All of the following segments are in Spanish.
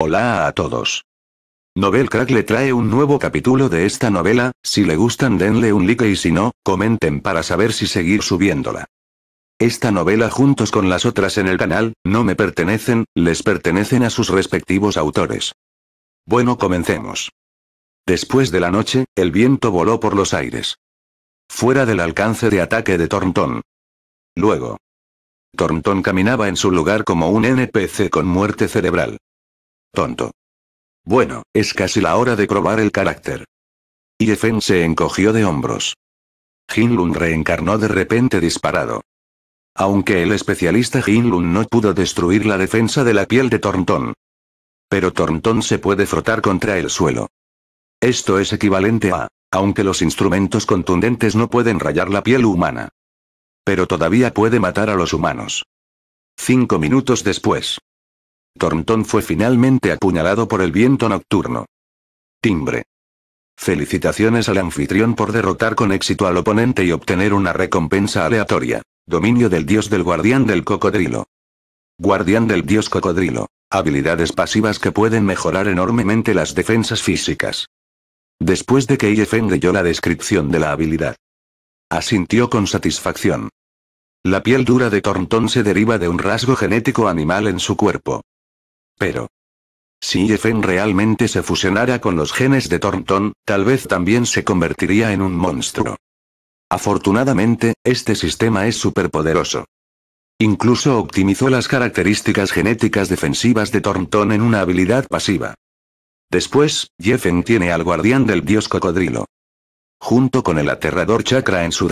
Hola a todos. Novel Crack le trae un nuevo capítulo de esta novela, si le gustan denle un like y si no, comenten para saber si seguir subiéndola. Esta novela juntos con las otras en el canal, no me pertenecen, les pertenecen a sus respectivos autores. Bueno comencemos. Después de la noche, el viento voló por los aires. Fuera del alcance de ataque de Thornton. Luego. Thornton caminaba en su lugar como un NPC con muerte cerebral. Tonto. Bueno, es casi la hora de probar el carácter. Y Efen se encogió de hombros. Hinlun reencarnó de repente disparado. Aunque el especialista Hinlun no pudo destruir la defensa de la piel de Tontón. Pero Tontón se puede frotar contra el suelo. Esto es equivalente a, aunque los instrumentos contundentes no pueden rayar la piel humana. Pero todavía puede matar a los humanos. Cinco minutos después. Tontón fue finalmente apuñalado por el viento nocturno. Timbre. Felicitaciones al anfitrión por derrotar con éxito al oponente y obtener una recompensa aleatoria. Dominio del dios del guardián del cocodrilo. Guardián del dios cocodrilo. Habilidades pasivas que pueden mejorar enormemente las defensas físicas. Después de que Yefen leyó la descripción de la habilidad. Asintió con satisfacción. La piel dura de Tontón se deriva de un rasgo genético animal en su cuerpo. Pero... Si Jeffen realmente se fusionara con los genes de Thornton, tal vez también se convertiría en un monstruo. Afortunadamente, este sistema es superpoderoso. Incluso optimizó las características genéticas defensivas de Thornton en una habilidad pasiva. Después, Jeffen tiene al guardián del dios cocodrilo. Junto con el aterrador chakra en su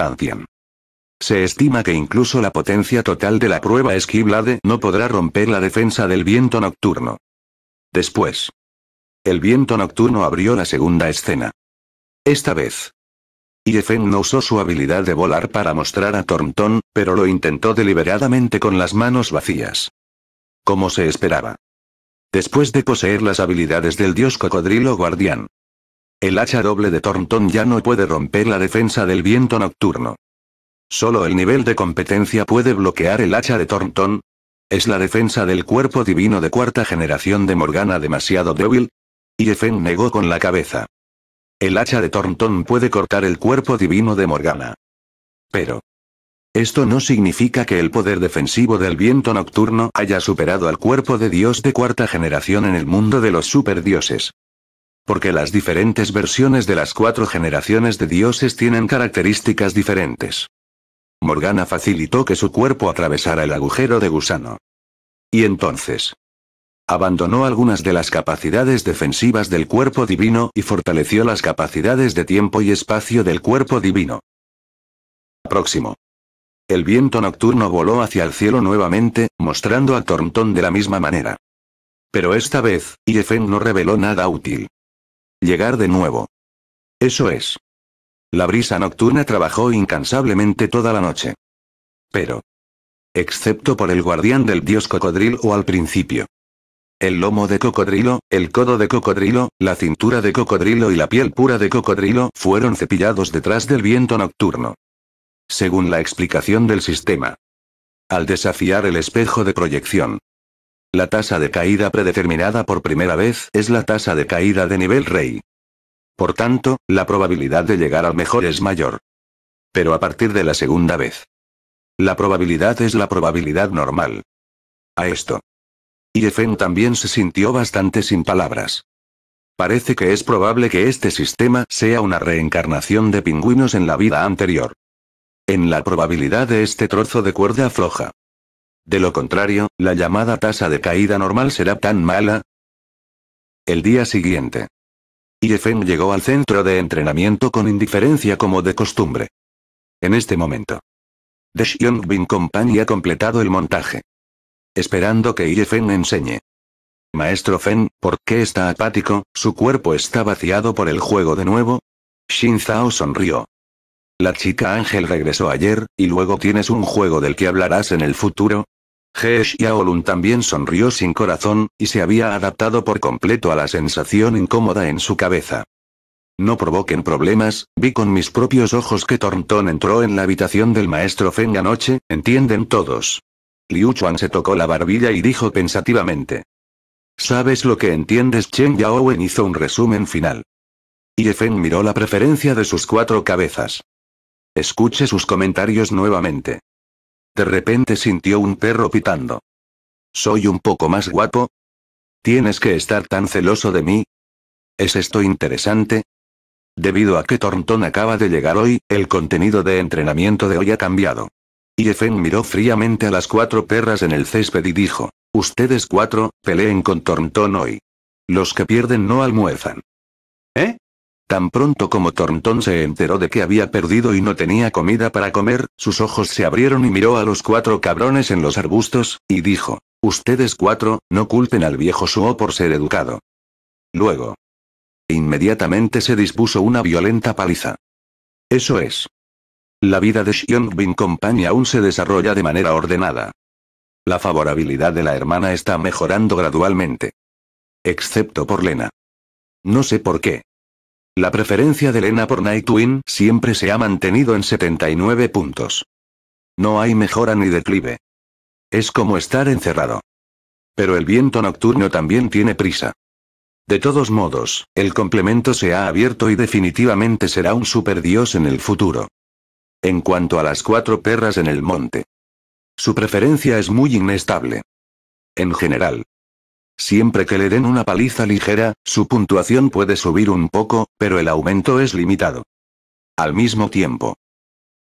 se estima que incluso la potencia total de la prueba Esquiblade no podrá romper la defensa del viento nocturno. Después. El viento nocturno abrió la segunda escena. Esta vez. Yefen no usó su habilidad de volar para mostrar a Thornton, pero lo intentó deliberadamente con las manos vacías. Como se esperaba. Después de poseer las habilidades del dios cocodrilo guardián. El hacha doble de Thornton ya no puede romper la defensa del viento nocturno. Solo el nivel de competencia puede bloquear el hacha de Thornton. ¿Es la defensa del cuerpo divino de cuarta generación de Morgana demasiado débil? Y Efen negó con la cabeza. El hacha de Thornton puede cortar el cuerpo divino de Morgana. Pero. Esto no significa que el poder defensivo del viento nocturno haya superado al cuerpo de dios de cuarta generación en el mundo de los superdioses. Porque las diferentes versiones de las cuatro generaciones de dioses tienen características diferentes. Morgana facilitó que su cuerpo atravesara el agujero de gusano. Y entonces. Abandonó algunas de las capacidades defensivas del cuerpo divino y fortaleció las capacidades de tiempo y espacio del cuerpo divino. Próximo. El viento nocturno voló hacia el cielo nuevamente, mostrando a Thornton de la misma manera. Pero esta vez, Yefen no reveló nada útil. Llegar de nuevo. Eso es. La brisa nocturna trabajó incansablemente toda la noche. Pero. Excepto por el guardián del dios cocodrilo o al principio. El lomo de cocodrilo, el codo de cocodrilo, la cintura de cocodrilo y la piel pura de cocodrilo fueron cepillados detrás del viento nocturno. Según la explicación del sistema. Al desafiar el espejo de proyección. La tasa de caída predeterminada por primera vez es la tasa de caída de nivel rey. Por tanto, la probabilidad de llegar al mejor es mayor. Pero a partir de la segunda vez. La probabilidad es la probabilidad normal. A esto. Y Yefen también se sintió bastante sin palabras. Parece que es probable que este sistema sea una reencarnación de pingüinos en la vida anterior. En la probabilidad de este trozo de cuerda floja. De lo contrario, la llamada tasa de caída normal será tan mala. El día siguiente. Feng llegó al centro de entrenamiento con indiferencia como de costumbre. En este momento. The bin Company ha completado el montaje. Esperando que Feng enseñe. Maestro Feng, ¿por qué está apático? ¿Su cuerpo está vaciado por el juego de nuevo? Shin Zhao sonrió. La chica Ángel regresó ayer, y luego tienes un juego del que hablarás en el futuro, Hesh Yaolun también sonrió sin corazón, y se había adaptado por completo a la sensación incómoda en su cabeza. No provoquen problemas, vi con mis propios ojos que Thornton entró en la habitación del maestro Feng anoche, entienden todos. Liu Chuan se tocó la barbilla y dijo pensativamente. ¿Sabes lo que entiendes? Chen Yaowen hizo un resumen final. Y Feng miró la preferencia de sus cuatro cabezas. Escuche sus comentarios nuevamente. De repente sintió un perro pitando. ¿Soy un poco más guapo? ¿Tienes que estar tan celoso de mí? ¿Es esto interesante? Debido a que Thornton acaba de llegar hoy, el contenido de entrenamiento de hoy ha cambiado. Y Yefen miró fríamente a las cuatro perras en el césped y dijo, Ustedes cuatro, peleen con Thornton hoy. Los que pierden no almuerzan. ¿Eh? Tan pronto como Thornton se enteró de que había perdido y no tenía comida para comer, sus ojos se abrieron y miró a los cuatro cabrones en los arbustos, y dijo, Ustedes cuatro, no culpen al viejo Suo por ser educado. Luego. Inmediatamente se dispuso una violenta paliza. Eso es. La vida de Xiongbin Company aún se desarrolla de manera ordenada. La favorabilidad de la hermana está mejorando gradualmente. Excepto por Lena. No sé por qué, la preferencia de Elena por Nightwing siempre se ha mantenido en 79 puntos. No hay mejora ni declive. Es como estar encerrado. Pero el viento nocturno también tiene prisa. De todos modos, el complemento se ha abierto y definitivamente será un superdios en el futuro. En cuanto a las cuatro perras en el monte. Su preferencia es muy inestable. En general, Siempre que le den una paliza ligera, su puntuación puede subir un poco, pero el aumento es limitado. Al mismo tiempo,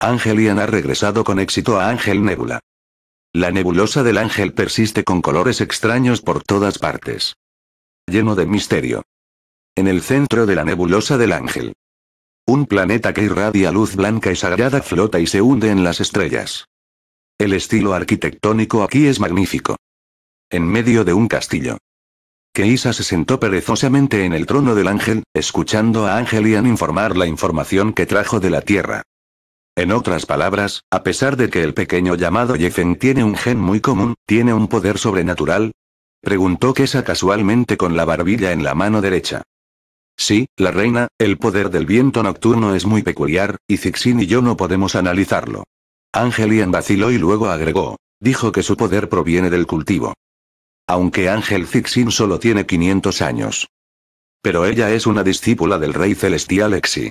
Angelian ha regresado con éxito a Ángel Nebula. La nebulosa del ángel persiste con colores extraños por todas partes. Lleno de misterio. En el centro de la nebulosa del ángel. Un planeta que irradia luz blanca y sagrada flota y se hunde en las estrellas. El estilo arquitectónico aquí es magnífico. En medio de un castillo. Keisa se sentó perezosamente en el trono del ángel, escuchando a Angelian informar la información que trajo de la Tierra. En otras palabras, a pesar de que el pequeño llamado Jeffen tiene un gen muy común, ¿tiene un poder sobrenatural? Preguntó Kesa casualmente con la barbilla en la mano derecha. Sí, la reina, el poder del viento nocturno es muy peculiar, y Zixin y yo no podemos analizarlo. Angelian vaciló y luego agregó. Dijo que su poder proviene del cultivo aunque Ángel Zixin solo tiene 500 años. Pero ella es una discípula del rey celestial Exi.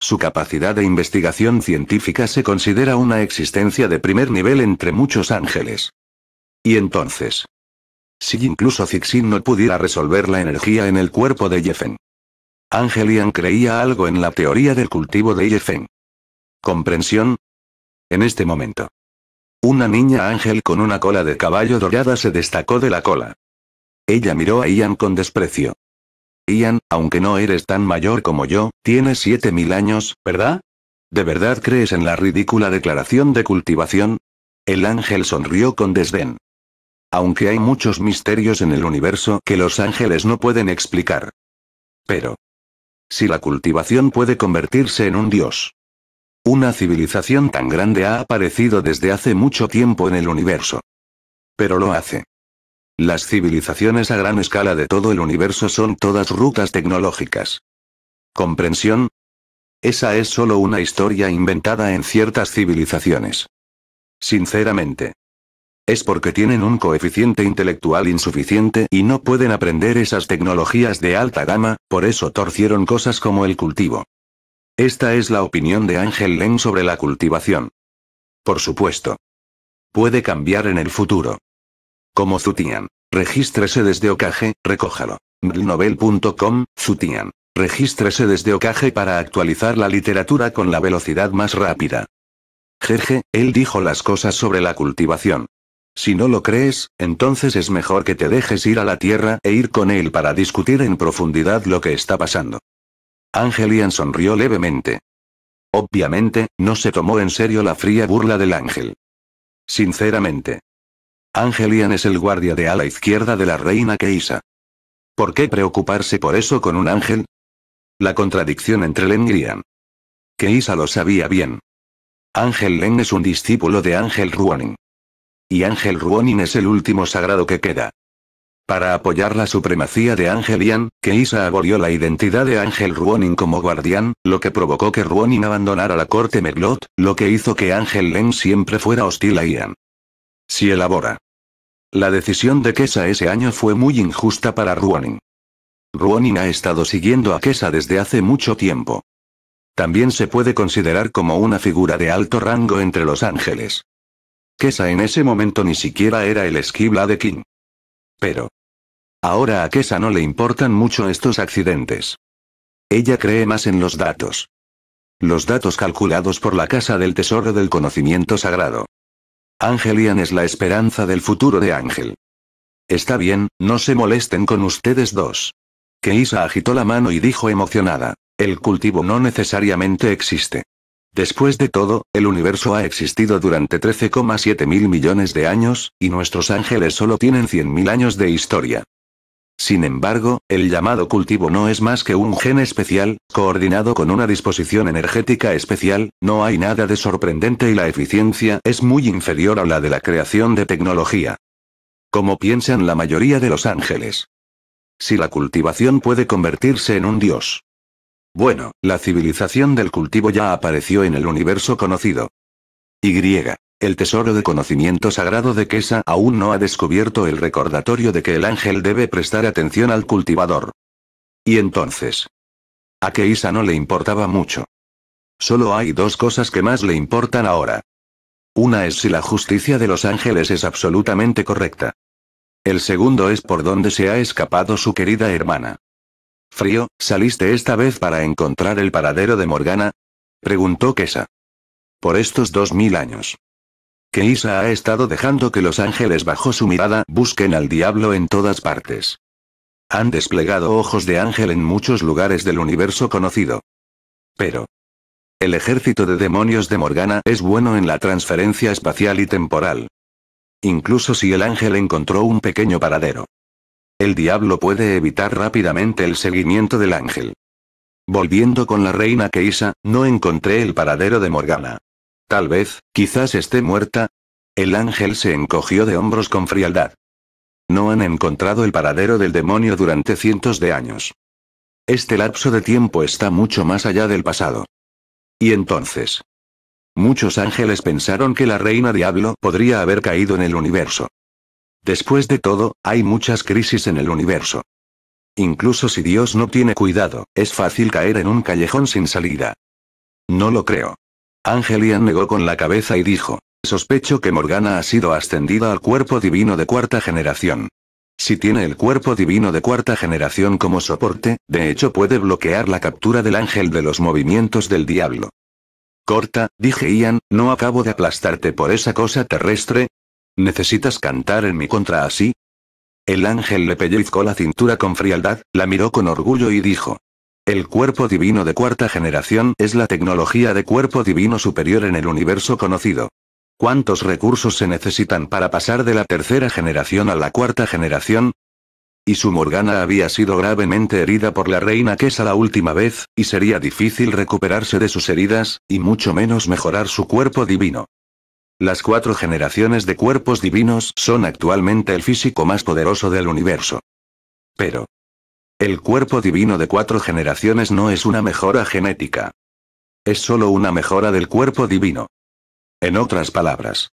Su capacidad de investigación científica se considera una existencia de primer nivel entre muchos ángeles. Y entonces. Si incluso Zixin no pudiera resolver la energía en el cuerpo de Jeffen. Angelian creía algo en la teoría del cultivo de Jeffen. Comprensión. En este momento. Una niña ángel con una cola de caballo dorada se destacó de la cola. Ella miró a Ian con desprecio. Ian, aunque no eres tan mayor como yo, tienes 7000 años, ¿verdad? ¿De verdad crees en la ridícula declaración de cultivación? El ángel sonrió con desdén. Aunque hay muchos misterios en el universo que los ángeles no pueden explicar. Pero. Si la cultivación puede convertirse en un dios, una civilización tan grande ha aparecido desde hace mucho tiempo en el universo. Pero lo hace. Las civilizaciones a gran escala de todo el universo son todas rutas tecnológicas. ¿Comprensión? Esa es solo una historia inventada en ciertas civilizaciones. Sinceramente. Es porque tienen un coeficiente intelectual insuficiente y no pueden aprender esas tecnologías de alta gama, por eso torcieron cosas como el cultivo. Esta es la opinión de Ángel Leng sobre la cultivación. Por supuesto. Puede cambiar en el futuro. Como Zutian. Regístrese desde Okage, recójalo. Novel.com, Zutian. Regístrese desde Okage para actualizar la literatura con la velocidad más rápida. Jerge, él dijo las cosas sobre la cultivación. Si no lo crees, entonces es mejor que te dejes ir a la Tierra e ir con él para discutir en profundidad lo que está pasando. Angelian sonrió levemente. Obviamente, no se tomó en serio la fría burla del ángel. Sinceramente. Angelian es el guardia de ala izquierda de la reina Keisa. ¿Por qué preocuparse por eso con un ángel? La contradicción entre Len y Lian. Keisa lo sabía bien. Ángel Len es un discípulo de Ángel Ruonin. Y Ángel Ruonin es el último sagrado que queda. Para apoyar la supremacía de Angelian, Keisa abolió la identidad de Ángel Ruonin como guardián, lo que provocó que Ruonin abandonara la corte Merlot, lo que hizo que Ángel Len siempre fuera hostil a Ian. Si elabora. La decisión de Kesa ese año fue muy injusta para Ruonin. Ruonin ha estado siguiendo a Kesa desde hace mucho tiempo. También se puede considerar como una figura de alto rango entre los ángeles. Kesa en ese momento ni siquiera era el esquibla de King. Pero... Ahora a Kesa no le importan mucho estos accidentes. Ella cree más en los datos. Los datos calculados por la Casa del Tesoro del Conocimiento Sagrado. Angelian es la esperanza del futuro de Ángel. Está bien, no se molesten con ustedes dos. Keisa agitó la mano y dijo emocionada. El cultivo no necesariamente existe. Después de todo, el universo ha existido durante 13,7 mil millones de años, y nuestros ángeles solo tienen mil años de historia. Sin embargo, el llamado cultivo no es más que un gen especial, coordinado con una disposición energética especial, no hay nada de sorprendente y la eficiencia es muy inferior a la de la creación de tecnología. Como piensan la mayoría de los ángeles. Si la cultivación puede convertirse en un dios, bueno, la civilización del cultivo ya apareció en el universo conocido. Y. El tesoro de conocimiento sagrado de Kesa aún no ha descubierto el recordatorio de que el ángel debe prestar atención al cultivador. Y entonces. A Kesa no le importaba mucho. Solo hay dos cosas que más le importan ahora. Una es si la justicia de los ángeles es absolutamente correcta. El segundo es por dónde se ha escapado su querida hermana. Frío, ¿saliste esta vez para encontrar el paradero de Morgana? Preguntó Kesa. Por estos dos mil años. Que ha estado dejando que los ángeles bajo su mirada busquen al diablo en todas partes. Han desplegado ojos de ángel en muchos lugares del universo conocido. Pero. El ejército de demonios de Morgana es bueno en la transferencia espacial y temporal. Incluso si el ángel encontró un pequeño paradero el diablo puede evitar rápidamente el seguimiento del ángel. Volviendo con la reina Keisa, no encontré el paradero de Morgana. Tal vez, quizás esté muerta. El ángel se encogió de hombros con frialdad. No han encontrado el paradero del demonio durante cientos de años. Este lapso de tiempo está mucho más allá del pasado. Y entonces. Muchos ángeles pensaron que la reina diablo podría haber caído en el universo. Después de todo, hay muchas crisis en el universo. Incluso si Dios no tiene cuidado, es fácil caer en un callejón sin salida. No lo creo. Angelian negó con la cabeza y dijo, sospecho que Morgana ha sido ascendida al cuerpo divino de cuarta generación. Si tiene el cuerpo divino de cuarta generación como soporte, de hecho puede bloquear la captura del ángel de los movimientos del diablo. Corta, dije Ian, no acabo de aplastarte por esa cosa terrestre, ¿Necesitas cantar en mi contra así? El ángel le pellizcó la cintura con frialdad, la miró con orgullo y dijo. El cuerpo divino de cuarta generación es la tecnología de cuerpo divino superior en el universo conocido. ¿Cuántos recursos se necesitan para pasar de la tercera generación a la cuarta generación? Y su Morgana había sido gravemente herida por la reina Kesa la última vez, y sería difícil recuperarse de sus heridas, y mucho menos mejorar su cuerpo divino. Las cuatro generaciones de cuerpos divinos son actualmente el físico más poderoso del universo. Pero. El cuerpo divino de cuatro generaciones no es una mejora genética. Es solo una mejora del cuerpo divino. En otras palabras,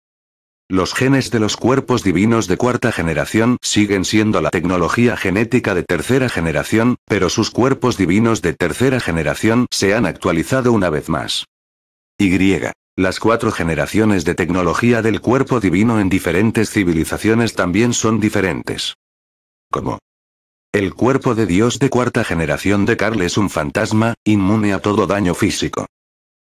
los genes de los cuerpos divinos de cuarta generación siguen siendo la tecnología genética de tercera generación, pero sus cuerpos divinos de tercera generación se han actualizado una vez más. Y. Las cuatro generaciones de tecnología del cuerpo divino en diferentes civilizaciones también son diferentes. Como el cuerpo de Dios de cuarta generación de Carl es un fantasma, inmune a todo daño físico.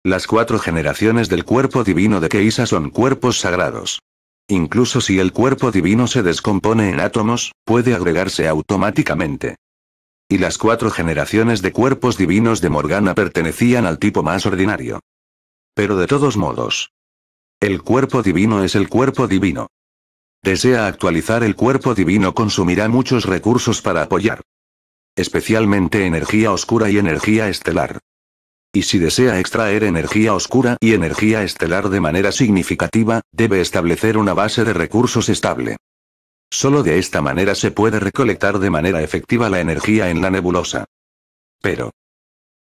Las cuatro generaciones del cuerpo divino de Keisa son cuerpos sagrados. Incluso si el cuerpo divino se descompone en átomos, puede agregarse automáticamente. Y las cuatro generaciones de cuerpos divinos de Morgana pertenecían al tipo más ordinario. Pero de todos modos. El cuerpo divino es el cuerpo divino. Desea actualizar el cuerpo divino consumirá muchos recursos para apoyar. Especialmente energía oscura y energía estelar. Y si desea extraer energía oscura y energía estelar de manera significativa, debe establecer una base de recursos estable. Solo de esta manera se puede recolectar de manera efectiva la energía en la nebulosa. Pero,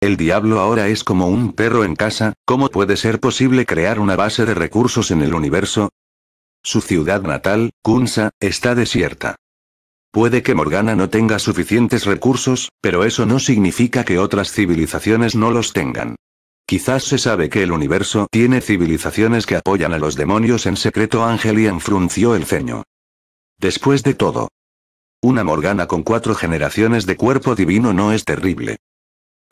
el diablo ahora es como un perro en casa, ¿cómo puede ser posible crear una base de recursos en el universo? Su ciudad natal, Kunsa, está desierta. Puede que Morgana no tenga suficientes recursos, pero eso no significa que otras civilizaciones no los tengan. Quizás se sabe que el universo tiene civilizaciones que apoyan a los demonios en secreto. ángel y frunció el ceño. Después de todo, una Morgana con cuatro generaciones de cuerpo divino no es terrible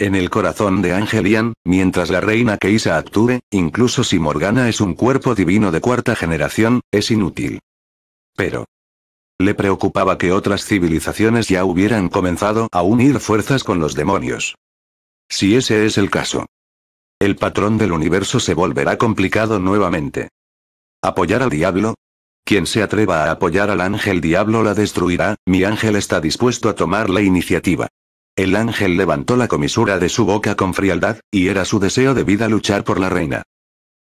en el corazón de Angelian, mientras la reina Keisa actúe, incluso si Morgana es un cuerpo divino de cuarta generación, es inútil. Pero, le preocupaba que otras civilizaciones ya hubieran comenzado a unir fuerzas con los demonios. Si ese es el caso. El patrón del universo se volverá complicado nuevamente. ¿Apoyar al diablo? Quien se atreva a apoyar al ángel diablo la destruirá, mi ángel está dispuesto a tomar la iniciativa. El ángel levantó la comisura de su boca con frialdad, y era su deseo de vida luchar por la reina.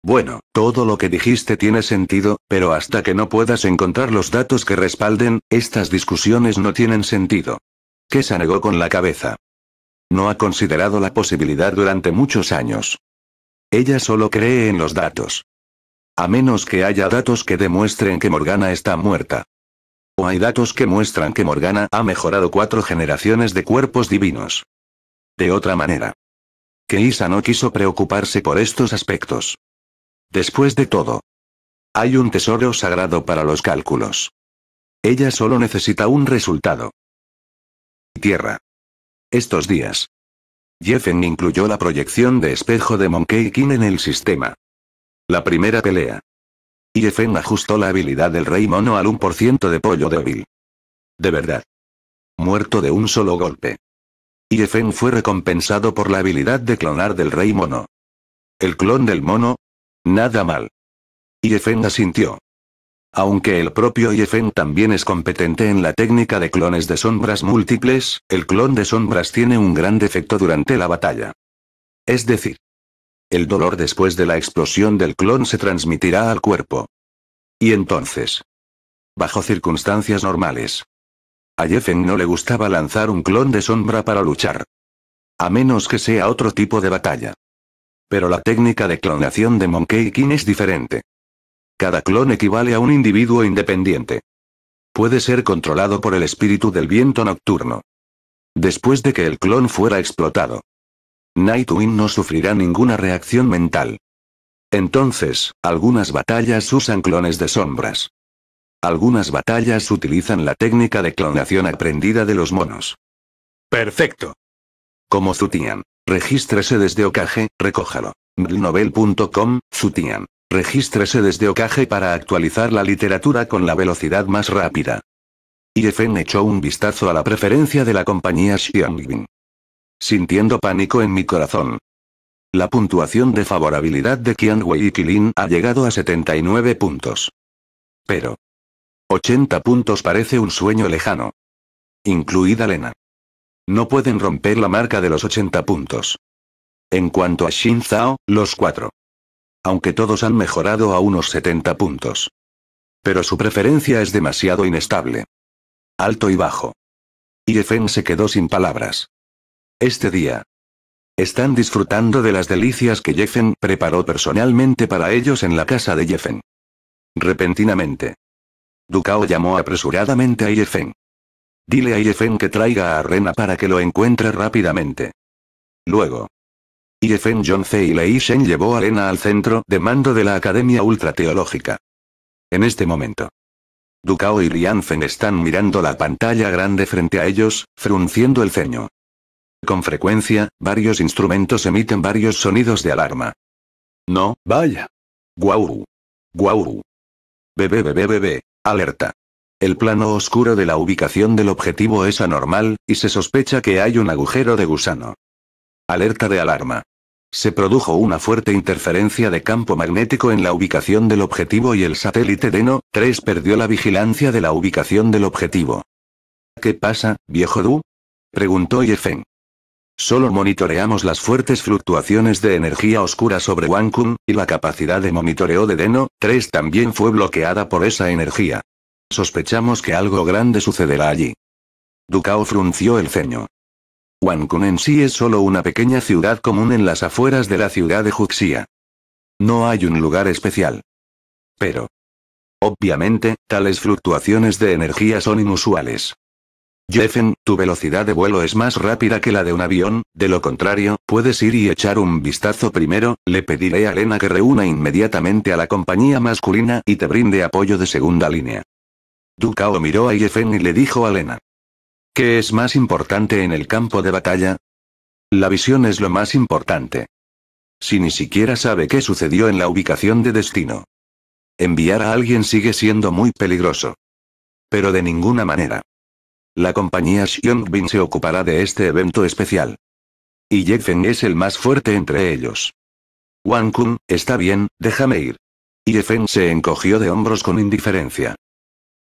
Bueno, todo lo que dijiste tiene sentido, pero hasta que no puedas encontrar los datos que respalden, estas discusiones no tienen sentido. se negó con la cabeza. No ha considerado la posibilidad durante muchos años. Ella solo cree en los datos. A menos que haya datos que demuestren que Morgana está muerta o hay datos que muestran que Morgana ha mejorado cuatro generaciones de cuerpos divinos. De otra manera. Que Isa no quiso preocuparse por estos aspectos. Después de todo. Hay un tesoro sagrado para los cálculos. Ella solo necesita un resultado. Tierra. Estos días. Jeffen incluyó la proyección de espejo de Monkey King en el sistema. La primera pelea, y ajustó la habilidad del rey mono al 1% de pollo débil. De verdad. Muerto de un solo golpe. Y fue recompensado por la habilidad de clonar del rey mono. ¿El clon del mono? Nada mal. Y Efen asintió. Aunque el propio Yefen también es competente en la técnica de clones de sombras múltiples, el clon de sombras tiene un gran defecto durante la batalla. Es decir, el dolor después de la explosión del clon se transmitirá al cuerpo. ¿Y entonces? Bajo circunstancias normales. A Jeffen no le gustaba lanzar un clon de sombra para luchar. A menos que sea otro tipo de batalla. Pero la técnica de clonación de Monkey King es diferente. Cada clon equivale a un individuo independiente. Puede ser controlado por el espíritu del viento nocturno. Después de que el clon fuera explotado, Nightwing no sufrirá ninguna reacción mental. Entonces, algunas batallas usan clones de sombras. Algunas batallas utilizan la técnica de clonación aprendida de los monos. Perfecto. Como Zutian. Regístrese desde Okage, recójalo. Novel.com, Zutian. Regístrese desde Okage para actualizar la literatura con la velocidad más rápida. Y FN echó un vistazo a la preferencia de la compañía Xiangling sintiendo pánico en mi corazón. La puntuación de favorabilidad de Qianwei y Qilin ha llegado a 79 puntos. Pero. 80 puntos parece un sueño lejano. Incluida Lena. No pueden romper la marca de los 80 puntos. En cuanto a Xin Zhao, los cuatro. Aunque todos han mejorado a unos 70 puntos. Pero su preferencia es demasiado inestable. Alto y bajo. Yefen se quedó sin palabras este día. Están disfrutando de las delicias que Jeffen preparó personalmente para ellos en la casa de Jeffen. Repentinamente. Ducao llamó apresuradamente a Jeffen. Dile a Jeffen que traiga a Arena para que lo encuentre rápidamente. Luego. Jeffen Fei y Lei Shen llevó a Rena al centro de mando de la Academia Ultrateológica. En este momento. Ducao y Rianfen están mirando la pantalla grande frente a ellos, frunciendo el ceño. Con frecuencia, varios instrumentos emiten varios sonidos de alarma. No, vaya. Guau. Guau. Bebé, bebe bebe. Alerta. El plano oscuro de la ubicación del objetivo es anormal, y se sospecha que hay un agujero de gusano. Alerta de alarma. Se produjo una fuerte interferencia de campo magnético en la ubicación del objetivo y el satélite Deno 3 perdió la vigilancia de la ubicación del objetivo. ¿Qué pasa, viejo Du? preguntó Yefen. Solo monitoreamos las fuertes fluctuaciones de energía oscura sobre Wankun, y la capacidad de monitoreo de Deno, 3 también fue bloqueada por esa energía. Sospechamos que algo grande sucederá allí. Dukao frunció el ceño. Wankun en sí es solo una pequeña ciudad común en las afueras de la ciudad de Juxia. No hay un lugar especial. Pero. Obviamente, tales fluctuaciones de energía son inusuales. Jeffen, tu velocidad de vuelo es más rápida que la de un avión, de lo contrario, puedes ir y echar un vistazo primero, le pediré a Elena que reúna inmediatamente a la compañía masculina y te brinde apoyo de segunda línea. Ducao miró a Jeffen y le dijo a Elena. ¿Qué es más importante en el campo de batalla? La visión es lo más importante. Si ni siquiera sabe qué sucedió en la ubicación de destino. Enviar a alguien sigue siendo muy peligroso. Pero de ninguna manera. La compañía Bin se ocupará de este evento especial. Y Yefeng es el más fuerte entre ellos. Wang Kun, está bien, déjame ir. Yefeng se encogió de hombros con indiferencia.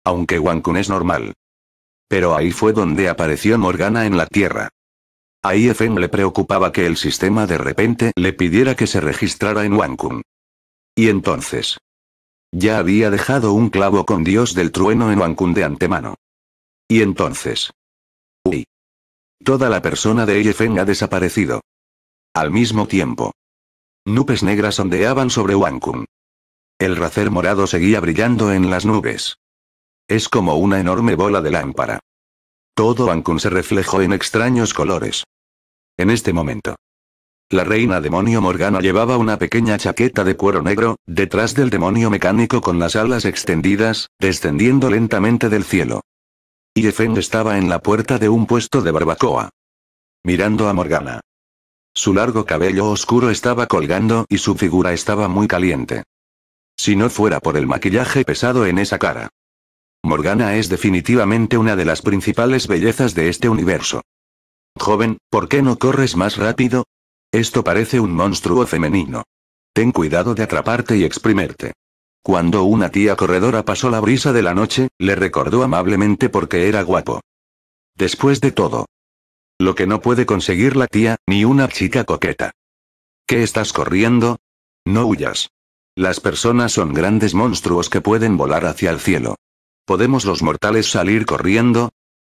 Aunque Wang es normal. Pero ahí fue donde apareció Morgana en la Tierra. A Yefeng le preocupaba que el sistema de repente le pidiera que se registrara en Kun. Y entonces. Ya había dejado un clavo con Dios del trueno en Kun de antemano. Y entonces. Uy. Toda la persona de Ellefen ha desaparecido. Al mismo tiempo. Nubes negras ondeaban sobre Wankun. El racer morado seguía brillando en las nubes. Es como una enorme bola de lámpara. Todo Wankun se reflejó en extraños colores. En este momento. La reina demonio Morgana llevaba una pequeña chaqueta de cuero negro, detrás del demonio mecánico con las alas extendidas, descendiendo lentamente del cielo. Y estaba en la puerta de un puesto de barbacoa. Mirando a Morgana. Su largo cabello oscuro estaba colgando y su figura estaba muy caliente. Si no fuera por el maquillaje pesado en esa cara. Morgana es definitivamente una de las principales bellezas de este universo. Joven, ¿por qué no corres más rápido? Esto parece un monstruo femenino. Ten cuidado de atraparte y exprimerte. Cuando una tía corredora pasó la brisa de la noche, le recordó amablemente porque era guapo. Después de todo. Lo que no puede conseguir la tía, ni una chica coqueta. ¿Qué estás corriendo? No huyas. Las personas son grandes monstruos que pueden volar hacia el cielo. ¿Podemos los mortales salir corriendo?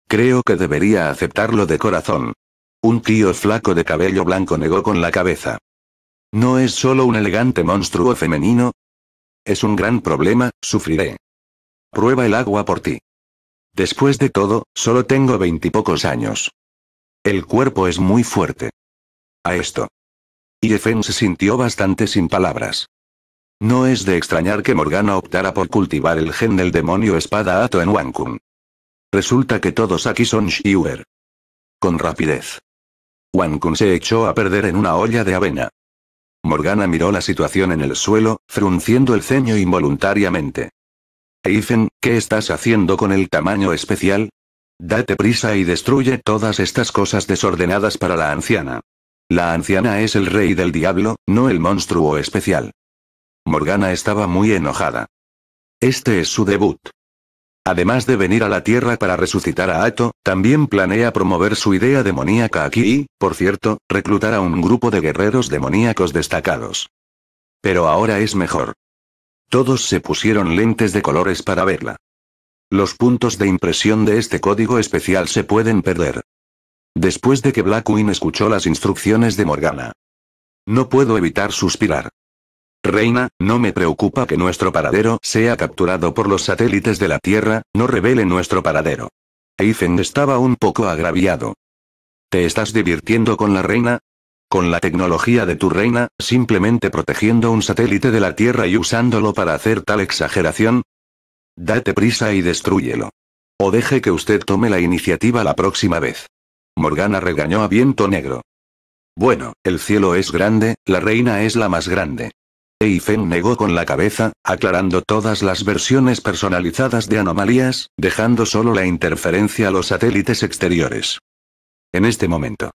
Creo que debería aceptarlo de corazón. Un tío flaco de cabello blanco negó con la cabeza. No es solo un elegante monstruo femenino, es un gran problema, sufriré. Prueba el agua por ti. Después de todo, solo tengo veintipocos años. El cuerpo es muy fuerte. A esto. Y Efen se sintió bastante sin palabras. No es de extrañar que Morgana optara por cultivar el gen del demonio espada Ato en Wankun. Resulta que todos aquí son Shiuer. Con rapidez. Wankun se echó a perder en una olla de avena. Morgana miró la situación en el suelo, frunciendo el ceño involuntariamente. Eifen, ¿qué estás haciendo con el tamaño especial? Date prisa y destruye todas estas cosas desordenadas para la anciana. La anciana es el rey del diablo, no el monstruo especial. Morgana estaba muy enojada. Este es su debut. Además de venir a la Tierra para resucitar a Ato, también planea promover su idea demoníaca aquí y, por cierto, reclutar a un grupo de guerreros demoníacos destacados. Pero ahora es mejor. Todos se pusieron lentes de colores para verla. Los puntos de impresión de este código especial se pueden perder. Después de que Blackwing escuchó las instrucciones de Morgana. No puedo evitar suspirar. Reina, no me preocupa que nuestro paradero sea capturado por los satélites de la Tierra, no revele nuestro paradero. Eifen estaba un poco agraviado. ¿Te estás divirtiendo con la reina? Con la tecnología de tu reina, simplemente protegiendo un satélite de la Tierra y usándolo para hacer tal exageración. Date prisa y destruyelo. O deje que usted tome la iniciativa la próxima vez. Morgana regañó a viento negro. Bueno, el cielo es grande, la reina es la más grande. Eifen negó con la cabeza, aclarando todas las versiones personalizadas de anomalías, dejando solo la interferencia a los satélites exteriores. En este momento.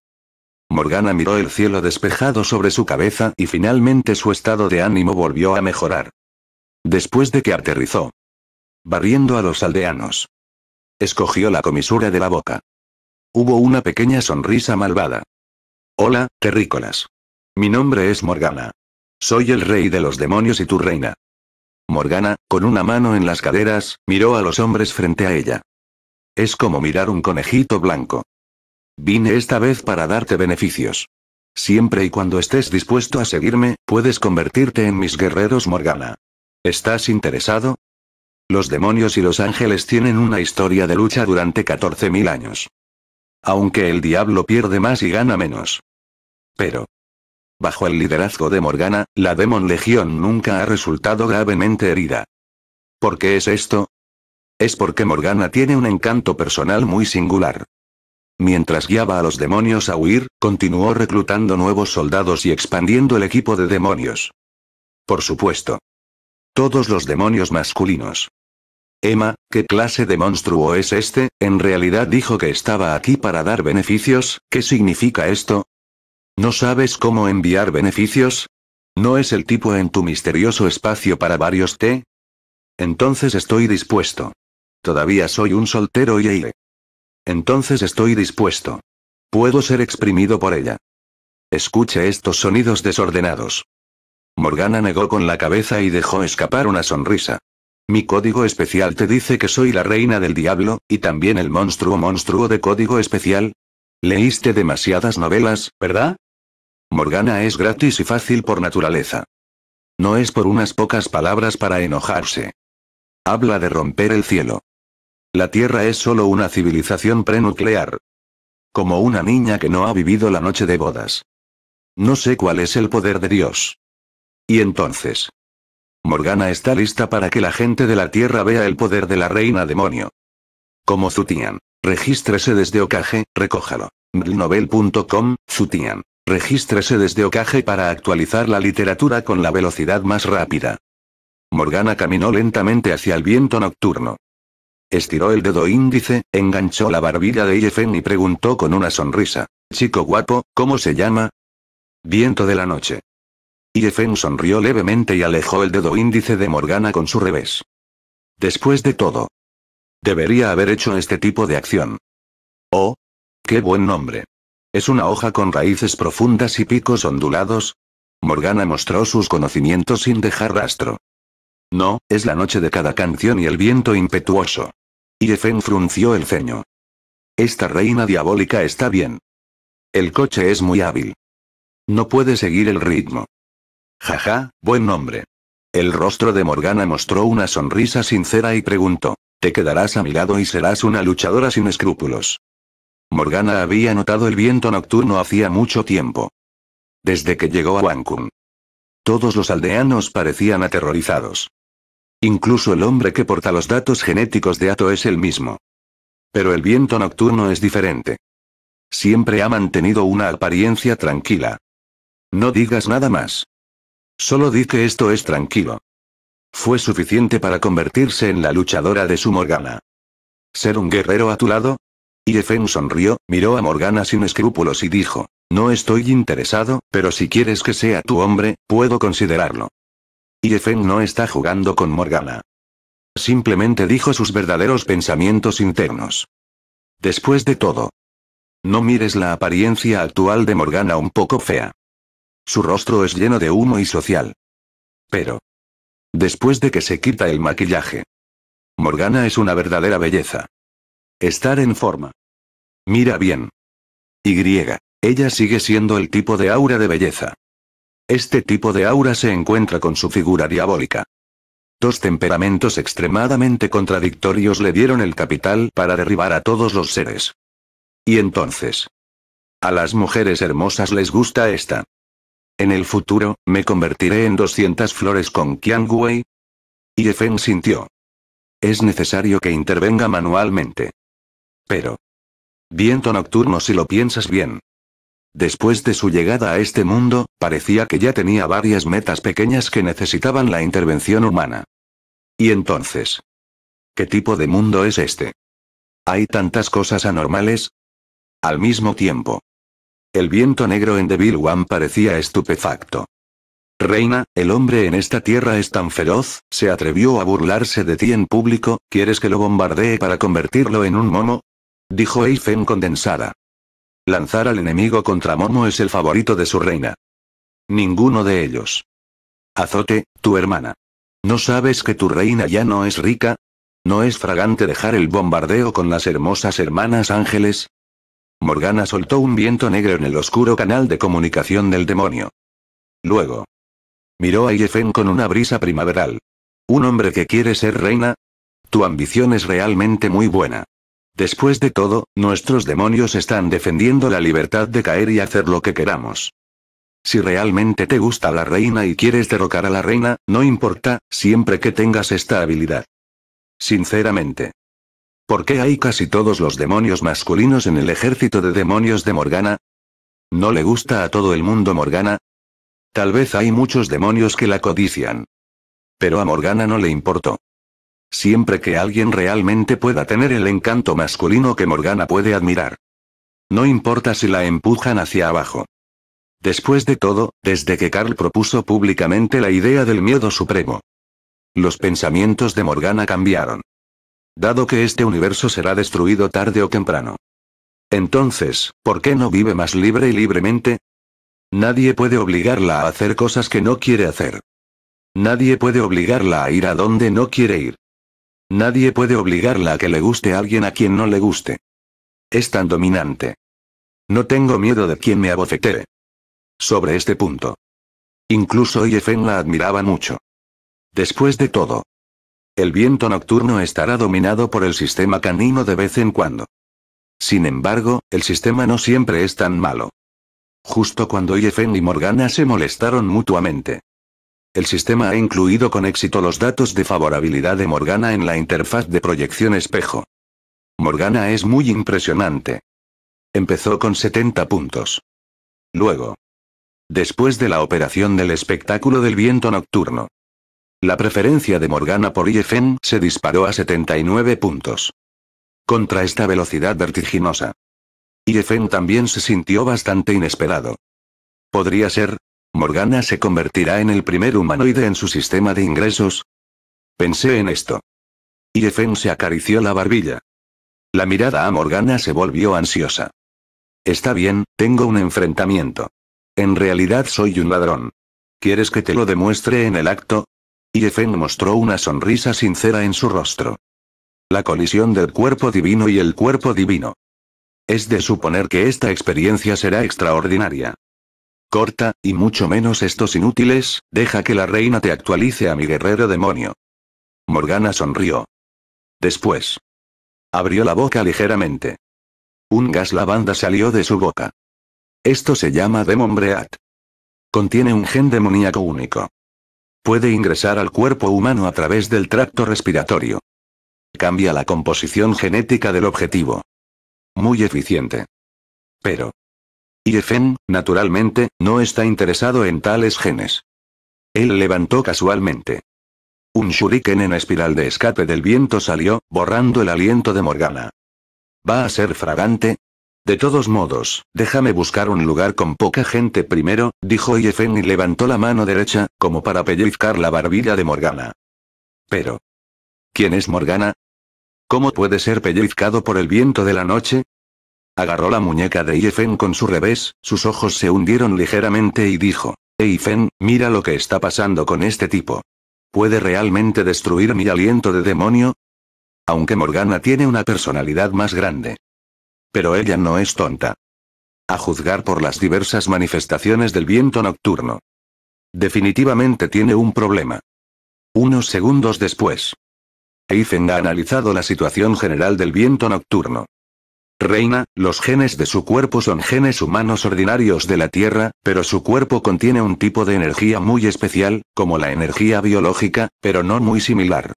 Morgana miró el cielo despejado sobre su cabeza y finalmente su estado de ánimo volvió a mejorar. Después de que aterrizó. Barriendo a los aldeanos. Escogió la comisura de la boca. Hubo una pequeña sonrisa malvada. Hola, terrícolas. Mi nombre es Morgana. Soy el rey de los demonios y tu reina. Morgana, con una mano en las caderas, miró a los hombres frente a ella. Es como mirar un conejito blanco. Vine esta vez para darte beneficios. Siempre y cuando estés dispuesto a seguirme, puedes convertirte en mis guerreros Morgana. ¿Estás interesado? Los demonios y los ángeles tienen una historia de lucha durante 14.000 años. Aunque el diablo pierde más y gana menos. Pero, Bajo el liderazgo de Morgana, la Demon Legión nunca ha resultado gravemente herida. ¿Por qué es esto? Es porque Morgana tiene un encanto personal muy singular. Mientras guiaba a los demonios a huir, continuó reclutando nuevos soldados y expandiendo el equipo de demonios. Por supuesto. Todos los demonios masculinos. Emma, ¿qué clase de monstruo es este? En realidad dijo que estaba aquí para dar beneficios, ¿qué significa esto? ¿No sabes cómo enviar beneficios? ¿No es el tipo en tu misterioso espacio para varios T? Entonces estoy dispuesto. Todavía soy un soltero y aire. Entonces estoy dispuesto. Puedo ser exprimido por ella. Escuche estos sonidos desordenados. Morgana negó con la cabeza y dejó escapar una sonrisa. Mi código especial te dice que soy la reina del diablo, y también el monstruo monstruo de código especial. Leíste demasiadas novelas, ¿verdad? Morgana es gratis y fácil por naturaleza. No es por unas pocas palabras para enojarse. Habla de romper el cielo. La Tierra es solo una civilización prenuclear. Como una niña que no ha vivido la noche de bodas. No sé cuál es el poder de Dios. Y entonces. Morgana está lista para que la gente de la Tierra vea el poder de la reina demonio. Como Zutian. Regístrese desde Okage, recójalo. Novel.com, Zutian. Regístrese desde Ocaje para actualizar la literatura con la velocidad más rápida. Morgana caminó lentamente hacia el viento nocturno. Estiró el dedo índice, enganchó la barbilla de Yefen y preguntó con una sonrisa. Chico guapo, ¿cómo se llama? Viento de la noche. Yefen sonrió levemente y alejó el dedo índice de Morgana con su revés. Después de todo. Debería haber hecho este tipo de acción. Oh. Qué buen nombre. Es una hoja con raíces profundas y picos ondulados. Morgana mostró sus conocimientos sin dejar rastro. No, es la noche de cada canción y el viento impetuoso. defen frunció el ceño. Esta reina diabólica está bien. El coche es muy hábil. No puede seguir el ritmo. Jaja, buen nombre. El rostro de Morgana mostró una sonrisa sincera y preguntó, ¿te quedarás a mi lado y serás una luchadora sin escrúpulos? Morgana había notado el viento nocturno hacía mucho tiempo. Desde que llegó a Wancun. Todos los aldeanos parecían aterrorizados. Incluso el hombre que porta los datos genéticos de Ato es el mismo. Pero el viento nocturno es diferente. Siempre ha mantenido una apariencia tranquila. No digas nada más. Solo di que esto es tranquilo. Fue suficiente para convertirse en la luchadora de su Morgana. Ser un guerrero a tu lado, Yefen sonrió, miró a Morgana sin escrúpulos y dijo, no estoy interesado, pero si quieres que sea tu hombre, puedo considerarlo. efen no está jugando con Morgana. Simplemente dijo sus verdaderos pensamientos internos. Después de todo. No mires la apariencia actual de Morgana un poco fea. Su rostro es lleno de humo y social. Pero. Después de que se quita el maquillaje. Morgana es una verdadera belleza. Estar en forma. Mira bien. Y. Ella sigue siendo el tipo de aura de belleza. Este tipo de aura se encuentra con su figura diabólica. Dos temperamentos extremadamente contradictorios le dieron el capital para derribar a todos los seres. Y entonces. A las mujeres hermosas les gusta esta. En el futuro, me convertiré en 200 flores con Qian Wei. Y Efen sintió. Es necesario que intervenga manualmente. Pero... Viento nocturno si lo piensas bien. Después de su llegada a este mundo, parecía que ya tenía varias metas pequeñas que necesitaban la intervención humana. ¿Y entonces? ¿Qué tipo de mundo es este? ¿Hay tantas cosas anormales? Al mismo tiempo. El viento negro en Devil One parecía estupefacto. Reina, el hombre en esta tierra es tan feroz, se atrevió a burlarse de ti en público, ¿quieres que lo bombardee para convertirlo en un mono? dijo Eifen condensada. Lanzar al enemigo contra Momo es el favorito de su reina. Ninguno de ellos. Azote, tu hermana. ¿No sabes que tu reina ya no es rica? ¿No es fragante dejar el bombardeo con las hermosas hermanas ángeles? Morgana soltó un viento negro en el oscuro canal de comunicación del demonio. Luego. Miró a Yefen con una brisa primaveral. ¿Un hombre que quiere ser reina? Tu ambición es realmente muy buena. Después de todo, nuestros demonios están defendiendo la libertad de caer y hacer lo que queramos. Si realmente te gusta la reina y quieres derrocar a la reina, no importa, siempre que tengas esta habilidad. Sinceramente. ¿Por qué hay casi todos los demonios masculinos en el ejército de demonios de Morgana? ¿No le gusta a todo el mundo Morgana? Tal vez hay muchos demonios que la codician. Pero a Morgana no le importó. Siempre que alguien realmente pueda tener el encanto masculino que Morgana puede admirar. No importa si la empujan hacia abajo. Después de todo, desde que Carl propuso públicamente la idea del miedo supremo. Los pensamientos de Morgana cambiaron. Dado que este universo será destruido tarde o temprano. Entonces, ¿por qué no vive más libre y libremente? Nadie puede obligarla a hacer cosas que no quiere hacer. Nadie puede obligarla a ir a donde no quiere ir. Nadie puede obligarla a que le guste a alguien a quien no le guste. Es tan dominante. No tengo miedo de quien me abofetee. Sobre este punto. Incluso Yefen la admiraba mucho. Después de todo. El viento nocturno estará dominado por el sistema canino de vez en cuando. Sin embargo, el sistema no siempre es tan malo. Justo cuando Yefen y Morgana se molestaron mutuamente, el sistema ha incluido con éxito los datos de favorabilidad de Morgana en la interfaz de proyección espejo. Morgana es muy impresionante. Empezó con 70 puntos. Luego. Después de la operación del espectáculo del viento nocturno. La preferencia de Morgana por IFM se disparó a 79 puntos. Contra esta velocidad vertiginosa. IFM también se sintió bastante inesperado. Podría ser, Morgana se convertirá en el primer humanoide en su sistema de ingresos. Pensé en esto. Efen se acarició la barbilla. La mirada a Morgana se volvió ansiosa. Está bien, tengo un enfrentamiento. En realidad soy un ladrón. ¿Quieres que te lo demuestre en el acto? Efen mostró una sonrisa sincera en su rostro. La colisión del cuerpo divino y el cuerpo divino. Es de suponer que esta experiencia será extraordinaria corta, y mucho menos estos inútiles, deja que la reina te actualice a mi guerrero demonio. Morgana sonrió. Después. Abrió la boca ligeramente. Un gas lavanda salió de su boca. Esto se llama Demon Contiene un gen demoníaco único. Puede ingresar al cuerpo humano a través del tracto respiratorio. Cambia la composición genética del objetivo. Muy eficiente. Pero, Iefen, naturalmente, no está interesado en tales genes. Él levantó casualmente. Un shuriken en espiral de escape del viento salió, borrando el aliento de Morgana. ¿Va a ser fragante? De todos modos, déjame buscar un lugar con poca gente primero, dijo Iefen y levantó la mano derecha, como para pellizcar la barbilla de Morgana. Pero. ¿Quién es Morgana? ¿Cómo puede ser pellizcado por el viento de la noche? Agarró la muñeca de Ifen con su revés, sus ojos se hundieron ligeramente y dijo. Eifen, mira lo que está pasando con este tipo. ¿Puede realmente destruir mi aliento de demonio? Aunque Morgana tiene una personalidad más grande. Pero ella no es tonta. A juzgar por las diversas manifestaciones del viento nocturno. Definitivamente tiene un problema. Unos segundos después. Eifen ha analizado la situación general del viento nocturno. Reina, los genes de su cuerpo son genes humanos ordinarios de la Tierra, pero su cuerpo contiene un tipo de energía muy especial, como la energía biológica, pero no muy similar.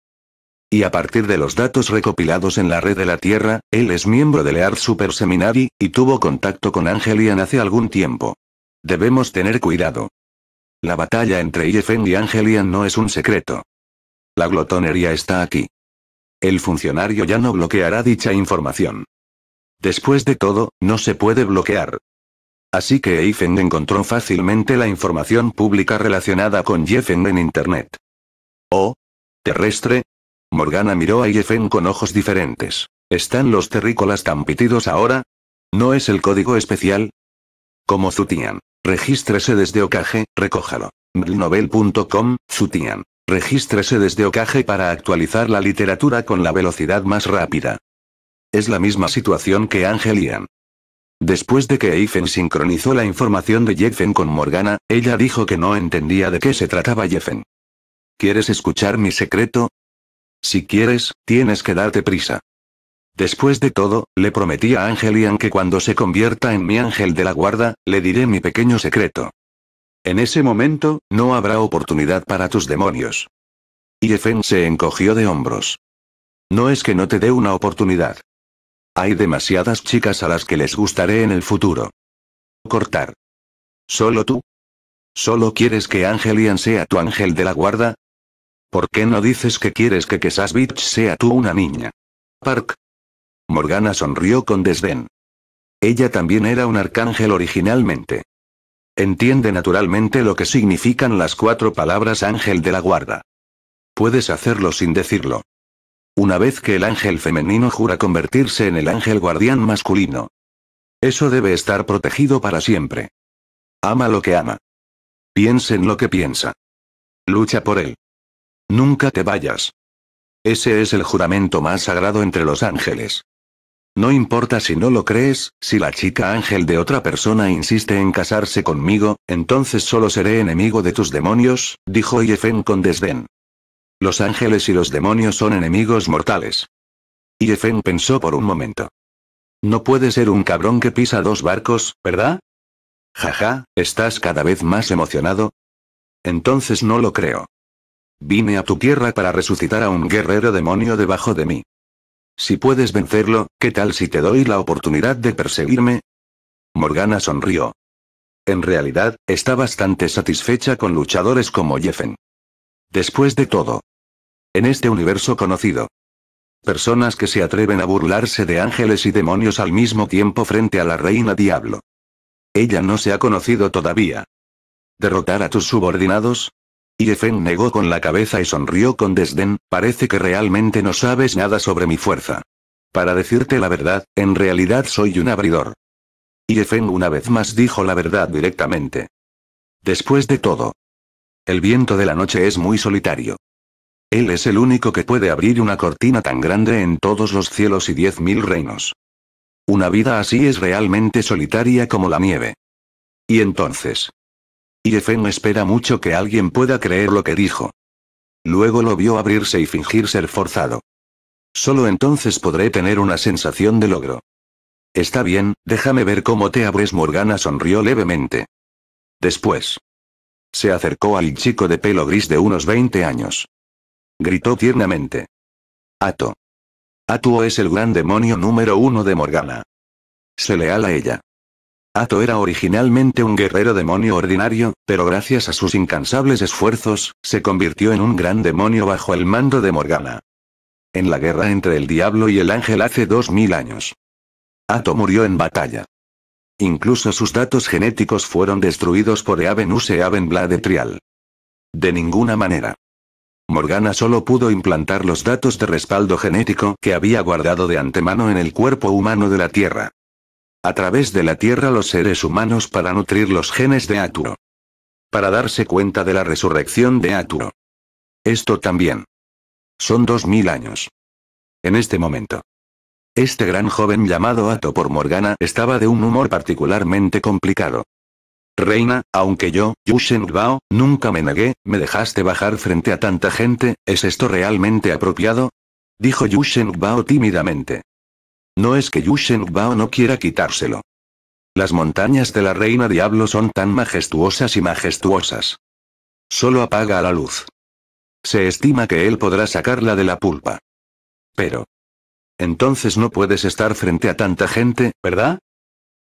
Y a partir de los datos recopilados en la red de la Tierra, él es miembro del Earth Super Seminary, y tuvo contacto con Angelian hace algún tiempo. Debemos tener cuidado. La batalla entre Yefen y Angelian no es un secreto. La glotonería está aquí. El funcionario ya no bloqueará dicha información. Después de todo, no se puede bloquear. Así que Eiffen encontró fácilmente la información pública relacionada con Jeffen en Internet. ¿Oh? ¿Terrestre? Morgana miró a Jeffen con ojos diferentes. ¿Están los terrícolas tan pitidos ahora? ¿No es el código especial? Como Zutian. Regístrese desde Okage, recójalo. Novel.com, Zutian. Regístrese desde Okage para actualizar la literatura con la velocidad más rápida. Es la misma situación que Ángel Después de que Eifen sincronizó la información de Jeffen con Morgana, ella dijo que no entendía de qué se trataba Jeffen. ¿Quieres escuchar mi secreto? Si quieres, tienes que darte prisa. Después de todo, le prometí a Angelian que cuando se convierta en mi ángel de la guarda, le diré mi pequeño secreto. En ese momento, no habrá oportunidad para tus demonios. Yefen se encogió de hombros. No es que no te dé una oportunidad. Hay demasiadas chicas a las que les gustaré en el futuro. Cortar. ¿Solo tú? ¿Solo quieres que Angelian sea tu ángel de la guarda? ¿Por qué no dices que quieres que Kesasvich sea tú una niña? Park. Morgana sonrió con desdén. Ella también era un arcángel originalmente. Entiende naturalmente lo que significan las cuatro palabras ángel de la guarda. Puedes hacerlo sin decirlo. Una vez que el ángel femenino jura convertirse en el ángel guardián masculino. Eso debe estar protegido para siempre. Ama lo que ama. Piensa en lo que piensa. Lucha por él. Nunca te vayas. Ese es el juramento más sagrado entre los ángeles. No importa si no lo crees, si la chica ángel de otra persona insiste en casarse conmigo, entonces solo seré enemigo de tus demonios, dijo Yefen con desdén. Los ángeles y los demonios son enemigos mortales. Y pensó por un momento. No puede ser un cabrón que pisa dos barcos, ¿verdad? Jaja, estás cada vez más emocionado. Entonces no lo creo. Vine a tu tierra para resucitar a un guerrero demonio debajo de mí. Si puedes vencerlo, ¿qué tal si te doy la oportunidad de perseguirme? Morgana sonrió. En realidad, está bastante satisfecha con luchadores como Jeffen. Después de todo. En este universo conocido. Personas que se atreven a burlarse de ángeles y demonios al mismo tiempo frente a la reina diablo. Ella no se ha conocido todavía. ¿Derrotar a tus subordinados? Yefen negó con la cabeza y sonrió con desdén, parece que realmente no sabes nada sobre mi fuerza. Para decirte la verdad, en realidad soy un abridor. Yefen una vez más dijo la verdad directamente. Después de todo, el viento de la noche es muy solitario. Él es el único que puede abrir una cortina tan grande en todos los cielos y diez mil reinos. Una vida así es realmente solitaria como la nieve. Y entonces. Yefen espera mucho que alguien pueda creer lo que dijo. Luego lo vio abrirse y fingir ser forzado. Solo entonces podré tener una sensación de logro. Está bien, déjame ver cómo te abres. Morgana sonrió levemente. Después. Se acercó al chico de pelo gris de unos 20 años. Gritó tiernamente. Ato. Atuo es el gran demonio número uno de Morgana. Se leal a ella. Ato era originalmente un guerrero demonio ordinario, pero gracias a sus incansables esfuerzos, se convirtió en un gran demonio bajo el mando de Morgana. En la guerra entre el diablo y el ángel hace dos mil años. Ato murió en batalla. Incluso sus datos genéticos fueron destruidos por avenus e Avenblade Trial. De ninguna manera. Morgana solo pudo implantar los datos de respaldo genético que había guardado de antemano en el cuerpo humano de la Tierra. A través de la Tierra los seres humanos para nutrir los genes de Aturo. Para darse cuenta de la resurrección de Aturo. Esto también. Son dos mil años. En este momento. Este gran joven llamado Ato por Morgana estaba de un humor particularmente complicado. Reina, aunque yo, Yushen Bao, nunca me negué, me dejaste bajar frente a tanta gente, ¿es esto realmente apropiado? Dijo Yushen Bao tímidamente. No es que Yushen Bao no quiera quitárselo. Las montañas de la Reina Diablo son tan majestuosas y majestuosas. Solo apaga la luz. Se estima que él podrá sacarla de la pulpa. Pero, entonces no puedes estar frente a tanta gente, ¿verdad?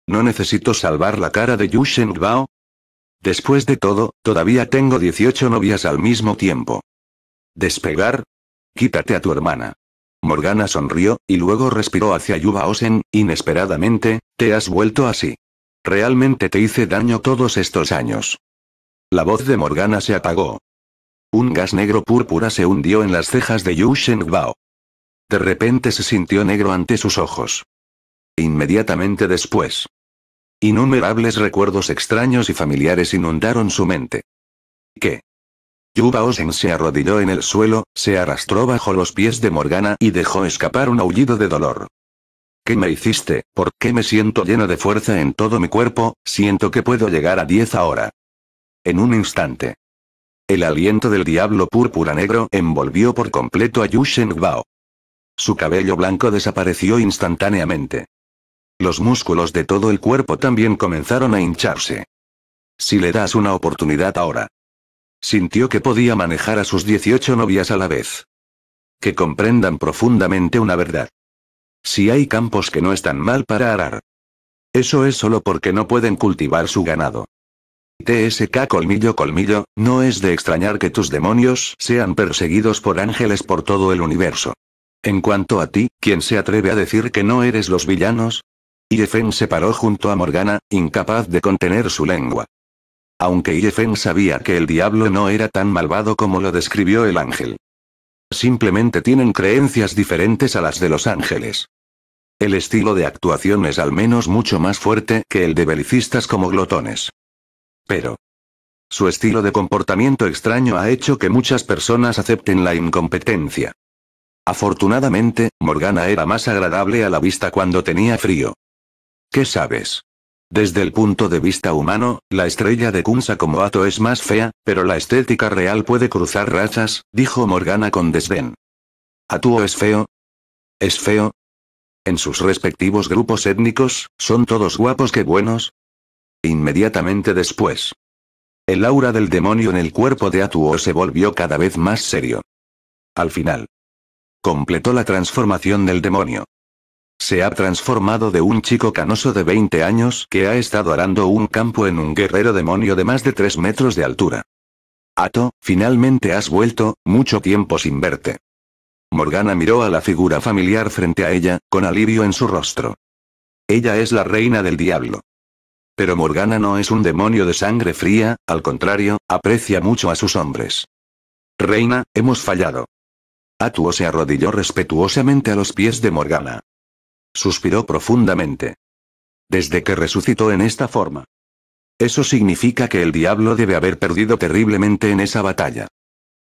No necesito salvar la cara de Yu Bao? Después de todo, todavía tengo 18 novias al mismo tiempo. ¿Despegar? Quítate a tu hermana. Morgana sonrió, y luego respiró hacia bao sen inesperadamente, te has vuelto así. Realmente te hice daño todos estos años. La voz de Morgana se apagó. Un gas negro púrpura se hundió en las cejas de Yu Shengbao. De repente se sintió negro ante sus ojos. Inmediatamente después. Innumerables recuerdos extraños y familiares inundaron su mente. ¿Qué? Yuba se arrodilló en el suelo, se arrastró bajo los pies de Morgana y dejó escapar un aullido de dolor. ¿Qué me hiciste? ¿Por qué me siento lleno de fuerza en todo mi cuerpo? Siento que puedo llegar a 10 ahora. En un instante. El aliento del diablo púrpura negro envolvió por completo a Yushen Bao. Su cabello blanco desapareció instantáneamente. Los músculos de todo el cuerpo también comenzaron a hincharse. Si le das una oportunidad ahora. Sintió que podía manejar a sus 18 novias a la vez. Que comprendan profundamente una verdad. Si hay campos que no están mal para arar. Eso es solo porque no pueden cultivar su ganado. TSK Colmillo Colmillo, no es de extrañar que tus demonios sean perseguidos por ángeles por todo el universo. En cuanto a ti, ¿quién se atreve a decir que no eres los villanos? Iefen se paró junto a Morgana, incapaz de contener su lengua. Aunque Iefen sabía que el diablo no era tan malvado como lo describió el ángel. Simplemente tienen creencias diferentes a las de los ángeles. El estilo de actuación es al menos mucho más fuerte que el de belicistas como glotones. Pero, su estilo de comportamiento extraño ha hecho que muchas personas acepten la incompetencia. Afortunadamente, Morgana era más agradable a la vista cuando tenía frío. ¿Qué sabes? Desde el punto de vista humano, la estrella de Kunsa como Ato es más fea, pero la estética real puede cruzar rachas, dijo Morgana con desdén. ¿Atuo es feo? ¿Es feo? En sus respectivos grupos étnicos, ¿son todos guapos que buenos? Inmediatamente después. El aura del demonio en el cuerpo de Atuo se volvió cada vez más serio. Al final, Completó la transformación del demonio. Se ha transformado de un chico canoso de 20 años que ha estado arando un campo en un guerrero demonio de más de 3 metros de altura. Ato, finalmente has vuelto, mucho tiempo sin verte. Morgana miró a la figura familiar frente a ella, con alivio en su rostro. Ella es la reina del diablo. Pero Morgana no es un demonio de sangre fría, al contrario, aprecia mucho a sus hombres. Reina, hemos fallado. Atuo se arrodilló respetuosamente a los pies de Morgana. Suspiró profundamente. Desde que resucitó en esta forma. Eso significa que el diablo debe haber perdido terriblemente en esa batalla.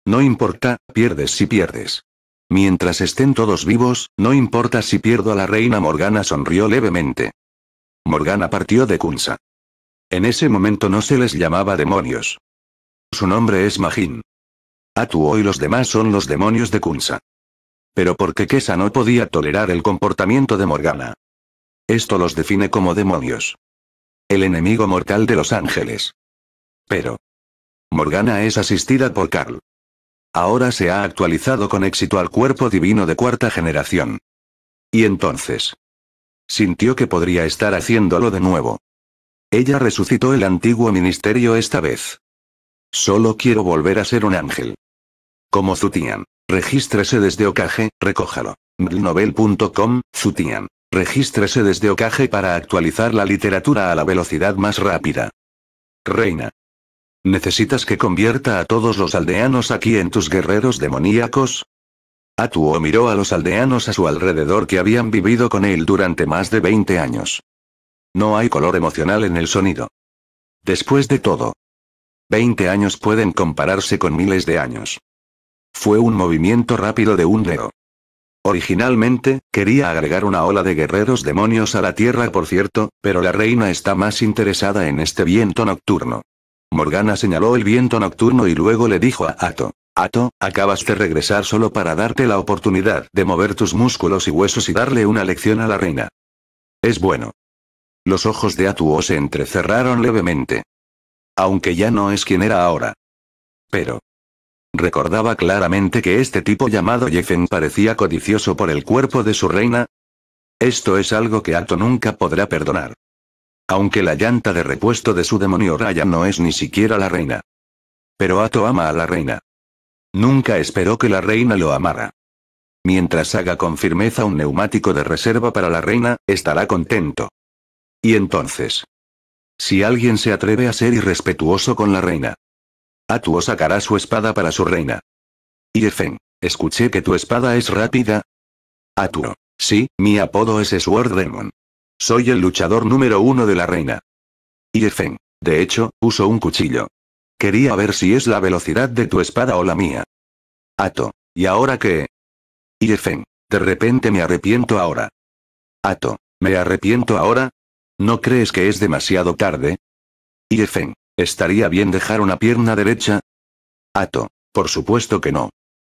No importa, pierdes si pierdes. Mientras estén todos vivos, no importa si pierdo a la reina Morgana sonrió levemente. Morgana partió de Kunsa. En ese momento no se les llamaba demonios. Su nombre es Majin. Atuo y los demás son los demonios de Kunsa. Pero porque Kesa no podía tolerar el comportamiento de Morgana. Esto los define como demonios. El enemigo mortal de los ángeles. Pero. Morgana es asistida por Carl. Ahora se ha actualizado con éxito al cuerpo divino de cuarta generación. Y entonces. Sintió que podría estar haciéndolo de nuevo. Ella resucitó el antiguo ministerio esta vez. Solo quiero volver a ser un ángel. Como Zutian. Regístrese desde Okage, recójalo. Mdnovel.com, Zutian. Regístrese desde Okage para actualizar la literatura a la velocidad más rápida. Reina. ¿Necesitas que convierta a todos los aldeanos aquí en tus guerreros demoníacos? Atuo miró a los aldeanos a su alrededor que habían vivido con él durante más de 20 años. No hay color emocional en el sonido. Después de todo, 20 años pueden compararse con miles de años. Fue un movimiento rápido de un dedo. Originalmente, quería agregar una ola de guerreros demonios a la Tierra, por cierto, pero la reina está más interesada en este viento nocturno. Morgana señaló el viento nocturno y luego le dijo a Ato. Ato, acabas de regresar solo para darte la oportunidad de mover tus músculos y huesos y darle una lección a la reina. Es bueno. Los ojos de Ato se entrecerraron levemente. Aunque ya no es quien era ahora. Pero, Recordaba claramente que este tipo llamado Jeffen parecía codicioso por el cuerpo de su reina. Esto es algo que Ato nunca podrá perdonar. Aunque la llanta de repuesto de su demonio Raya no es ni siquiera la reina. Pero Ato ama a la reina. Nunca esperó que la reina lo amara. Mientras haga con firmeza un neumático de reserva para la reina, estará contento. Y entonces. Si alguien se atreve a ser irrespetuoso con la reina, Atuo sacará su espada para su reina. Iefen, escuché que tu espada es rápida. Atuo, sí, mi apodo es Sword Demon. Soy el luchador número uno de la reina. Iefen, de hecho, uso un cuchillo. Quería ver si es la velocidad de tu espada o la mía. Ato, ¿y ahora qué? Iefen, de repente me arrepiento ahora. Ato, ¿me arrepiento ahora? ¿No crees que es demasiado tarde? Iefen, ¿Estaría bien dejar una pierna derecha? Ato. Por supuesto que no.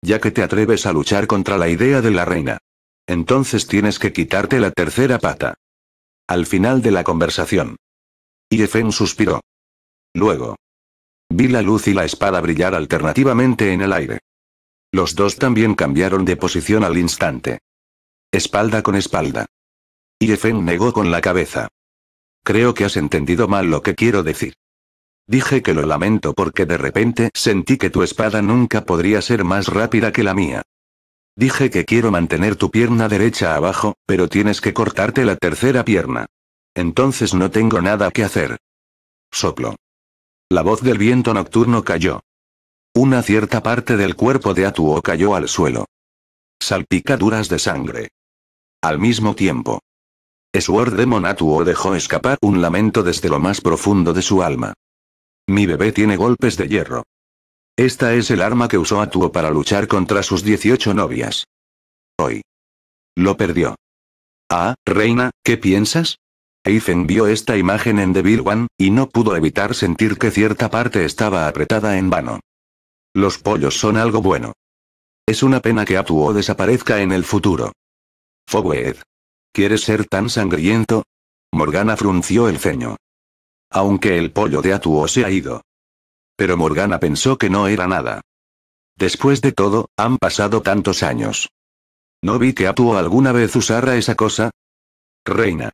Ya que te atreves a luchar contra la idea de la reina. Entonces tienes que quitarte la tercera pata. Al final de la conversación. Yefen suspiró. Luego. Vi la luz y la espada brillar alternativamente en el aire. Los dos también cambiaron de posición al instante. Espalda con espalda. Yefen negó con la cabeza. Creo que has entendido mal lo que quiero decir. Dije que lo lamento porque de repente sentí que tu espada nunca podría ser más rápida que la mía. Dije que quiero mantener tu pierna derecha abajo, pero tienes que cortarte la tercera pierna. Entonces no tengo nada que hacer. Soplo. La voz del viento nocturno cayó. Una cierta parte del cuerpo de Atuo cayó al suelo. Salpicaduras de sangre. Al mismo tiempo. Sword Demon Atuo dejó escapar un lamento desde lo más profundo de su alma. Mi bebé tiene golpes de hierro. Esta es el arma que usó Atuo para luchar contra sus 18 novias. Hoy. Lo perdió. Ah, reina, ¿qué piensas? Aifen vio esta imagen en The One, y no pudo evitar sentir que cierta parte estaba apretada en vano. Los pollos son algo bueno. Es una pena que Atuo desaparezca en el futuro. Fogued. ¿Quieres ser tan sangriento? Morgana frunció el ceño. Aunque el pollo de Atuo se ha ido. Pero Morgana pensó que no era nada. Después de todo, han pasado tantos años. ¿No vi que Atuo alguna vez usara esa cosa? Reina.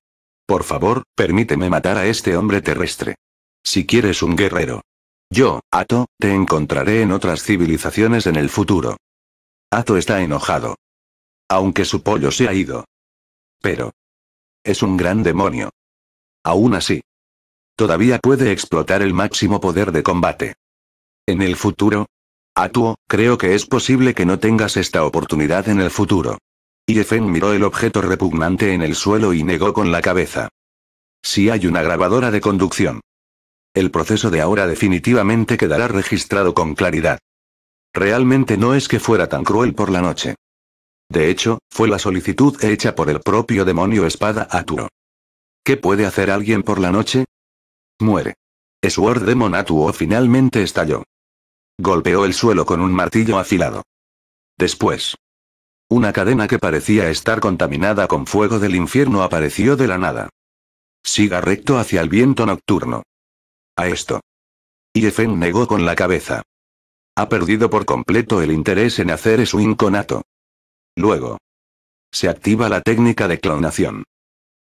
Por favor, permíteme matar a este hombre terrestre. Si quieres un guerrero. Yo, Ato, te encontraré en otras civilizaciones en el futuro. Ato está enojado. Aunque su pollo se ha ido. Pero. Es un gran demonio. Aún así. Todavía puede explotar el máximo poder de combate. En el futuro. Atuo, creo que es posible que no tengas esta oportunidad en el futuro. Y Yefen miró el objeto repugnante en el suelo y negó con la cabeza. Si hay una grabadora de conducción. El proceso de ahora definitivamente quedará registrado con claridad. Realmente no es que fuera tan cruel por la noche. De hecho, fue la solicitud hecha por el propio demonio espada Atuo. ¿Qué puede hacer alguien por la noche? Muere. Sword Demon Atuo finalmente estalló. Golpeó el suelo con un martillo afilado. Después. Una cadena que parecía estar contaminada con fuego del infierno apareció de la nada. Siga recto hacia el viento nocturno. A esto. Yefen negó con la cabeza. Ha perdido por completo el interés en hacer su inconato. Luego. Se activa la técnica de clonación.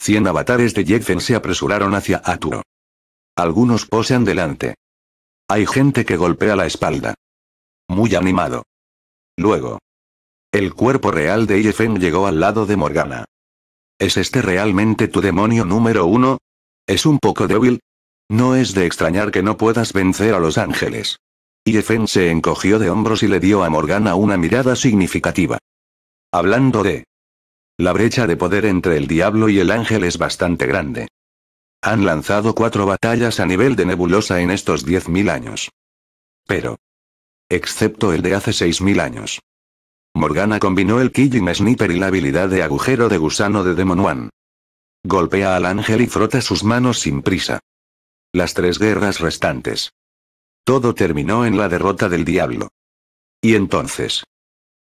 Cien avatares de Yefen se apresuraron hacia Atuo. Algunos posean delante. Hay gente que golpea la espalda. Muy animado. Luego. El cuerpo real de Yefen llegó al lado de Morgana. ¿Es este realmente tu demonio número uno? ¿Es un poco débil? No es de extrañar que no puedas vencer a los ángeles. Yefen se encogió de hombros y le dio a Morgana una mirada significativa. Hablando de... La brecha de poder entre el diablo y el ángel es bastante grande. Han lanzado cuatro batallas a nivel de nebulosa en estos 10.000 años. Pero. Excepto el de hace 6.000 años. Morgana combinó el Killing Sniper y la habilidad de agujero de gusano de Demon One. Golpea al ángel y frota sus manos sin prisa. Las tres guerras restantes. Todo terminó en la derrota del diablo. Y entonces.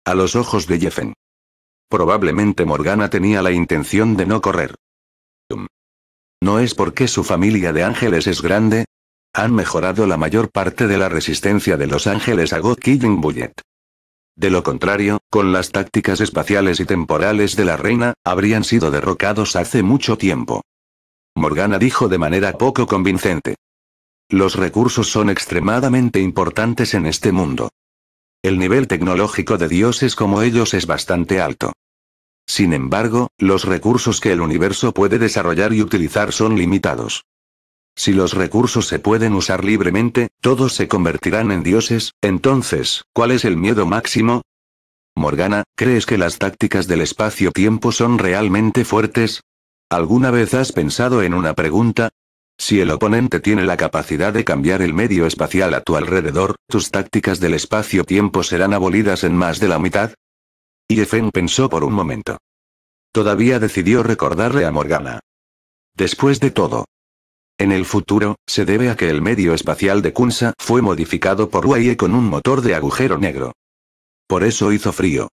A los ojos de Jeffen. Probablemente Morgana tenía la intención de no correr. ¿No es porque su familia de ángeles es grande? Han mejorado la mayor parte de la resistencia de los ángeles a God Killing Bullet. De lo contrario, con las tácticas espaciales y temporales de la reina, habrían sido derrocados hace mucho tiempo. Morgana dijo de manera poco convincente. Los recursos son extremadamente importantes en este mundo. El nivel tecnológico de dioses como ellos es bastante alto. Sin embargo, los recursos que el universo puede desarrollar y utilizar son limitados. Si los recursos se pueden usar libremente, todos se convertirán en dioses, entonces, ¿cuál es el miedo máximo? Morgana, ¿crees que las tácticas del espacio-tiempo son realmente fuertes? ¿Alguna vez has pensado en una pregunta? Si el oponente tiene la capacidad de cambiar el medio espacial a tu alrededor, tus tácticas del espacio-tiempo serán abolidas en más de la mitad. Yefen pensó por un momento. Todavía decidió recordarle a Morgana. Después de todo. En el futuro, se debe a que el medio espacial de Kunsa fue modificado por Huaye con un motor de agujero negro. Por eso hizo frío.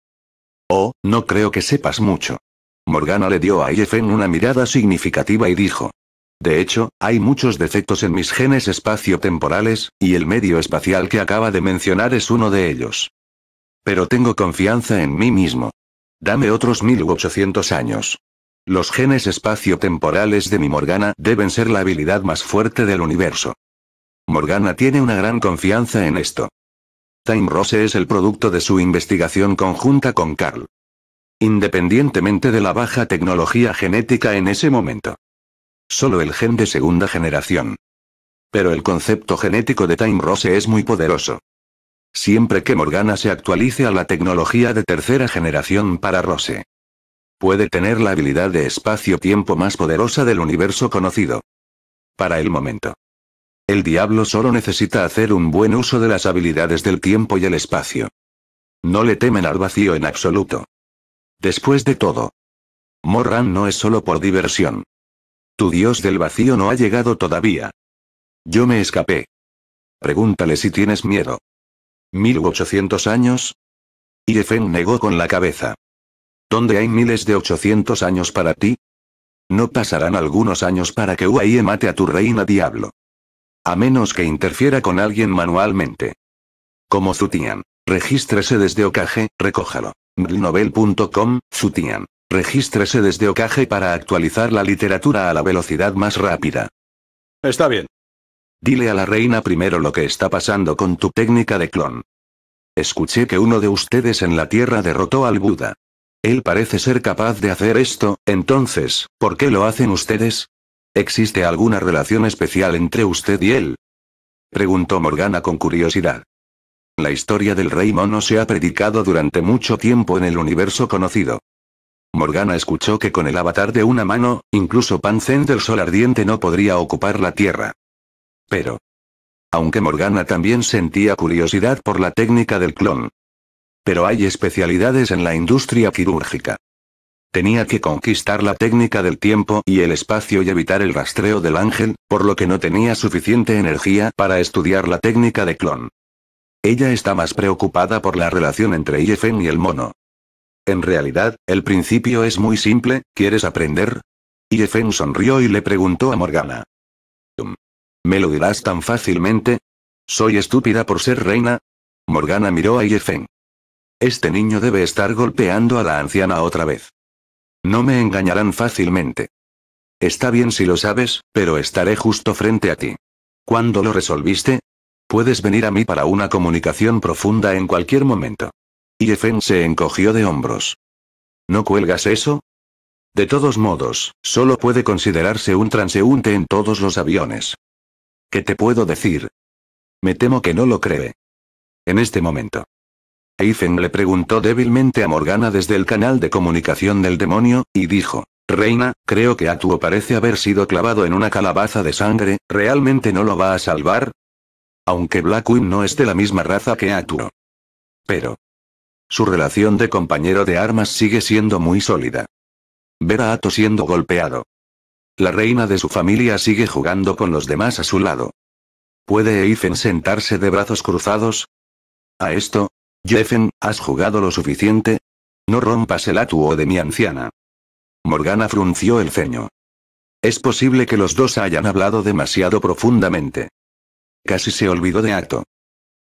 Oh, no creo que sepas mucho. Morgana le dio a Yefen e una mirada significativa y dijo. De hecho, hay muchos defectos en mis genes espacio-temporales, y el medio espacial que acaba de mencionar es uno de ellos. Pero tengo confianza en mí mismo. Dame otros 1800 años. Los genes espacio-temporales de mi Morgana deben ser la habilidad más fuerte del universo. Morgana tiene una gran confianza en esto. Time Rose es el producto de su investigación conjunta con Carl. Independientemente de la baja tecnología genética en ese momento. Solo el gen de segunda generación. Pero el concepto genético de Time Rose es muy poderoso siempre que Morgana se actualice a la tecnología de tercera generación para Rose. Puede tener la habilidad de espacio-tiempo más poderosa del universo conocido. Para el momento. El diablo solo necesita hacer un buen uso de las habilidades del tiempo y el espacio. No le temen al vacío en absoluto. Después de todo. Morran no es solo por diversión. Tu dios del vacío no ha llegado todavía. Yo me escapé. Pregúntale si tienes miedo. ¿1800 años? Y Feng negó con la cabeza. ¿Dónde hay miles de 800 años para ti? No pasarán algunos años para que UAI mate a tu reina diablo. A menos que interfiera con alguien manualmente. Como Zutian. Regístrese desde Okage, recójalo. Novel.com, Zutian. Regístrese desde Okage para actualizar la literatura a la velocidad más rápida. Está bien. Dile a la reina primero lo que está pasando con tu técnica de clon. Escuché que uno de ustedes en la Tierra derrotó al Buda. Él parece ser capaz de hacer esto, entonces, ¿por qué lo hacen ustedes? ¿Existe alguna relación especial entre usted y él? Preguntó Morgana con curiosidad. La historia del rey mono se ha predicado durante mucho tiempo en el universo conocido. Morgana escuchó que con el avatar de una mano, incluso Pan del Sol Ardiente no podría ocupar la Tierra. Pero... Aunque Morgana también sentía curiosidad por la técnica del clon. Pero hay especialidades en la industria quirúrgica. Tenía que conquistar la técnica del tiempo y el espacio y evitar el rastreo del ángel, por lo que no tenía suficiente energía para estudiar la técnica de clon. Ella está más preocupada por la relación entre Yefen y el mono. En realidad, el principio es muy simple, ¿quieres aprender? Yefen sonrió y le preguntó a Morgana. ¿Me lo dirás tan fácilmente? ¿Soy estúpida por ser reina? Morgana miró a Yefen. Este niño debe estar golpeando a la anciana otra vez. No me engañarán fácilmente. Está bien si lo sabes, pero estaré justo frente a ti. ¿Cuándo lo resolviste? Puedes venir a mí para una comunicación profunda en cualquier momento. Yefen se encogió de hombros. ¿No cuelgas eso? De todos modos, solo puede considerarse un transeúnte en todos los aviones. ¿Qué te puedo decir? Me temo que no lo cree. En este momento. Eifen le preguntó débilmente a Morgana desde el canal de comunicación del demonio, y dijo, Reina, creo que Atuo parece haber sido clavado en una calabaza de sangre, ¿realmente no lo va a salvar? Aunque Blackwing no es de la misma raza que Atuo. Pero. Su relación de compañero de armas sigue siendo muy sólida. Ver a Ato siendo golpeado, la reina de su familia sigue jugando con los demás a su lado. ¿Puede Eifen sentarse de brazos cruzados? A esto, Jeffen, ¿has jugado lo suficiente? No rompas el atuo de mi anciana. Morgana frunció el ceño. Es posible que los dos hayan hablado demasiado profundamente. Casi se olvidó de acto.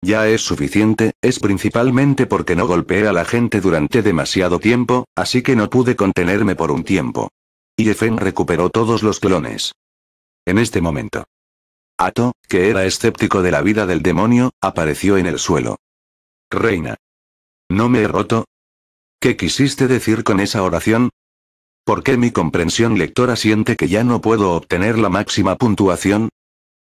Ya es suficiente, es principalmente porque no golpeé a la gente durante demasiado tiempo, así que no pude contenerme por un tiempo. Y Efen recuperó todos los clones. En este momento. Ato, que era escéptico de la vida del demonio, apareció en el suelo. Reina. ¿No me he roto? ¿Qué quisiste decir con esa oración? ¿Por qué mi comprensión lectora siente que ya no puedo obtener la máxima puntuación?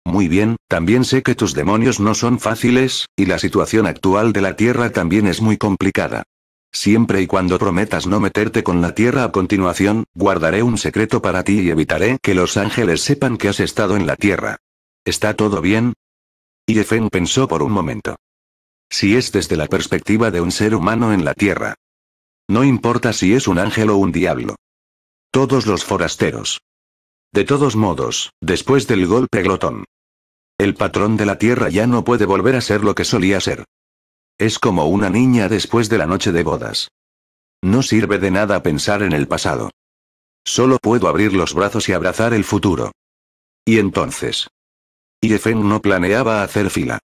Muy bien, también sé que tus demonios no son fáciles, y la situación actual de la Tierra también es muy complicada. Siempre y cuando prometas no meterte con la tierra a continuación, guardaré un secreto para ti y evitaré que los ángeles sepan que has estado en la tierra. ¿Está todo bien? Y Yefen pensó por un momento. Si es desde la perspectiva de un ser humano en la tierra. No importa si es un ángel o un diablo. Todos los forasteros. De todos modos, después del golpe glotón. El patrón de la Tierra ya no puede volver a ser lo que solía ser. Es como una niña después de la noche de bodas. No sirve de nada pensar en el pasado. Solo puedo abrir los brazos y abrazar el futuro. Y entonces. Yefen no planeaba hacer fila.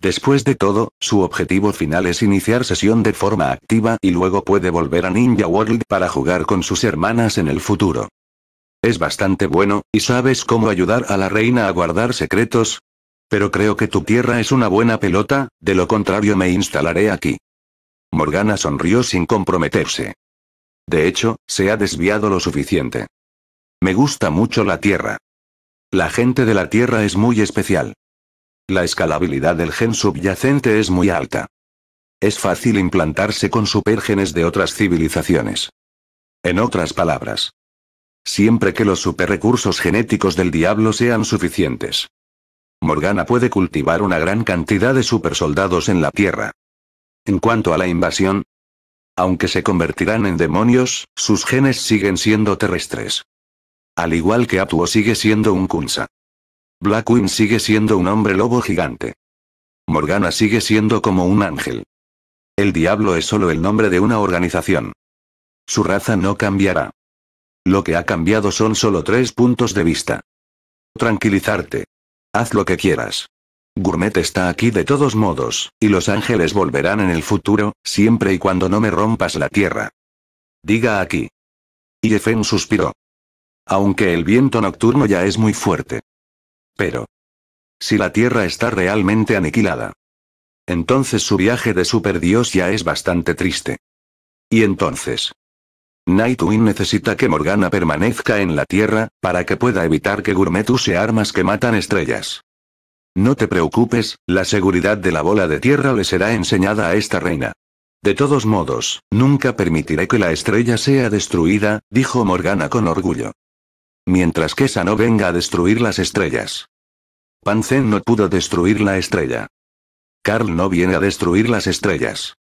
Después de todo, su objetivo final es iniciar sesión de forma activa y luego puede volver a Ninja World para jugar con sus hermanas en el futuro. Es bastante bueno, y sabes cómo ayudar a la reina a guardar secretos, pero creo que tu tierra es una buena pelota, de lo contrario me instalaré aquí. Morgana sonrió sin comprometerse. De hecho, se ha desviado lo suficiente. Me gusta mucho la tierra. La gente de la tierra es muy especial. La escalabilidad del gen subyacente es muy alta. Es fácil implantarse con supergenes de otras civilizaciones. En otras palabras, siempre que los superrecursos genéticos del diablo sean suficientes. Morgana puede cultivar una gran cantidad de supersoldados en la Tierra. En cuanto a la invasión, aunque se convertirán en demonios, sus genes siguen siendo terrestres. Al igual que Atuo sigue siendo un Kunsa. Blackwing sigue siendo un hombre lobo gigante. Morgana sigue siendo como un ángel. El diablo es solo el nombre de una organización. Su raza no cambiará. Lo que ha cambiado son solo tres puntos de vista. Tranquilizarte. Haz lo que quieras. Gourmet está aquí de todos modos, y los ángeles volverán en el futuro, siempre y cuando no me rompas la tierra. Diga aquí. Y Efen suspiró. Aunque el viento nocturno ya es muy fuerte. Pero. Si la tierra está realmente aniquilada. Entonces su viaje de superdios ya es bastante triste. Y entonces. Nightwing necesita que Morgana permanezca en la Tierra, para que pueda evitar que Gourmet use armas que matan estrellas. No te preocupes, la seguridad de la bola de tierra le será enseñada a esta reina. De todos modos, nunca permitiré que la estrella sea destruida, dijo Morgana con orgullo. Mientras que esa no venga a destruir las estrellas. Panzen no pudo destruir la estrella. Carl no viene a destruir las estrellas.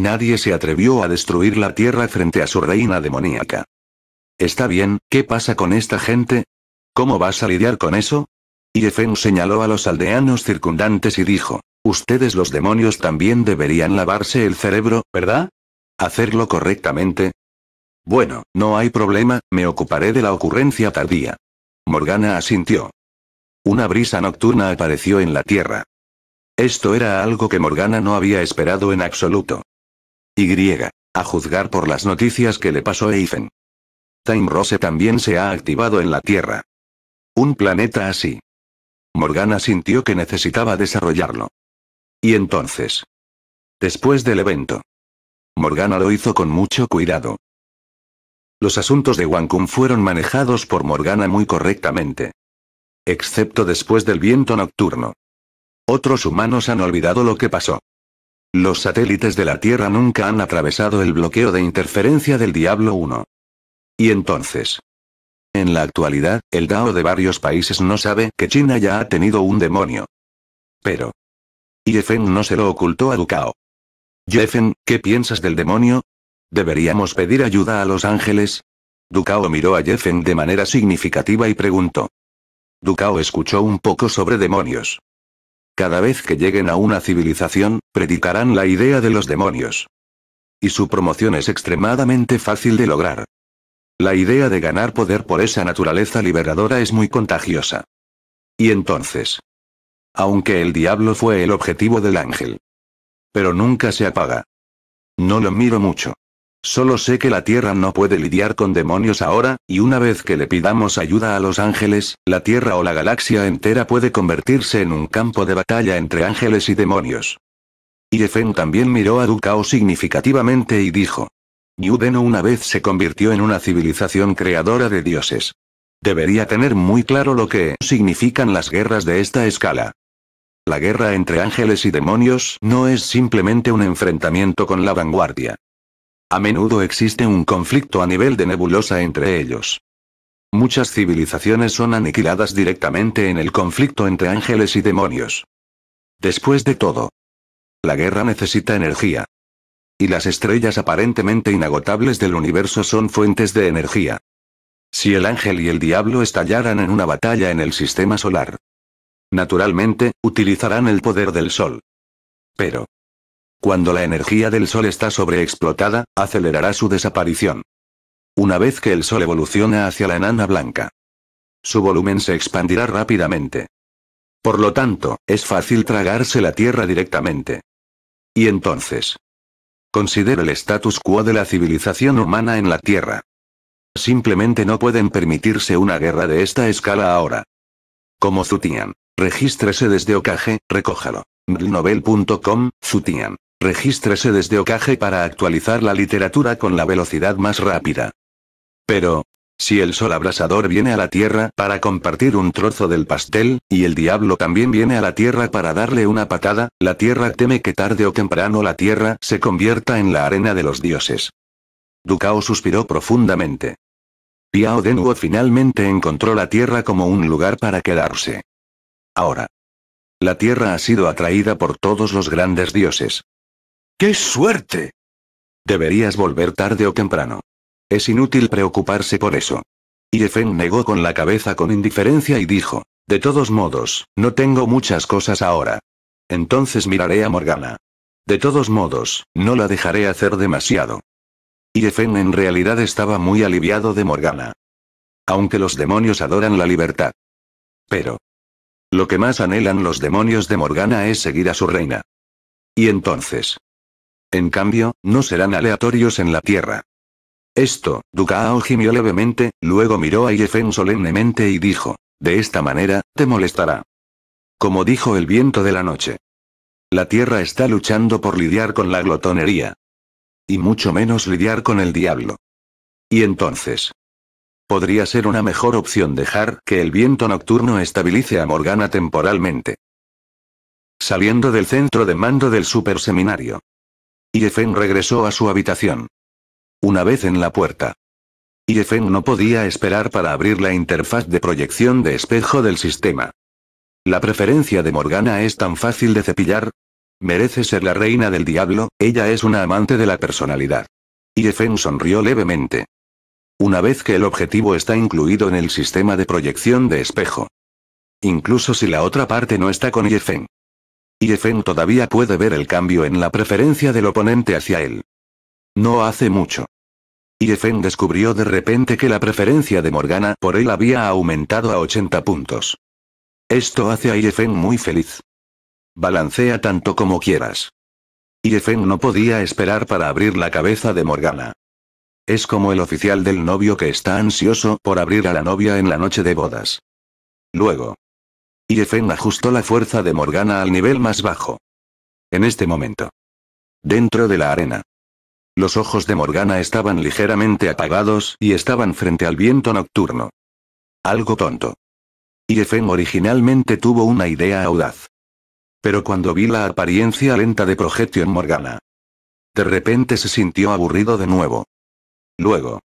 Nadie se atrevió a destruir la tierra frente a su reina demoníaca. Está bien, ¿qué pasa con esta gente? ¿Cómo vas a lidiar con eso? Yefen señaló a los aldeanos circundantes y dijo, ustedes los demonios también deberían lavarse el cerebro, ¿verdad? Hacerlo correctamente. Bueno, no hay problema, me ocuparé de la ocurrencia tardía. Morgana asintió. Una brisa nocturna apareció en la tierra. Esto era algo que Morgana no había esperado en absoluto. Y. A juzgar por las noticias que le pasó Eifen. Time Rose también se ha activado en la Tierra. Un planeta así. Morgana sintió que necesitaba desarrollarlo. Y entonces. Después del evento. Morgana lo hizo con mucho cuidado. Los asuntos de Wankum fueron manejados por Morgana muy correctamente. Excepto después del viento nocturno. Otros humanos han olvidado lo que pasó. Los satélites de la Tierra nunca han atravesado el bloqueo de interferencia del Diablo 1. ¿Y entonces? En la actualidad, el DAO de varios países no sabe que China ya ha tenido un demonio. Pero. Yefen no se lo ocultó a Ducao. Jeffen, ¿qué piensas del demonio? ¿Deberíamos pedir ayuda a los ángeles? Ducao miró a Yefen de manera significativa y preguntó. Ducao escuchó un poco sobre demonios. Cada vez que lleguen a una civilización, predicarán la idea de los demonios. Y su promoción es extremadamente fácil de lograr. La idea de ganar poder por esa naturaleza liberadora es muy contagiosa. Y entonces. Aunque el diablo fue el objetivo del ángel. Pero nunca se apaga. No lo miro mucho. Solo sé que la Tierra no puede lidiar con demonios ahora, y una vez que le pidamos ayuda a los ángeles, la Tierra o la galaxia entera puede convertirse en un campo de batalla entre ángeles y demonios. Yefen también miró a Dukao significativamente y dijo. Yudeno una vez se convirtió en una civilización creadora de dioses. Debería tener muy claro lo que significan las guerras de esta escala. La guerra entre ángeles y demonios no es simplemente un enfrentamiento con la vanguardia. A menudo existe un conflicto a nivel de nebulosa entre ellos. Muchas civilizaciones son aniquiladas directamente en el conflicto entre ángeles y demonios. Después de todo, la guerra necesita energía. Y las estrellas aparentemente inagotables del universo son fuentes de energía. Si el ángel y el diablo estallaran en una batalla en el sistema solar, naturalmente, utilizarán el poder del sol. Pero, cuando la energía del Sol está sobreexplotada, acelerará su desaparición. Una vez que el Sol evoluciona hacia la enana blanca, su volumen se expandirá rápidamente. Por lo tanto, es fácil tragarse la Tierra directamente. Y entonces, considere el status quo de la civilización humana en la Tierra. Simplemente no pueden permitirse una guerra de esta escala ahora. Como Zutian. Regístrese desde Okage, recójalo. Zutian. Regístrese desde Okage para actualizar la literatura con la velocidad más rápida. Pero, si el sol abrasador viene a la tierra para compartir un trozo del pastel, y el diablo también viene a la tierra para darle una patada, la tierra teme que tarde o temprano la tierra se convierta en la arena de los dioses. Dukao suspiró profundamente. Piao Denwo finalmente encontró la tierra como un lugar para quedarse. Ahora. La tierra ha sido atraída por todos los grandes dioses. ¡Qué suerte! Deberías volver tarde o temprano. Es inútil preocuparse por eso. Yefen negó con la cabeza con indiferencia y dijo, de todos modos, no tengo muchas cosas ahora. Entonces miraré a Morgana. De todos modos, no la dejaré hacer demasiado. Yefen en realidad estaba muy aliviado de Morgana. Aunque los demonios adoran la libertad. Pero. Lo que más anhelan los demonios de Morgana es seguir a su reina. Y entonces, en cambio, no serán aleatorios en la Tierra. Esto, Dukao gimió levemente, luego miró a Yefen solemnemente y dijo, de esta manera, te molestará. Como dijo el viento de la noche. La Tierra está luchando por lidiar con la glotonería. Y mucho menos lidiar con el diablo. Y entonces, podría ser una mejor opción dejar que el viento nocturno estabilice a Morgana temporalmente. Saliendo del centro de mando del super seminario. Yefen regresó a su habitación. Una vez en la puerta. Yefen no podía esperar para abrir la interfaz de proyección de espejo del sistema. La preferencia de Morgana es tan fácil de cepillar. Merece ser la reina del diablo, ella es una amante de la personalidad. Yefen sonrió levemente. Una vez que el objetivo está incluido en el sistema de proyección de espejo. Incluso si la otra parte no está con Yefen. Y todavía puede ver el cambio en la preferencia del oponente hacia él. No hace mucho. Y descubrió de repente que la preferencia de Morgana por él había aumentado a 80 puntos. Esto hace a Yefen muy feliz. Balancea tanto como quieras. Yefen no podía esperar para abrir la cabeza de Morgana. Es como el oficial del novio que está ansioso por abrir a la novia en la noche de bodas. Luego, y ajustó la fuerza de Morgana al nivel más bajo. En este momento. Dentro de la arena. Los ojos de Morgana estaban ligeramente apagados y estaban frente al viento nocturno. Algo tonto. defen originalmente tuvo una idea audaz. Pero cuando vi la apariencia lenta de en Morgana. De repente se sintió aburrido de nuevo. Luego.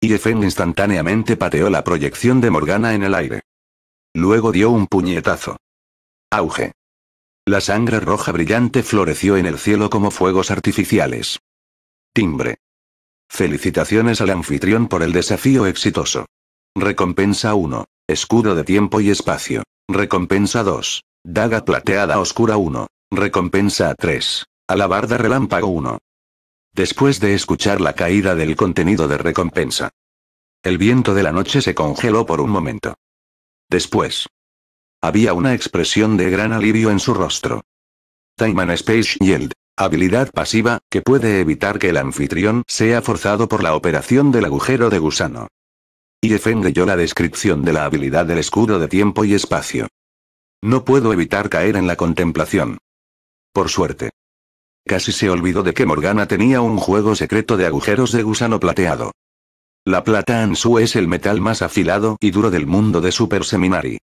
defen instantáneamente pateó la proyección de Morgana en el aire. Luego dio un puñetazo. Auge. La sangre roja brillante floreció en el cielo como fuegos artificiales. Timbre. Felicitaciones al anfitrión por el desafío exitoso. Recompensa 1. Escudo de tiempo y espacio. Recompensa 2. Daga plateada oscura 1. Recompensa 3. Alabarda relámpago 1. Después de escuchar la caída del contenido de recompensa, el viento de la noche se congeló por un momento. Después. Había una expresión de gran alivio en su rostro. Time and Space Yield. Habilidad pasiva, que puede evitar que el anfitrión sea forzado por la operación del agujero de gusano. Y yo la descripción de la habilidad del escudo de tiempo y espacio. No puedo evitar caer en la contemplación. Por suerte. Casi se olvidó de que Morgana tenía un juego secreto de agujeros de gusano plateado. La plata Ansu es el metal más afilado y duro del mundo de Super Seminary.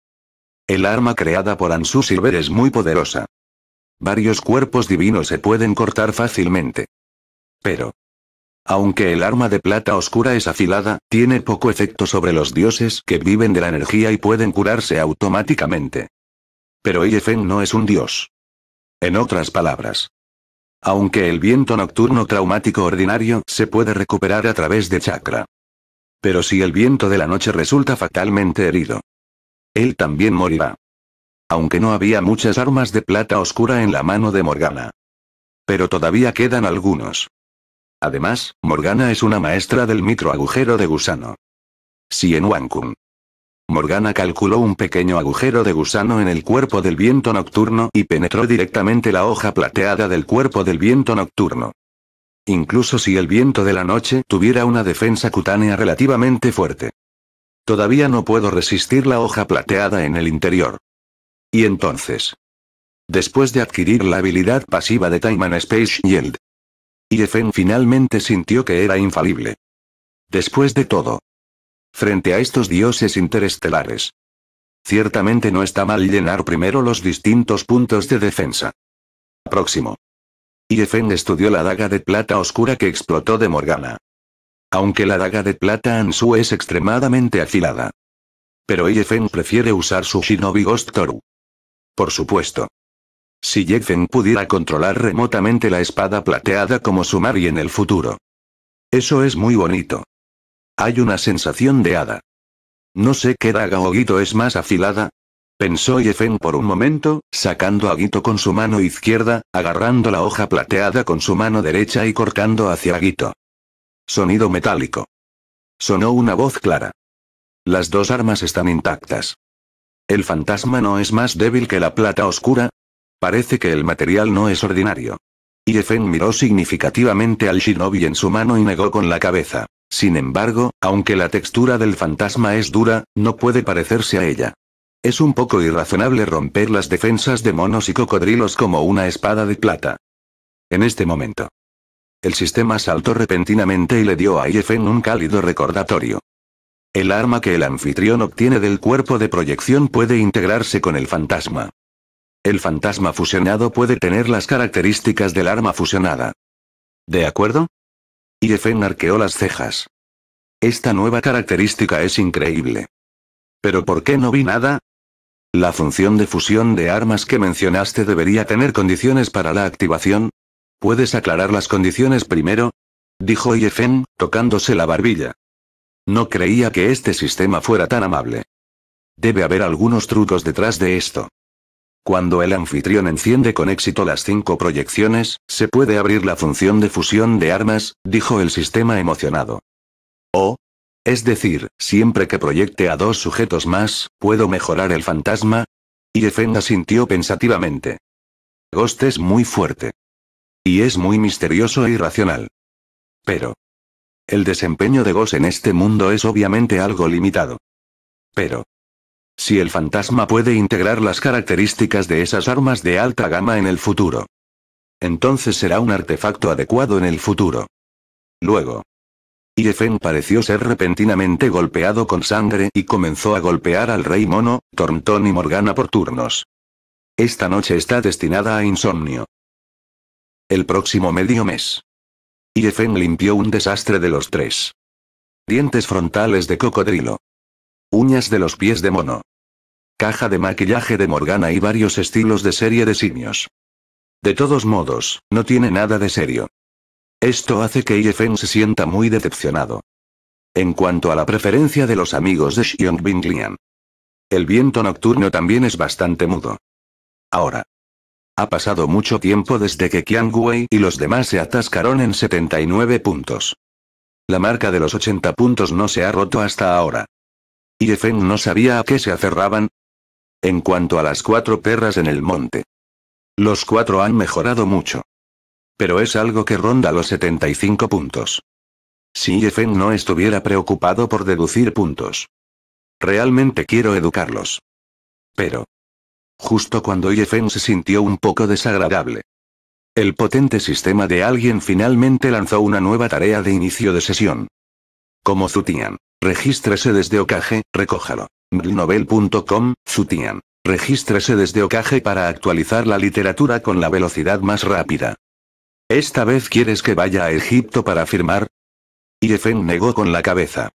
El arma creada por Ansu Silver es muy poderosa. Varios cuerpos divinos se pueden cortar fácilmente. Pero, aunque el arma de plata oscura es afilada, tiene poco efecto sobre los dioses que viven de la energía y pueden curarse automáticamente. Pero Ilefen no es un dios. En otras palabras, aunque el viento nocturno traumático ordinario se puede recuperar a través de chakra. Pero si el viento de la noche resulta fatalmente herido. Él también morirá. Aunque no había muchas armas de plata oscura en la mano de Morgana. Pero todavía quedan algunos. Además, Morgana es una maestra del microagujero de gusano. Si en Wankun. Morgana calculó un pequeño agujero de gusano en el cuerpo del viento nocturno y penetró directamente la hoja plateada del cuerpo del viento nocturno incluso si el viento de la noche tuviera una defensa cutánea relativamente fuerte. Todavía no puedo resistir la hoja plateada en el interior. Y entonces. Después de adquirir la habilidad pasiva de Time and Space Y Yefen finalmente sintió que era infalible. Después de todo. Frente a estos dioses interestelares. Ciertamente no está mal llenar primero los distintos puntos de defensa. Próximo. Yefeng estudió la daga de plata oscura que explotó de Morgana. Aunque la daga de plata Ansu es extremadamente afilada. Pero Yefeng prefiere usar su Shinobi Ghost Toru. Por supuesto. Si Yefeng pudiera controlar remotamente la espada plateada como Sumari en el futuro. Eso es muy bonito. Hay una sensación de hada. No sé qué daga o guito es más afilada, pensó Yefen por un momento, sacando a Guito con su mano izquierda, agarrando la hoja plateada con su mano derecha y cortando hacia Guito. Sonido metálico. Sonó una voz clara. Las dos armas están intactas. ¿El fantasma no es más débil que la plata oscura? Parece que el material no es ordinario. Yefen miró significativamente al shinobi en su mano y negó con la cabeza. Sin embargo, aunque la textura del fantasma es dura, no puede parecerse a ella. Es un poco irrazonable romper las defensas de monos y cocodrilos como una espada de plata. En este momento. El sistema saltó repentinamente y le dio a IFN un cálido recordatorio. El arma que el anfitrión obtiene del cuerpo de proyección puede integrarse con el fantasma. El fantasma fusionado puede tener las características del arma fusionada. ¿De acuerdo? Yefen arqueó las cejas. Esta nueva característica es increíble. ¿Pero por qué no vi nada? La función de fusión de armas que mencionaste debería tener condiciones para la activación. ¿Puedes aclarar las condiciones primero? Dijo Yefen, tocándose la barbilla. No creía que este sistema fuera tan amable. Debe haber algunos trucos detrás de esto. Cuando el anfitrión enciende con éxito las cinco proyecciones, se puede abrir la función de fusión de armas, dijo el sistema emocionado. Oh, es decir, siempre que proyecte a dos sujetos más, ¿puedo mejorar el fantasma? Y Efenda sintió pensativamente. Ghost es muy fuerte. Y es muy misterioso e irracional. Pero. El desempeño de Ghost en este mundo es obviamente algo limitado. Pero. Si el fantasma puede integrar las características de esas armas de alta gama en el futuro. Entonces será un artefacto adecuado en el futuro. Luego, Yefen pareció ser repentinamente golpeado con sangre y comenzó a golpear al rey mono, Torntón y Morgana por turnos. Esta noche está destinada a insomnio. El próximo medio mes. Yefen limpió un desastre de los tres. Dientes frontales de cocodrilo. Uñas de los pies de mono. Caja de maquillaje de Morgana y varios estilos de serie de simios. De todos modos, no tiene nada de serio. Esto hace que Yefen se sienta muy decepcionado. En cuanto a la preferencia de los amigos de Xiong Binglian. El viento nocturno también es bastante mudo. Ahora. Ha pasado mucho tiempo desde que Qiang Wei y los demás se atascaron en 79 puntos. La marca de los 80 puntos no se ha roto hasta ahora. Feng no sabía a qué se aferraban. En cuanto a las cuatro perras en el monte. Los cuatro han mejorado mucho. Pero es algo que ronda los 75 puntos. Si Yefen no estuviera preocupado por deducir puntos. Realmente quiero educarlos. Pero. Justo cuando Yefen se sintió un poco desagradable. El potente sistema de alguien finalmente lanzó una nueva tarea de inicio de sesión. Como Zutian. Regístrese desde Okage, recójalo. Novel.com, Zutian. Regístrese desde Okage para actualizar la literatura con la velocidad más rápida. ¿Esta vez quieres que vaya a Egipto para firmar? Yefen negó con la cabeza.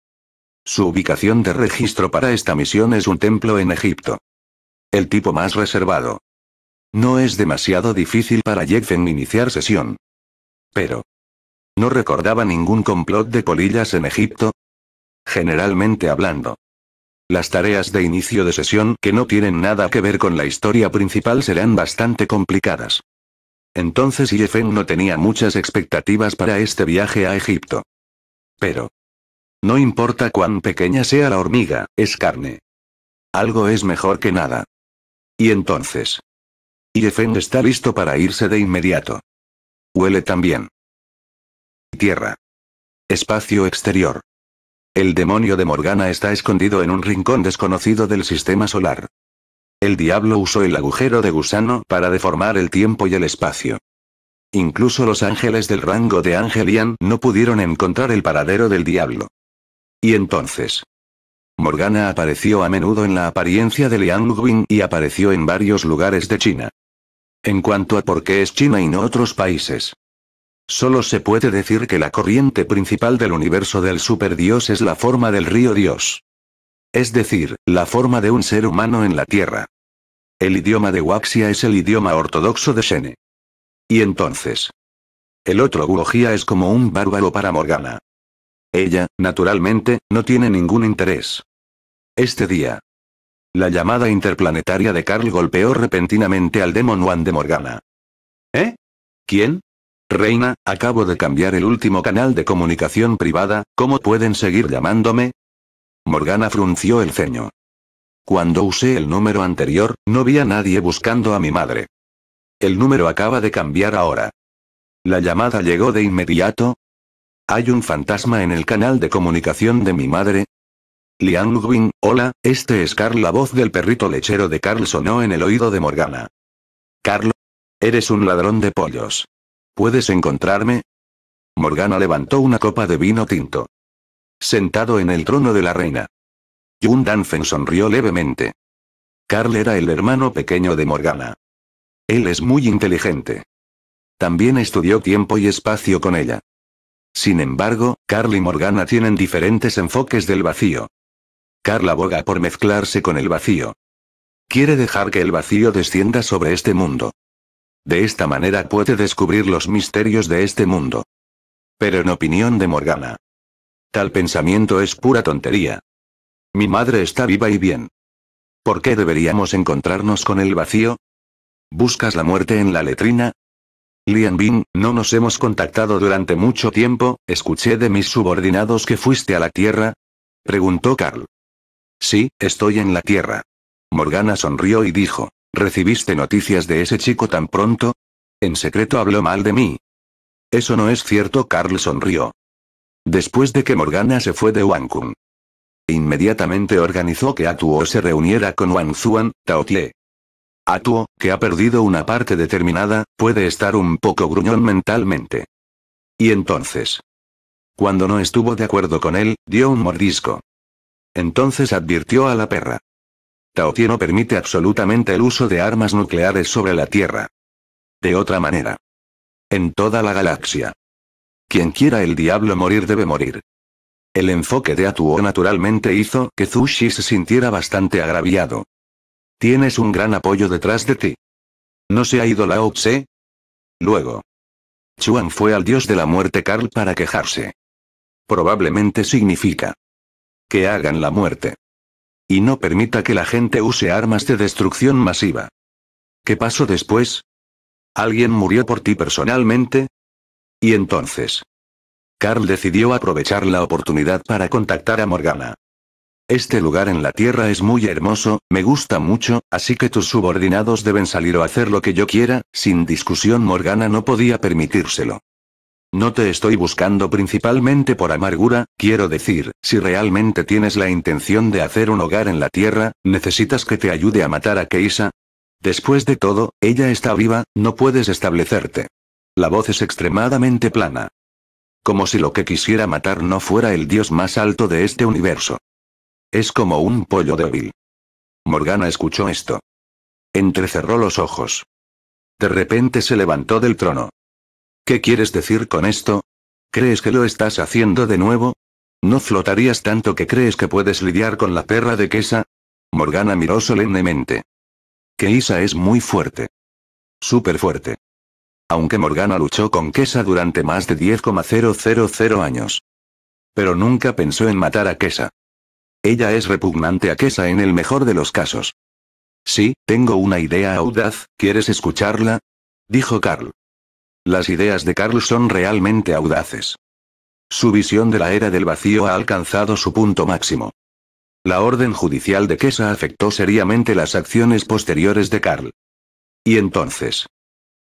Su ubicación de registro para esta misión es un templo en Egipto. El tipo más reservado. No es demasiado difícil para Yefen iniciar sesión. Pero. No recordaba ningún complot de polillas en Egipto. Generalmente hablando. Las tareas de inicio de sesión que no tienen nada que ver con la historia principal serán bastante complicadas. Entonces Yefeng no tenía muchas expectativas para este viaje a Egipto. Pero. No importa cuán pequeña sea la hormiga, es carne. Algo es mejor que nada. Y entonces. Yefeng está listo para irse de inmediato. Huele también. Tierra. Espacio exterior. El demonio de Morgana está escondido en un rincón desconocido del sistema solar. El diablo usó el agujero de gusano para deformar el tiempo y el espacio. Incluso los ángeles del rango de Angelian no pudieron encontrar el paradero del diablo. Y entonces. Morgana apareció a menudo en la apariencia de Liang Wing y apareció en varios lugares de China. En cuanto a por qué es China y no otros países. Solo se puede decir que la corriente principal del universo del superdios es la forma del río Dios. Es decir, la forma de un ser humano en la Tierra. El idioma de Waxia es el idioma ortodoxo de Shene. Y entonces. El otro Gugojía es como un bárbaro para Morgana. Ella, naturalmente, no tiene ningún interés. Este día. La llamada interplanetaria de Carl golpeó repentinamente al Demon de Morgana. ¿Eh? ¿Quién? Reina, acabo de cambiar el último canal de comunicación privada, ¿cómo pueden seguir llamándome? Morgana frunció el ceño. Cuando usé el número anterior, no vi a nadie buscando a mi madre. El número acaba de cambiar ahora. La llamada llegó de inmediato. Hay un fantasma en el canal de comunicación de mi madre. Liang Wing, hola, este es Carl. La voz del perrito lechero de Carl sonó en el oído de Morgana. Carl, eres un ladrón de pollos. ¿Puedes encontrarme? Morgana levantó una copa de vino tinto sentado en el trono de la reina. Yun Danfen sonrió levemente. Carl era el hermano pequeño de Morgana. Él es muy inteligente. También estudió tiempo y espacio con ella. Sin embargo, Carl y Morgana tienen diferentes enfoques del vacío. Carl aboga por mezclarse con el vacío. Quiere dejar que el vacío descienda sobre este mundo. De esta manera puede descubrir los misterios de este mundo. Pero en opinión de Morgana, Tal pensamiento es pura tontería. Mi madre está viva y bien. ¿Por qué deberíamos encontrarnos con el vacío? ¿Buscas la muerte en la letrina? Lian Bin, no nos hemos contactado durante mucho tiempo, escuché de mis subordinados que fuiste a la Tierra. Preguntó Carl. Sí, estoy en la Tierra. Morgana sonrió y dijo, ¿recibiste noticias de ese chico tan pronto? En secreto habló mal de mí. Eso no es cierto, Carl sonrió. Después de que Morgana se fue de Wankun. Inmediatamente organizó que Atuo se reuniera con Wang Zuan, Taotie. Atuo, que ha perdido una parte determinada, puede estar un poco gruñón mentalmente. Y entonces. Cuando no estuvo de acuerdo con él, dio un mordisco. Entonces advirtió a la perra. Taotie no permite absolutamente el uso de armas nucleares sobre la Tierra. De otra manera. En toda la galaxia. Quien quiera el diablo morir debe morir. El enfoque de Atuo naturalmente hizo que Zushi se sintiera bastante agraviado. Tienes un gran apoyo detrás de ti. ¿No se ha ido la OPse? Luego. Chuan fue al dios de la muerte Carl para quejarse. Probablemente significa. Que hagan la muerte. Y no permita que la gente use armas de destrucción masiva. ¿Qué pasó después? ¿Alguien murió por ti personalmente? Y entonces. Carl decidió aprovechar la oportunidad para contactar a Morgana. Este lugar en la Tierra es muy hermoso, me gusta mucho, así que tus subordinados deben salir o hacer lo que yo quiera, sin discusión Morgana no podía permitírselo. No te estoy buscando principalmente por amargura, quiero decir, si realmente tienes la intención de hacer un hogar en la Tierra, ¿necesitas que te ayude a matar a Keisa? Después de todo, ella está viva, no puedes establecerte. La voz es extremadamente plana. Como si lo que quisiera matar no fuera el dios más alto de este universo. Es como un pollo débil. Morgana escuchó esto. Entrecerró los ojos. De repente se levantó del trono. ¿Qué quieres decir con esto? ¿Crees que lo estás haciendo de nuevo? ¿No flotarías tanto que crees que puedes lidiar con la perra de Kesa? Morgana miró solemnemente. Que es muy fuerte. Súper fuerte aunque Morgana luchó con Kesa durante más de 10,000 años. Pero nunca pensó en matar a Kesa. Ella es repugnante a Kesa en el mejor de los casos. Sí, tengo una idea audaz, ¿quieres escucharla? Dijo Carl. Las ideas de Carl son realmente audaces. Su visión de la era del vacío ha alcanzado su punto máximo. La orden judicial de Kesa afectó seriamente las acciones posteriores de Carl. Y entonces,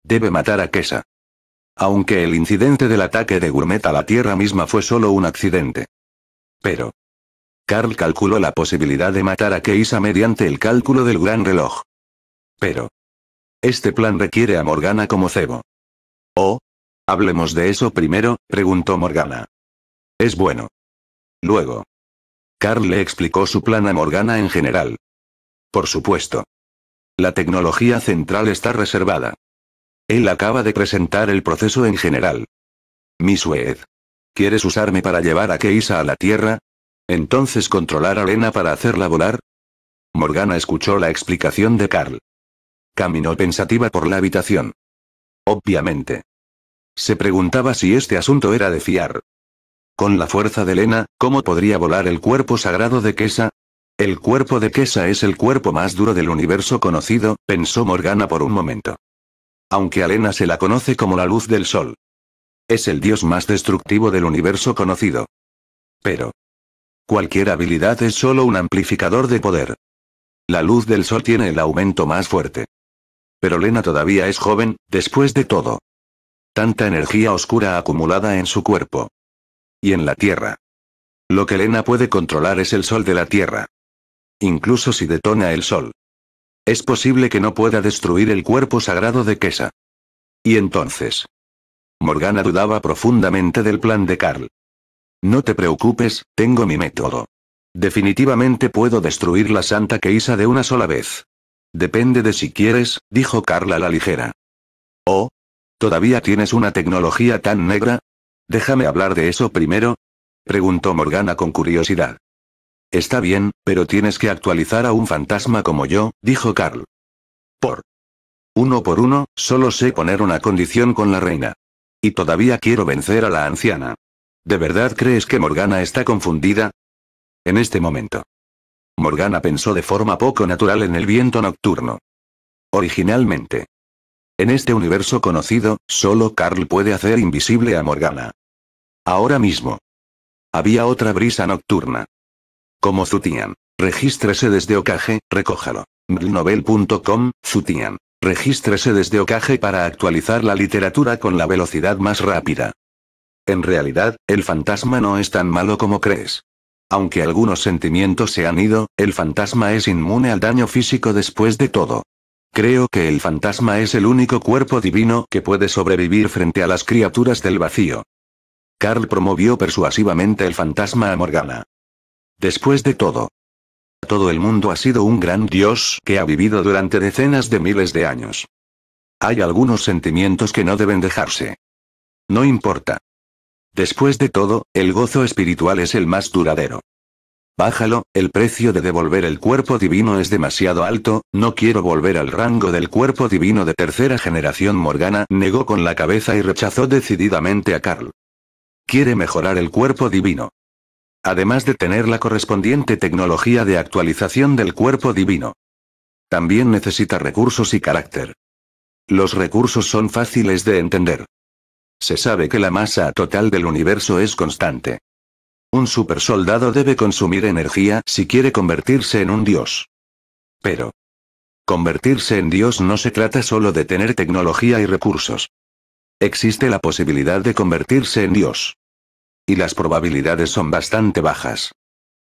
Debe matar a Kesa. Aunque el incidente del ataque de Gourmet a la Tierra misma fue solo un accidente. Pero. Carl calculó la posibilidad de matar a Keisa mediante el cálculo del gran reloj. Pero. Este plan requiere a Morgana como cebo. Oh. Hablemos de eso primero, preguntó Morgana. Es bueno. Luego. Carl le explicó su plan a Morgana en general. Por supuesto. La tecnología central está reservada. Él acaba de presentar el proceso en general. Mi ¿Quieres usarme para llevar a Keisa a la Tierra? Entonces controlar a Lena para hacerla volar. Morgana escuchó la explicación de Carl. Caminó pensativa por la habitación. Obviamente. Se preguntaba si este asunto era de fiar. Con la fuerza de Lena, ¿cómo podría volar el cuerpo sagrado de Kesa? El cuerpo de Kesa es el cuerpo más duro del universo conocido, pensó Morgana por un momento aunque Lena se la conoce como la luz del sol. Es el dios más destructivo del universo conocido. Pero. Cualquier habilidad es solo un amplificador de poder. La luz del sol tiene el aumento más fuerte. Pero Lena todavía es joven, después de todo. Tanta energía oscura acumulada en su cuerpo. Y en la Tierra. Lo que Lena puede controlar es el sol de la Tierra. Incluso si detona el sol. Es posible que no pueda destruir el cuerpo sagrado de Kesa. ¿Y entonces? Morgana dudaba profundamente del plan de Carl. No te preocupes, tengo mi método. Definitivamente puedo destruir la Santa Keisa de una sola vez. Depende de si quieres, dijo Carla a la ligera. Oh. ¿Todavía tienes una tecnología tan negra? Déjame hablar de eso primero. Preguntó Morgana con curiosidad. Está bien, pero tienes que actualizar a un fantasma como yo, dijo Carl. Por. Uno por uno, solo sé poner una condición con la reina. Y todavía quiero vencer a la anciana. ¿De verdad crees que Morgana está confundida? En este momento. Morgana pensó de forma poco natural en el viento nocturno. Originalmente. En este universo conocido, solo Carl puede hacer invisible a Morgana. Ahora mismo. Había otra brisa nocturna. Como Zutian. Regístrese desde Okage, recójalo. novel.com Zutian. Regístrese desde Okage para actualizar la literatura con la velocidad más rápida. En realidad, el fantasma no es tan malo como crees. Aunque algunos sentimientos se han ido, el fantasma es inmune al daño físico después de todo. Creo que el fantasma es el único cuerpo divino que puede sobrevivir frente a las criaturas del vacío. Carl promovió persuasivamente el fantasma a Morgana. Después de todo. Todo el mundo ha sido un gran dios que ha vivido durante decenas de miles de años. Hay algunos sentimientos que no deben dejarse. No importa. Después de todo, el gozo espiritual es el más duradero. Bájalo, el precio de devolver el cuerpo divino es demasiado alto, no quiero volver al rango del cuerpo divino de tercera generación. Morgana negó con la cabeza y rechazó decididamente a Carl. Quiere mejorar el cuerpo divino además de tener la correspondiente tecnología de actualización del cuerpo divino. También necesita recursos y carácter. Los recursos son fáciles de entender. Se sabe que la masa total del universo es constante. Un supersoldado debe consumir energía si quiere convertirse en un dios. Pero, convertirse en dios no se trata solo de tener tecnología y recursos. Existe la posibilidad de convertirse en dios y las probabilidades son bastante bajas.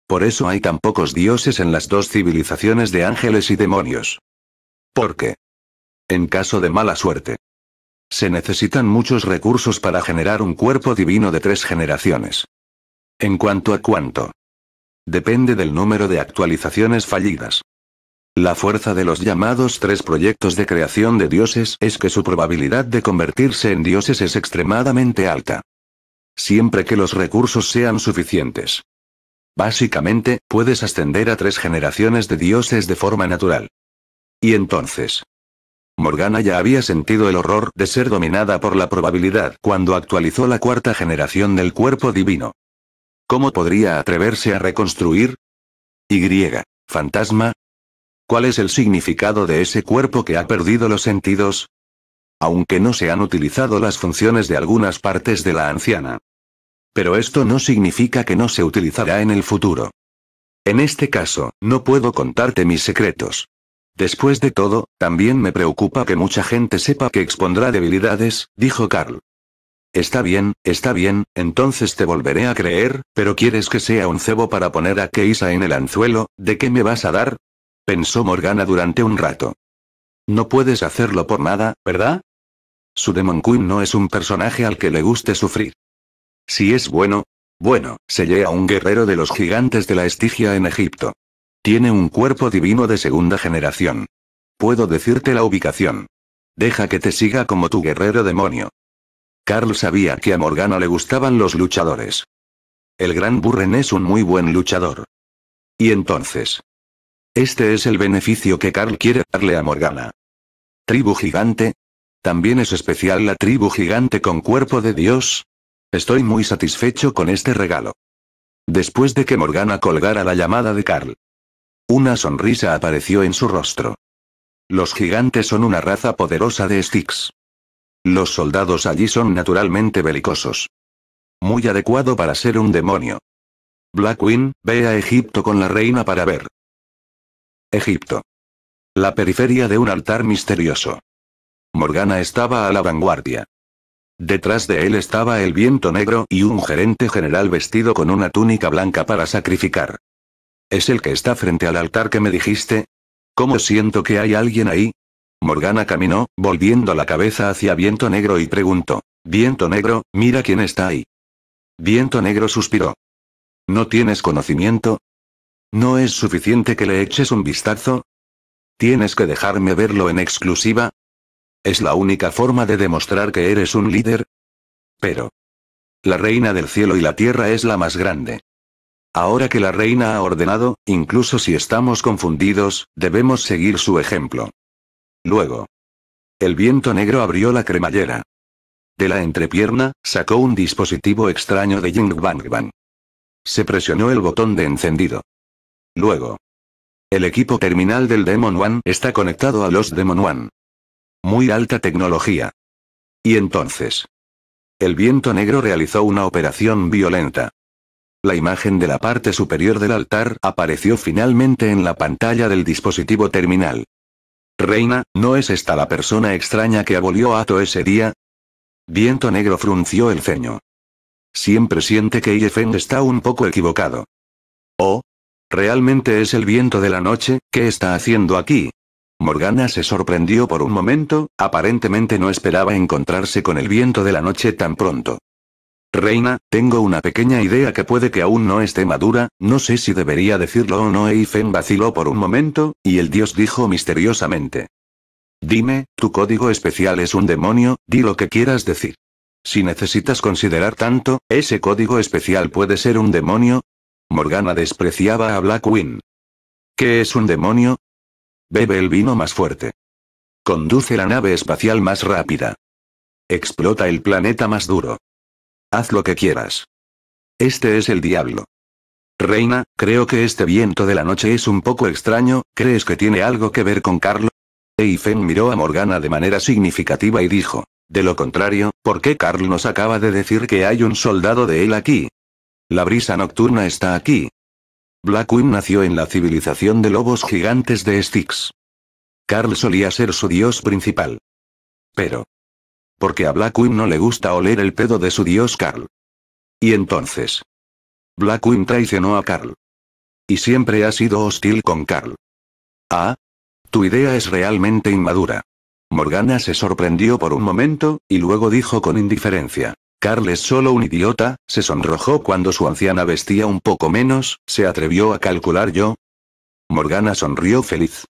Por eso hay tan pocos dioses en las dos civilizaciones de ángeles y demonios. ¿Por qué? En caso de mala suerte. Se necesitan muchos recursos para generar un cuerpo divino de tres generaciones. En cuanto a cuánto. Depende del número de actualizaciones fallidas. La fuerza de los llamados tres proyectos de creación de dioses es que su probabilidad de convertirse en dioses es extremadamente alta siempre que los recursos sean suficientes. Básicamente, puedes ascender a tres generaciones de dioses de forma natural. Y entonces, Morgana ya había sentido el horror de ser dominada por la probabilidad cuando actualizó la cuarta generación del cuerpo divino. ¿Cómo podría atreverse a reconstruir? Y. Fantasma. ¿Cuál es el significado de ese cuerpo que ha perdido los sentidos? Aunque no se han utilizado las funciones de algunas partes de la anciana, pero esto no significa que no se utilizará en el futuro. En este caso, no puedo contarte mis secretos. Después de todo, también me preocupa que mucha gente sepa que expondrá debilidades, dijo Carl. Está bien, está bien, entonces te volveré a creer, pero ¿quieres que sea un cebo para poner a Keisa en el anzuelo? ¿De qué me vas a dar? pensó Morgana durante un rato. No puedes hacerlo por nada, ¿verdad? Su Demon Queen no es un personaje al que le guste sufrir. Si es bueno, bueno, se a un guerrero de los gigantes de la Estigia en Egipto. Tiene un cuerpo divino de segunda generación. Puedo decirte la ubicación. Deja que te siga como tu guerrero demonio. Carl sabía que a Morgana le gustaban los luchadores. El gran Burren es un muy buen luchador. Y entonces. Este es el beneficio que Carl quiere darle a Morgana. Tribu gigante. También es especial la tribu gigante con cuerpo de Dios, Estoy muy satisfecho con este regalo. Después de que Morgana colgara la llamada de Carl. Una sonrisa apareció en su rostro. Los gigantes son una raza poderosa de Styx. Los soldados allí son naturalmente belicosos. Muy adecuado para ser un demonio. Blackwing, ve a Egipto con la reina para ver. Egipto. La periferia de un altar misterioso. Morgana estaba a la vanguardia. Detrás de él estaba el viento negro y un gerente general vestido con una túnica blanca para sacrificar. ¿Es el que está frente al altar que me dijiste? ¿Cómo siento que hay alguien ahí? Morgana caminó, volviendo la cabeza hacia Viento Negro y preguntó. Viento Negro, mira quién está ahí. Viento Negro suspiró. ¿No tienes conocimiento? ¿No es suficiente que le eches un vistazo? ¿Tienes que dejarme verlo en exclusiva? Es la única forma de demostrar que eres un líder. Pero. La reina del cielo y la tierra es la más grande. Ahora que la reina ha ordenado, incluso si estamos confundidos, debemos seguir su ejemplo. Luego. El viento negro abrió la cremallera. De la entrepierna, sacó un dispositivo extraño de Ying Bang Bang. Se presionó el botón de encendido. Luego. El equipo terminal del Demon One está conectado a los Demon One. Muy alta tecnología. Y entonces. El viento negro realizó una operación violenta. La imagen de la parte superior del altar apareció finalmente en la pantalla del dispositivo terminal. Reina, ¿no es esta la persona extraña que abolió a Ato ese día? Viento negro frunció el ceño. Siempre siente que Yefeng está un poco equivocado. ¿Oh? ¿Realmente es el viento de la noche, qué está haciendo aquí? Morgana se sorprendió por un momento, aparentemente no esperaba encontrarse con el viento de la noche tan pronto. Reina, tengo una pequeña idea que puede que aún no esté madura, no sé si debería decirlo o no. Eifen vaciló por un momento, y el dios dijo misteriosamente. Dime, tu código especial es un demonio, di lo que quieras decir. Si necesitas considerar tanto, ese código especial puede ser un demonio. Morgana despreciaba a Black ¿Qué es un demonio? Bebe el vino más fuerte. Conduce la nave espacial más rápida. Explota el planeta más duro. Haz lo que quieras. Este es el diablo. Reina, creo que este viento de la noche es un poco extraño, ¿crees que tiene algo que ver con Carlo? Eifen miró a Morgana de manera significativa y dijo, de lo contrario, ¿por qué Carl nos acaba de decir que hay un soldado de él aquí? La brisa nocturna está aquí, Blackwing nació en la civilización de lobos gigantes de Styx. Carl solía ser su dios principal. Pero. Porque a Blackwing no le gusta oler el pedo de su dios Carl. Y entonces. Blackwing traicionó a Carl. Y siempre ha sido hostil con Carl. Ah. Tu idea es realmente inmadura. Morgana se sorprendió por un momento, y luego dijo con indiferencia. Carl es solo un idiota, se sonrojó cuando su anciana vestía un poco menos, ¿se atrevió a calcular yo? Morgana sonrió feliz.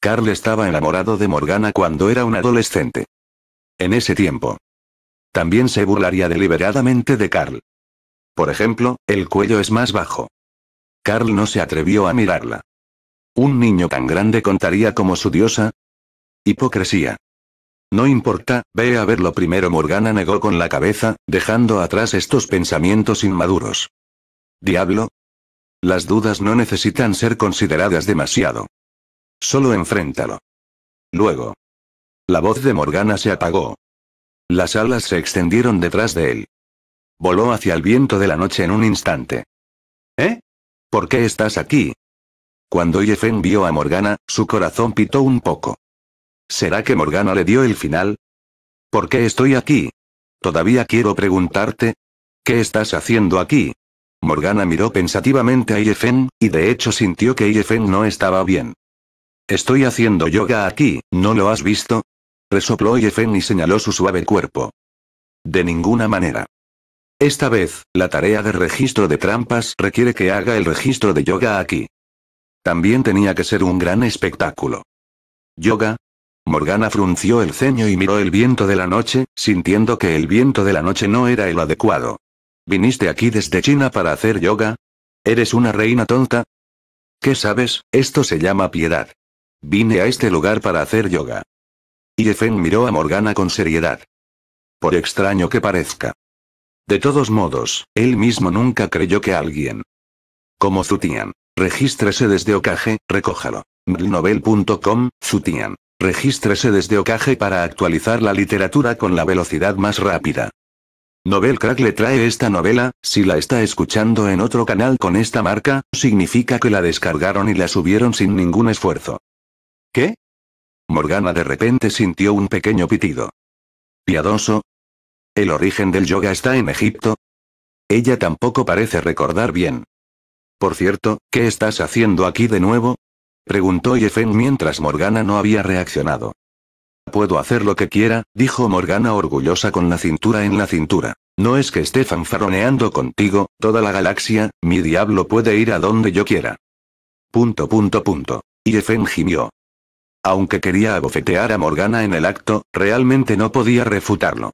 Carl estaba enamorado de Morgana cuando era un adolescente. En ese tiempo. También se burlaría deliberadamente de Carl. Por ejemplo, el cuello es más bajo. Carl no se atrevió a mirarla. ¿Un niño tan grande contaría como su diosa? Hipocresía. No importa, ve a verlo primero. Morgana negó con la cabeza, dejando atrás estos pensamientos inmaduros. ¿Diablo? Las dudas no necesitan ser consideradas demasiado. Solo enfréntalo. Luego. La voz de Morgana se apagó. Las alas se extendieron detrás de él. Voló hacia el viento de la noche en un instante. ¿Eh? ¿Por qué estás aquí? Cuando Yefen vio a Morgana, su corazón pitó un poco. ¿Será que Morgana le dio el final? ¿Por qué estoy aquí? Todavía quiero preguntarte. ¿Qué estás haciendo aquí? Morgana miró pensativamente a Yefen, y de hecho sintió que Yefen no estaba bien. Estoy haciendo yoga aquí, ¿no lo has visto? Resopló Yefen y señaló su suave cuerpo. De ninguna manera. Esta vez, la tarea de registro de trampas requiere que haga el registro de yoga aquí. También tenía que ser un gran espectáculo. Yoga, Morgana frunció el ceño y miró el viento de la noche, sintiendo que el viento de la noche no era el adecuado. ¿Viniste aquí desde China para hacer yoga? ¿Eres una reina tonta? ¿Qué sabes? Esto se llama piedad. Vine a este lugar para hacer yoga. Y Yefen miró a Morgana con seriedad. Por extraño que parezca. De todos modos, él mismo nunca creyó que alguien. Como Zutian. Regístrese desde Okage, recójalo. Mdlnovel.com, Zutian. Regístrese desde Okage para actualizar la literatura con la velocidad más rápida. Novel Crack le trae esta novela, si la está escuchando en otro canal con esta marca, significa que la descargaron y la subieron sin ningún esfuerzo. ¿Qué? Morgana de repente sintió un pequeño pitido. ¿Piadoso? ¿El origen del yoga está en Egipto? Ella tampoco parece recordar bien. Por cierto, ¿qué estás haciendo aquí de nuevo? Preguntó Yefen mientras Morgana no había reaccionado. Puedo hacer lo que quiera, dijo Morgana orgullosa con la cintura en la cintura. No es que esté fanfaroneando contigo, toda la galaxia, mi diablo puede ir a donde yo quiera. Punto punto punto. Yefen gimió. Aunque quería abofetear a Morgana en el acto, realmente no podía refutarlo.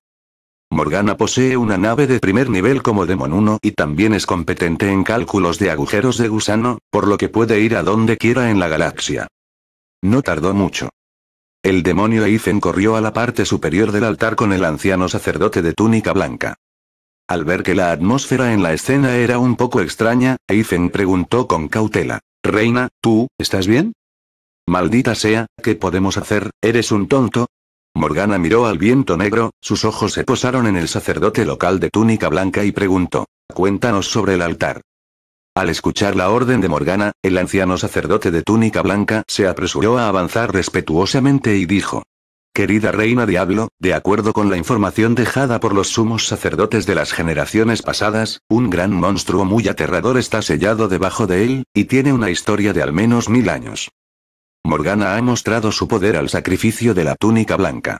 Morgana posee una nave de primer nivel como Demon 1 y también es competente en cálculos de agujeros de gusano, por lo que puede ir a donde quiera en la galaxia. No tardó mucho. El demonio Eifen corrió a la parte superior del altar con el anciano sacerdote de túnica blanca. Al ver que la atmósfera en la escena era un poco extraña, Eifen preguntó con cautela. Reina, ¿tú, estás bien? Maldita sea, ¿qué podemos hacer? Eres un tonto, Morgana miró al viento negro, sus ojos se posaron en el sacerdote local de túnica blanca y preguntó, cuéntanos sobre el altar. Al escuchar la orden de Morgana, el anciano sacerdote de túnica blanca se apresuró a avanzar respetuosamente y dijo, Querida reina Diablo, de acuerdo con la información dejada por los sumos sacerdotes de las generaciones pasadas, un gran monstruo muy aterrador está sellado debajo de él, y tiene una historia de al menos mil años. Morgana ha mostrado su poder al sacrificio de la túnica blanca.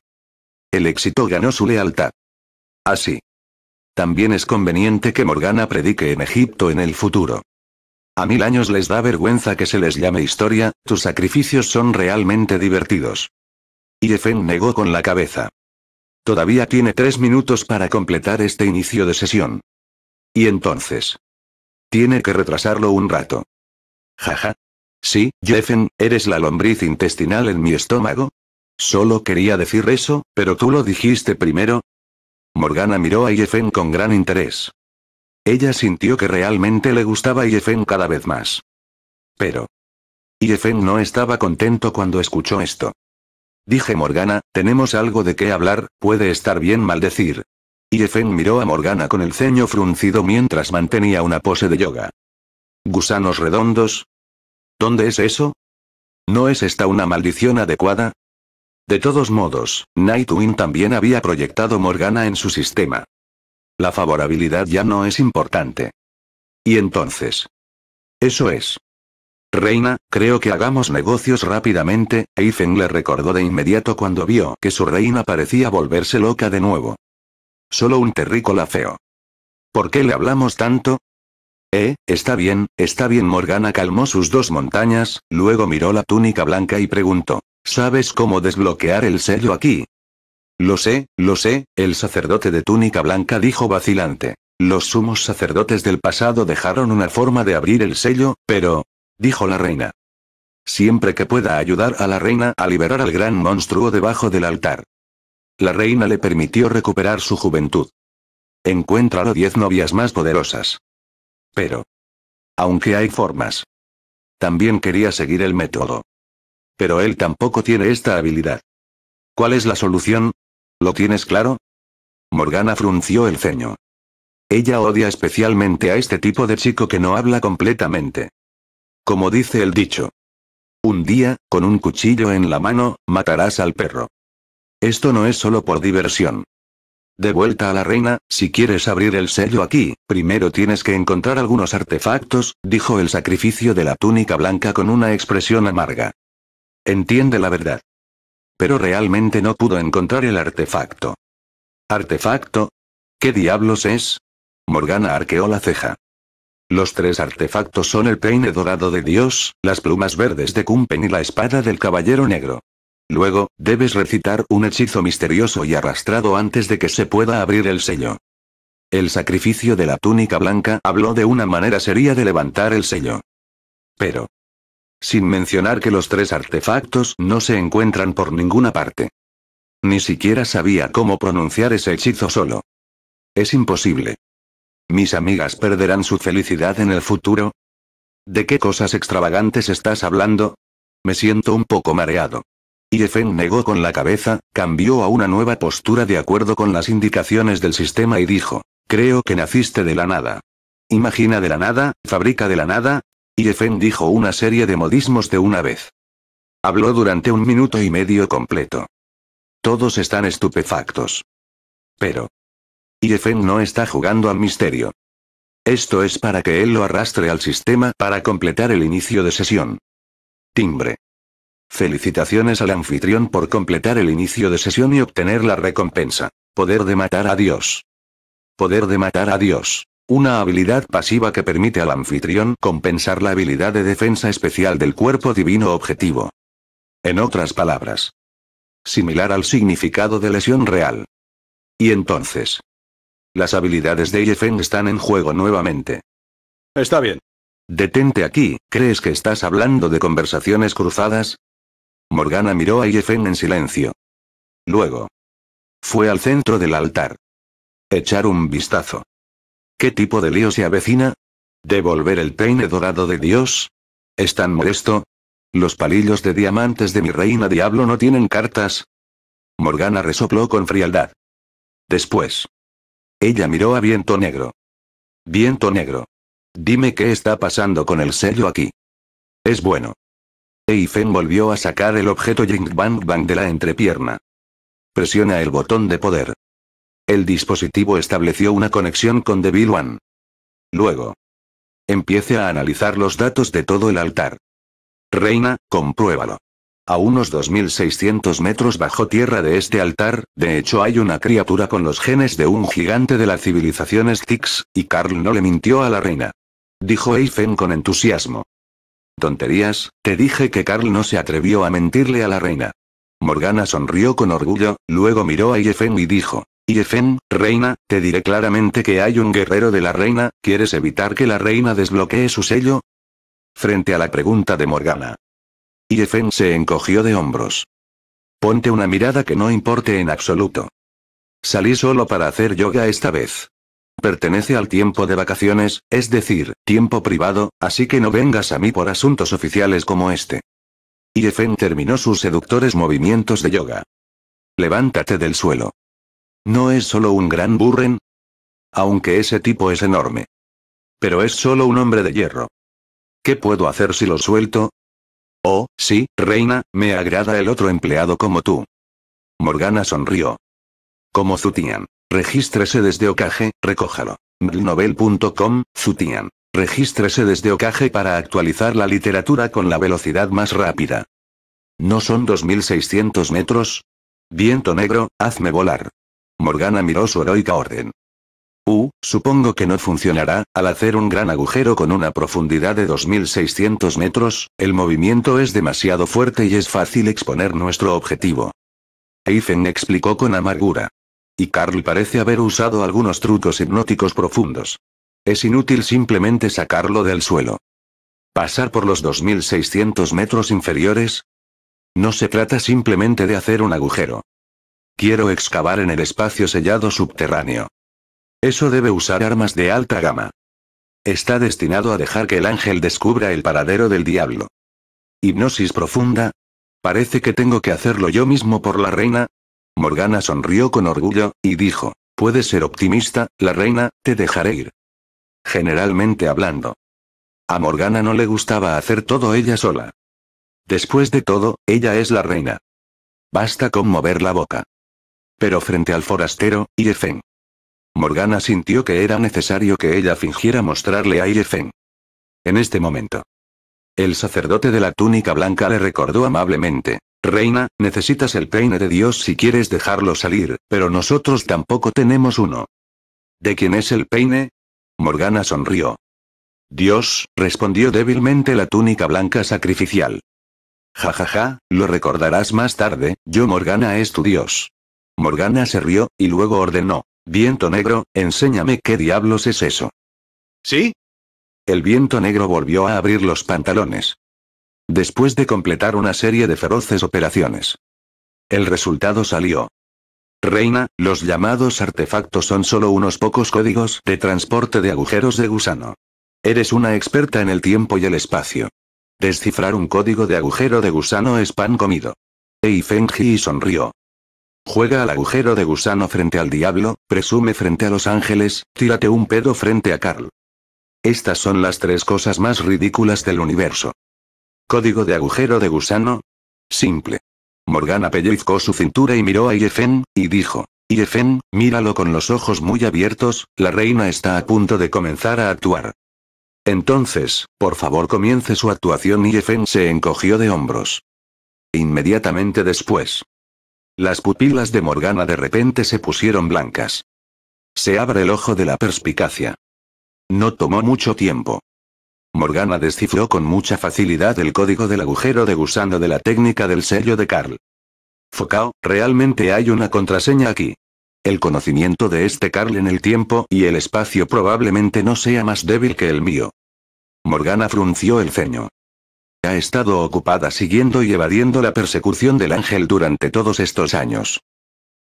El éxito ganó su lealtad. Así. Ah, También es conveniente que Morgana predique en Egipto en el futuro. A mil años les da vergüenza que se les llame historia, tus sacrificios son realmente divertidos. Y Efen negó con la cabeza. Todavía tiene tres minutos para completar este inicio de sesión. Y entonces. Tiene que retrasarlo un rato. Jaja, Sí, Jeffen, eres la lombriz intestinal en mi estómago. Solo quería decir eso, pero tú lo dijiste primero. Morgana miró a Jeffen con gran interés. Ella sintió que realmente le gustaba Jeffen cada vez más. Pero. Jeffen no estaba contento cuando escuchó esto. Dije Morgana, tenemos algo de qué hablar, puede estar bien maldecir. Jeffen miró a Morgana con el ceño fruncido mientras mantenía una pose de yoga. Gusanos redondos, ¿Dónde es eso? ¿No es esta una maldición adecuada? De todos modos, Nightwing también había proyectado Morgana en su sistema. La favorabilidad ya no es importante. ¿Y entonces? Eso es. Reina, creo que hagamos negocios rápidamente, Eiffel le recordó de inmediato cuando vio que su reina parecía volverse loca de nuevo. Solo un terrícola feo. ¿Por qué le hablamos tanto? Eh, está bien, está bien. Morgana calmó sus dos montañas, luego miró la túnica blanca y preguntó, ¿sabes cómo desbloquear el sello aquí? Lo sé, lo sé, el sacerdote de túnica blanca dijo vacilante. Los sumos sacerdotes del pasado dejaron una forma de abrir el sello, pero... dijo la reina. Siempre que pueda ayudar a la reina a liberar al gran monstruo debajo del altar. La reina le permitió recuperar su juventud. Encuéntralo diez novias más poderosas. Pero. Aunque hay formas. También quería seguir el método. Pero él tampoco tiene esta habilidad. ¿Cuál es la solución? ¿Lo tienes claro? Morgana frunció el ceño. Ella odia especialmente a este tipo de chico que no habla completamente. Como dice el dicho. Un día, con un cuchillo en la mano, matarás al perro. Esto no es solo por diversión. De vuelta a la reina, si quieres abrir el sello aquí, primero tienes que encontrar algunos artefactos, dijo el sacrificio de la túnica blanca con una expresión amarga. Entiende la verdad. Pero realmente no pudo encontrar el artefacto. ¿Artefacto? ¿Qué diablos es? Morgana arqueó la ceja. Los tres artefactos son el peine dorado de Dios, las plumas verdes de Cumpen y la espada del Caballero Negro. Luego, debes recitar un hechizo misterioso y arrastrado antes de que se pueda abrir el sello. El sacrificio de la túnica blanca habló de una manera seria de levantar el sello. Pero. Sin mencionar que los tres artefactos no se encuentran por ninguna parte. Ni siquiera sabía cómo pronunciar ese hechizo solo. Es imposible. ¿Mis amigas perderán su felicidad en el futuro? ¿De qué cosas extravagantes estás hablando? Me siento un poco mareado. Y negó con la cabeza, cambió a una nueva postura de acuerdo con las indicaciones del sistema y dijo, creo que naciste de la nada. Imagina de la nada, fabrica de la nada. Y dijo una serie de modismos de una vez. Habló durante un minuto y medio completo. Todos están estupefactos. Pero. Yefen no está jugando al misterio. Esto es para que él lo arrastre al sistema para completar el inicio de sesión. Timbre. Felicitaciones al anfitrión por completar el inicio de sesión y obtener la recompensa. Poder de matar a Dios. Poder de matar a Dios. Una habilidad pasiva que permite al anfitrión compensar la habilidad de defensa especial del cuerpo divino objetivo. En otras palabras. Similar al significado de lesión real. Y entonces. Las habilidades de Yefeng están en juego nuevamente. Está bien. Detente aquí, ¿crees que estás hablando de conversaciones cruzadas? Morgana miró a Yefen en silencio. Luego. Fue al centro del altar. Echar un vistazo. ¿Qué tipo de lío se avecina? ¿Devolver el peine dorado de Dios? ¿Es tan molesto? ¿Los palillos de diamantes de mi reina diablo no tienen cartas? Morgana resopló con frialdad. Después. Ella miró a Viento Negro. Viento Negro. Dime qué está pasando con el sello aquí. Es bueno. Eifen volvió a sacar el objeto Jing bang Bang de la entrepierna. Presiona el botón de poder. El dispositivo estableció una conexión con Devil One. Luego. Empiece a analizar los datos de todo el altar. Reina, compruébalo. A unos 2600 metros bajo tierra de este altar, de hecho hay una criatura con los genes de un gigante de la civilización Styx, y Carl no le mintió a la reina. Dijo Eifen con entusiasmo. Tonterías, te dije que Carl no se atrevió a mentirle a la reina. Morgana sonrió con orgullo, luego miró a Yefen y dijo, Yefen, reina, te diré claramente que hay un guerrero de la reina, ¿quieres evitar que la reina desbloquee su sello? Frente a la pregunta de Morgana. Yefen se encogió de hombros. Ponte una mirada que no importe en absoluto. Salí solo para hacer yoga esta vez. Pertenece al tiempo de vacaciones, es decir, tiempo privado, así que no vengas a mí por asuntos oficiales como este. Y Yefen terminó sus seductores movimientos de yoga. Levántate del suelo. ¿No es solo un gran burren? Aunque ese tipo es enorme. Pero es solo un hombre de hierro. ¿Qué puedo hacer si lo suelto? Oh, sí, reina, me agrada el otro empleado como tú. Morgana sonrió. Como Zutian. Regístrese desde Ocaje, recójalo. Blnovel.com, Zutian. Regístrese desde Ocaje para actualizar la literatura con la velocidad más rápida. ¿No son 2600 metros? Viento negro, hazme volar. Morgana miró su heroica orden. U. Uh, supongo que no funcionará, al hacer un gran agujero con una profundidad de 2600 metros, el movimiento es demasiado fuerte y es fácil exponer nuestro objetivo. Eifen explicó con amargura. Y Carl parece haber usado algunos trucos hipnóticos profundos. Es inútil simplemente sacarlo del suelo. Pasar por los 2600 metros inferiores. No se trata simplemente de hacer un agujero. Quiero excavar en el espacio sellado subterráneo. Eso debe usar armas de alta gama. Está destinado a dejar que el ángel descubra el paradero del diablo. Hipnosis profunda. Parece que tengo que hacerlo yo mismo por la reina, Morgana sonrió con orgullo, y dijo, puedes ser optimista, la reina, te dejaré ir. Generalmente hablando. A Morgana no le gustaba hacer todo ella sola. Después de todo, ella es la reina. Basta con mover la boca. Pero frente al forastero, Irefen. Morgana sintió que era necesario que ella fingiera mostrarle a Irefen. En este momento. El sacerdote de la túnica blanca le recordó amablemente. Reina, necesitas el peine de Dios si quieres dejarlo salir, pero nosotros tampoco tenemos uno. ¿De quién es el peine? Morgana sonrió. Dios, respondió débilmente la túnica blanca sacrificial. Ja ja ja, lo recordarás más tarde, yo Morgana es tu Dios. Morgana se rió, y luego ordenó. Viento negro, enséñame qué diablos es eso. ¿Sí? El viento negro volvió a abrir los pantalones. Después de completar una serie de feroces operaciones. El resultado salió. Reina, los llamados artefactos son solo unos pocos códigos de transporte de agujeros de gusano. Eres una experta en el tiempo y el espacio. Descifrar un código de agujero de gusano es pan comido. Eifengi sonrió. Juega al agujero de gusano frente al diablo, presume frente a los ángeles, tírate un pedo frente a Carl. Estas son las tres cosas más ridículas del universo código de agujero de gusano? Simple. Morgana pellizcó su cintura y miró a Yefen, y dijo. Yefen, míralo con los ojos muy abiertos, la reina está a punto de comenzar a actuar. Entonces, por favor comience su actuación y Yefen se encogió de hombros. Inmediatamente después. Las pupilas de Morgana de repente se pusieron blancas. Se abre el ojo de la perspicacia. No tomó mucho tiempo. Morgana descifró con mucha facilidad el código del agujero de gusano de la técnica del sello de Carl. Focao, realmente hay una contraseña aquí. El conocimiento de este Carl en el tiempo y el espacio probablemente no sea más débil que el mío. Morgana frunció el ceño. Ha estado ocupada siguiendo y evadiendo la persecución del ángel durante todos estos años.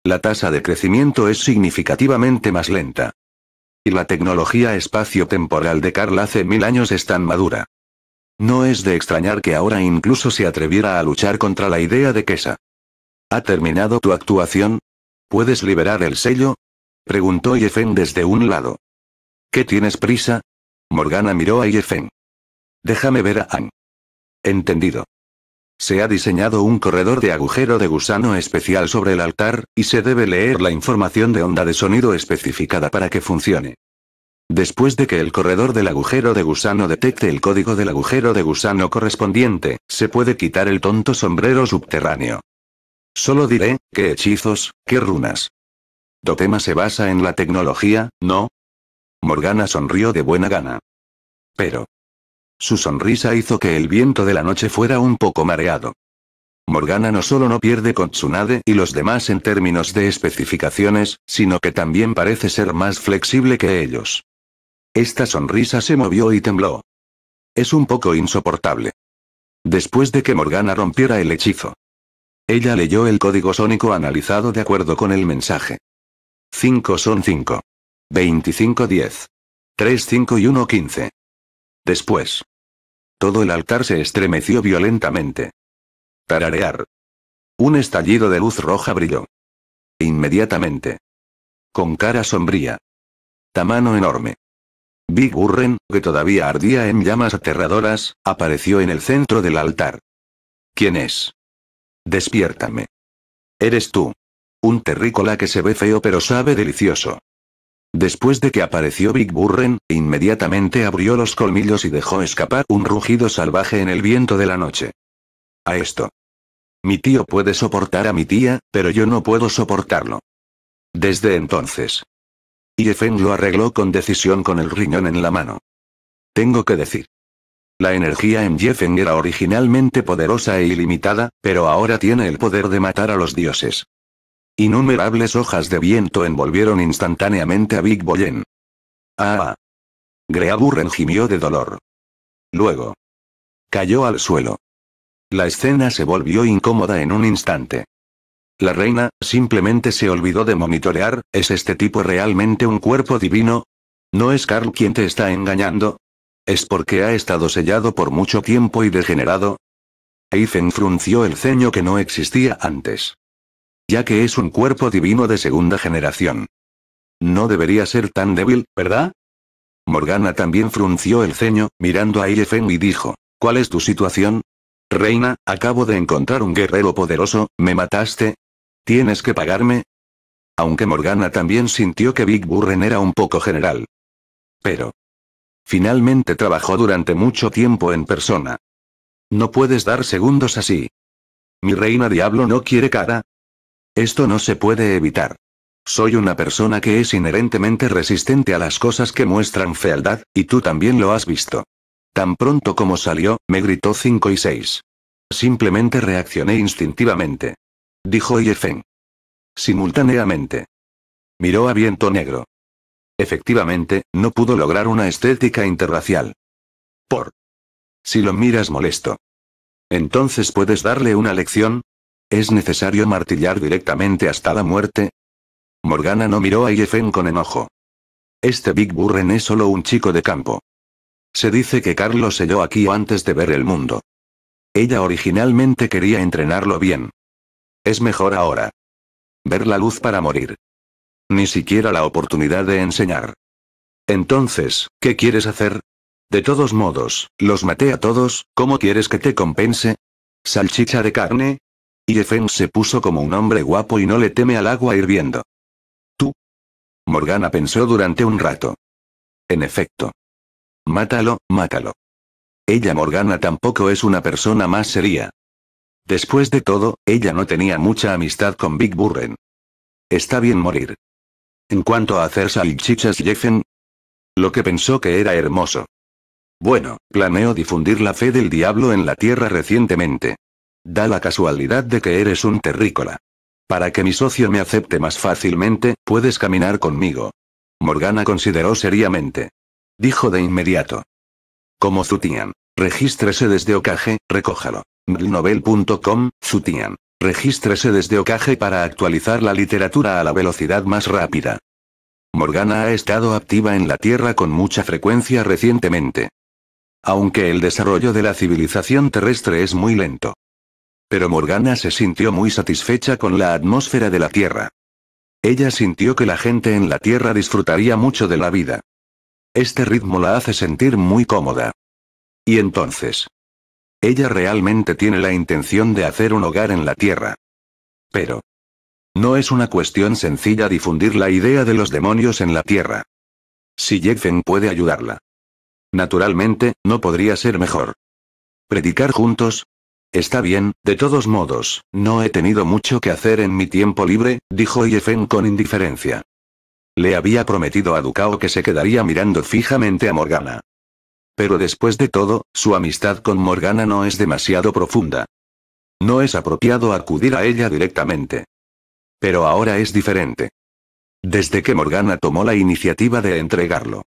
La tasa de crecimiento es significativamente más lenta y la tecnología espacio-temporal de Carl hace mil años es tan madura. No es de extrañar que ahora incluso se atreviera a luchar contra la idea de Kesa. ¿Ha terminado tu actuación? ¿Puedes liberar el sello? Preguntó Yefen desde un lado. ¿Qué tienes prisa? Morgana miró a Yefen. Déjame ver a Ann. Entendido. Se ha diseñado un corredor de agujero de gusano especial sobre el altar, y se debe leer la información de onda de sonido especificada para que funcione. Después de que el corredor del agujero de gusano detecte el código del agujero de gusano correspondiente, se puede quitar el tonto sombrero subterráneo. Solo diré, qué hechizos, qué runas. Totema se basa en la tecnología, ¿no? Morgana sonrió de buena gana. Pero, su sonrisa hizo que el viento de la noche fuera un poco mareado. Morgana no solo no pierde con Tsunade y los demás en términos de especificaciones, sino que también parece ser más flexible que ellos. Esta sonrisa se movió y tembló. Es un poco insoportable. Después de que Morgana rompiera el hechizo. Ella leyó el código sónico analizado de acuerdo con el mensaje. 5 son 5. 25 10. 3 5 y 1 15. Después. Todo el altar se estremeció violentamente. Tararear. Un estallido de luz roja brilló. Inmediatamente. Con cara sombría. Tamano enorme. Big Burren, que todavía ardía en llamas aterradoras, apareció en el centro del altar. ¿Quién es? Despiértame. Eres tú. Un terrícola que se ve feo pero sabe delicioso. Después de que apareció Big Burren, inmediatamente abrió los colmillos y dejó escapar un rugido salvaje en el viento de la noche. A esto. Mi tío puede soportar a mi tía, pero yo no puedo soportarlo. Desde entonces. Yefeng lo arregló con decisión con el riñón en la mano. Tengo que decir. La energía en Yefeng era originalmente poderosa e ilimitada, pero ahora tiene el poder de matar a los dioses. Innumerables hojas de viento envolvieron instantáneamente a Big Boyen. ¡Ah! Greaburren gimió de dolor. Luego. Cayó al suelo. La escena se volvió incómoda en un instante. La reina, simplemente se olvidó de monitorear, ¿es este tipo realmente un cuerpo divino? ¿No es Carl quien te está engañando? ¿Es porque ha estado sellado por mucho tiempo y degenerado? Eifen frunció el ceño que no existía antes ya que es un cuerpo divino de segunda generación. No debería ser tan débil, ¿verdad? Morgana también frunció el ceño, mirando a IFM y dijo, ¿cuál es tu situación? Reina, acabo de encontrar un guerrero poderoso, ¿me mataste? ¿Tienes que pagarme? Aunque Morgana también sintió que Big Burren era un poco general. Pero... Finalmente trabajó durante mucho tiempo en persona. No puedes dar segundos así. Mi reina diablo no quiere cara, esto no se puede evitar. Soy una persona que es inherentemente resistente a las cosas que muestran fealdad, y tú también lo has visto. Tan pronto como salió, me gritó 5 y 6. Simplemente reaccioné instintivamente. Dijo Yefen. Simultáneamente. Miró a viento negro. Efectivamente, no pudo lograr una estética interracial. Por. Si lo miras molesto. Entonces puedes darle una lección, ¿Es necesario martillar directamente hasta la muerte? Morgana no miró a Yefen con enojo. Este Big Burren es solo un chico de campo. Se dice que Carlos selló aquí antes de ver el mundo. Ella originalmente quería entrenarlo bien. Es mejor ahora. Ver la luz para morir. Ni siquiera la oportunidad de enseñar. Entonces, ¿qué quieres hacer? De todos modos, los maté a todos, ¿cómo quieres que te compense? ¿Salchicha de carne? Y se puso como un hombre guapo y no le teme al agua hirviendo. ¿Tú? Morgana pensó durante un rato. En efecto. Mátalo, mátalo. Ella Morgana tampoco es una persona más seria. Después de todo, ella no tenía mucha amistad con Big Burren. Está bien morir. En cuanto a hacer salchichas Jeffen, lo que pensó que era hermoso. Bueno, planeo difundir la fe del diablo en la tierra recientemente. Da la casualidad de que eres un terrícola. Para que mi socio me acepte más fácilmente, puedes caminar conmigo. Morgana consideró seriamente. Dijo de inmediato. Como Zutian. Regístrese desde Okage, recójalo. Novel.com, Zutian. Regístrese desde Okage para actualizar la literatura a la velocidad más rápida. Morgana ha estado activa en la Tierra con mucha frecuencia recientemente. Aunque el desarrollo de la civilización terrestre es muy lento. Pero Morgana se sintió muy satisfecha con la atmósfera de la Tierra. Ella sintió que la gente en la Tierra disfrutaría mucho de la vida. Este ritmo la hace sentir muy cómoda. Y entonces. Ella realmente tiene la intención de hacer un hogar en la Tierra. Pero. No es una cuestión sencilla difundir la idea de los demonios en la Tierra. Si Jeffen puede ayudarla. Naturalmente, no podría ser mejor. Predicar juntos, Está bien, de todos modos, no he tenido mucho que hacer en mi tiempo libre, dijo Yefen con indiferencia. Le había prometido a Ducao que se quedaría mirando fijamente a Morgana. Pero después de todo, su amistad con Morgana no es demasiado profunda. No es apropiado acudir a ella directamente. Pero ahora es diferente. Desde que Morgana tomó la iniciativa de entregarlo.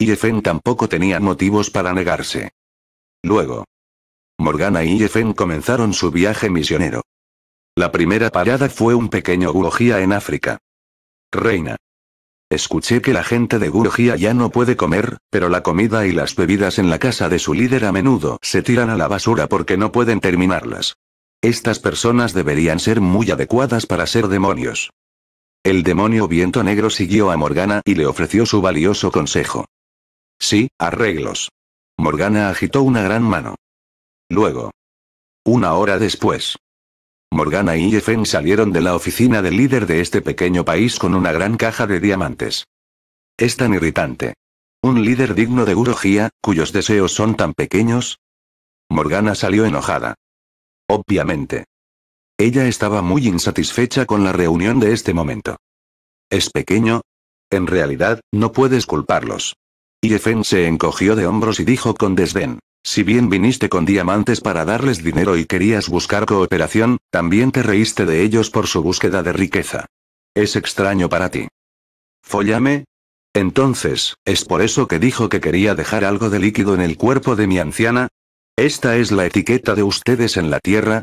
Yefen tampoco tenía motivos para negarse. Luego, Morgana y Jeffen comenzaron su viaje misionero. La primera parada fue un pequeño Gurojía en África. Reina. Escuché que la gente de Gurojía ya no puede comer, pero la comida y las bebidas en la casa de su líder a menudo se tiran a la basura porque no pueden terminarlas. Estas personas deberían ser muy adecuadas para ser demonios. El demonio viento negro siguió a Morgana y le ofreció su valioso consejo. Sí, arreglos. Morgana agitó una gran mano. Luego. Una hora después. Morgana y Jeffen salieron de la oficina del líder de este pequeño país con una gran caja de diamantes. Es tan irritante. Un líder digno de Urogía, cuyos deseos son tan pequeños. Morgana salió enojada. Obviamente. Ella estaba muy insatisfecha con la reunión de este momento. ¿Es pequeño? En realidad, no puedes culparlos. Yefen se encogió de hombros y dijo con desdén. Si bien viniste con diamantes para darles dinero y querías buscar cooperación, también te reíste de ellos por su búsqueda de riqueza. Es extraño para ti. ¿Follame? Entonces, ¿es por eso que dijo que quería dejar algo de líquido en el cuerpo de mi anciana? ¿Esta es la etiqueta de ustedes en la tierra?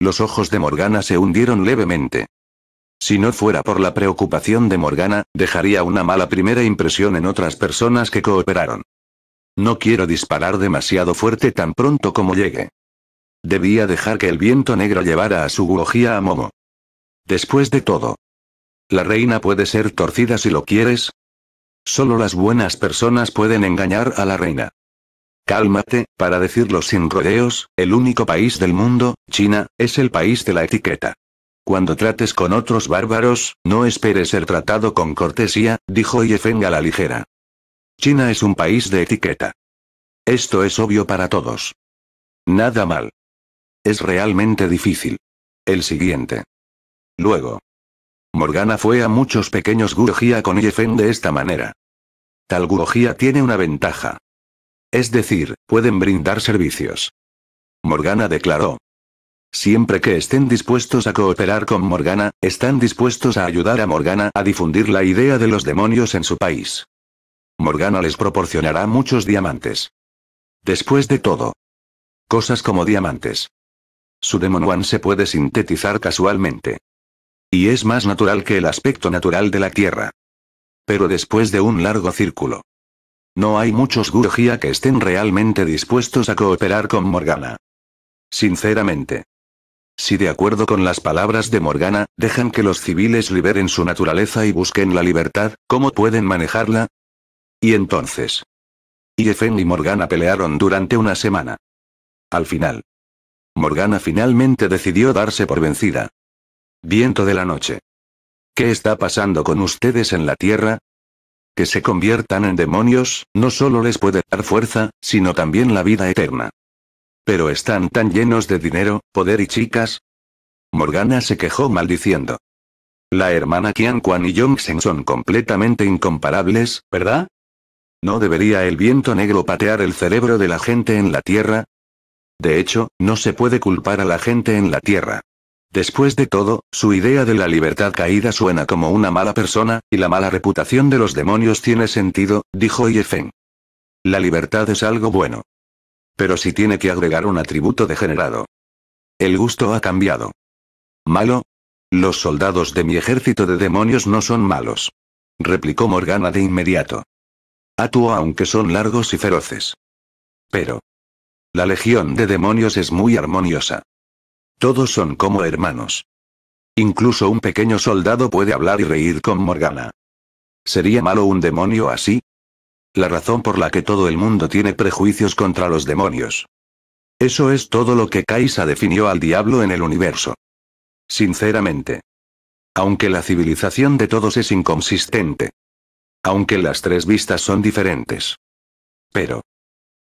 Los ojos de Morgana se hundieron levemente. Si no fuera por la preocupación de Morgana, dejaría una mala primera impresión en otras personas que cooperaron. No quiero disparar demasiado fuerte tan pronto como llegue. Debía dejar que el viento negro llevara a su gujía a Momo. Después de todo. La reina puede ser torcida si lo quieres. Solo las buenas personas pueden engañar a la reina. Cálmate, para decirlo sin rodeos, el único país del mundo, China, es el país de la etiqueta. Cuando trates con otros bárbaros, no esperes ser tratado con cortesía, dijo Yefeng a la ligera. China es un país de etiqueta. Esto es obvio para todos. Nada mal. Es realmente difícil. El siguiente. Luego. Morgana fue a muchos pequeños gurujia con Yefen de esta manera. Tal gurujia tiene una ventaja. Es decir, pueden brindar servicios. Morgana declaró. Siempre que estén dispuestos a cooperar con Morgana, están dispuestos a ayudar a Morgana a difundir la idea de los demonios en su país. Morgana les proporcionará muchos diamantes. Después de todo. Cosas como diamantes. Su Demon One se puede sintetizar casualmente. Y es más natural que el aspecto natural de la Tierra. Pero después de un largo círculo. No hay muchos Gurgia que estén realmente dispuestos a cooperar con Morgana. Sinceramente. Si de acuerdo con las palabras de Morgana, dejan que los civiles liberen su naturaleza y busquen la libertad, ¿cómo pueden manejarla? Y entonces. Yefen y Morgana pelearon durante una semana. Al final. Morgana finalmente decidió darse por vencida. Viento de la noche. ¿Qué está pasando con ustedes en la Tierra? Que se conviertan en demonios, no solo les puede dar fuerza, sino también la vida eterna. Pero están tan llenos de dinero, poder y chicas. Morgana se quejó maldiciendo. La hermana Qian y Yongsen son completamente incomparables, ¿verdad? ¿No debería el viento negro patear el cerebro de la gente en la Tierra? De hecho, no se puede culpar a la gente en la Tierra. Después de todo, su idea de la libertad caída suena como una mala persona, y la mala reputación de los demonios tiene sentido, dijo Yefen. La libertad es algo bueno. Pero si tiene que agregar un atributo degenerado. El gusto ha cambiado. ¿Malo? Los soldados de mi ejército de demonios no son malos. Replicó Morgana de inmediato. Atuó aunque son largos y feroces. Pero. La legión de demonios es muy armoniosa. Todos son como hermanos. Incluso un pequeño soldado puede hablar y reír con Morgana. ¿Sería malo un demonio así? La razón por la que todo el mundo tiene prejuicios contra los demonios. Eso es todo lo que Kaisa definió al diablo en el universo. Sinceramente. Aunque la civilización de todos es inconsistente, aunque las tres vistas son diferentes. Pero.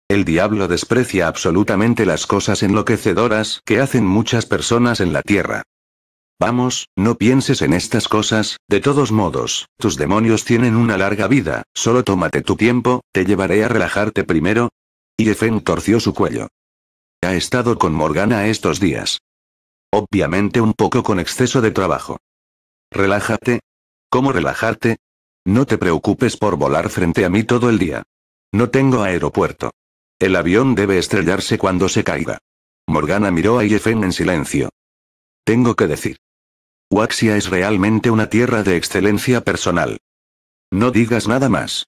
El diablo desprecia absolutamente las cosas enloquecedoras que hacen muchas personas en la tierra. Vamos, no pienses en estas cosas, de todos modos, tus demonios tienen una larga vida, solo tómate tu tiempo, te llevaré a relajarte primero. Y Efen torció su cuello. Ha estado con Morgana estos días. Obviamente un poco con exceso de trabajo. Relájate. ¿Cómo relajarte? No te preocupes por volar frente a mí todo el día. No tengo aeropuerto. El avión debe estrellarse cuando se caiga. Morgana miró a Yefen en silencio. Tengo que decir. Waxia es realmente una tierra de excelencia personal. No digas nada más.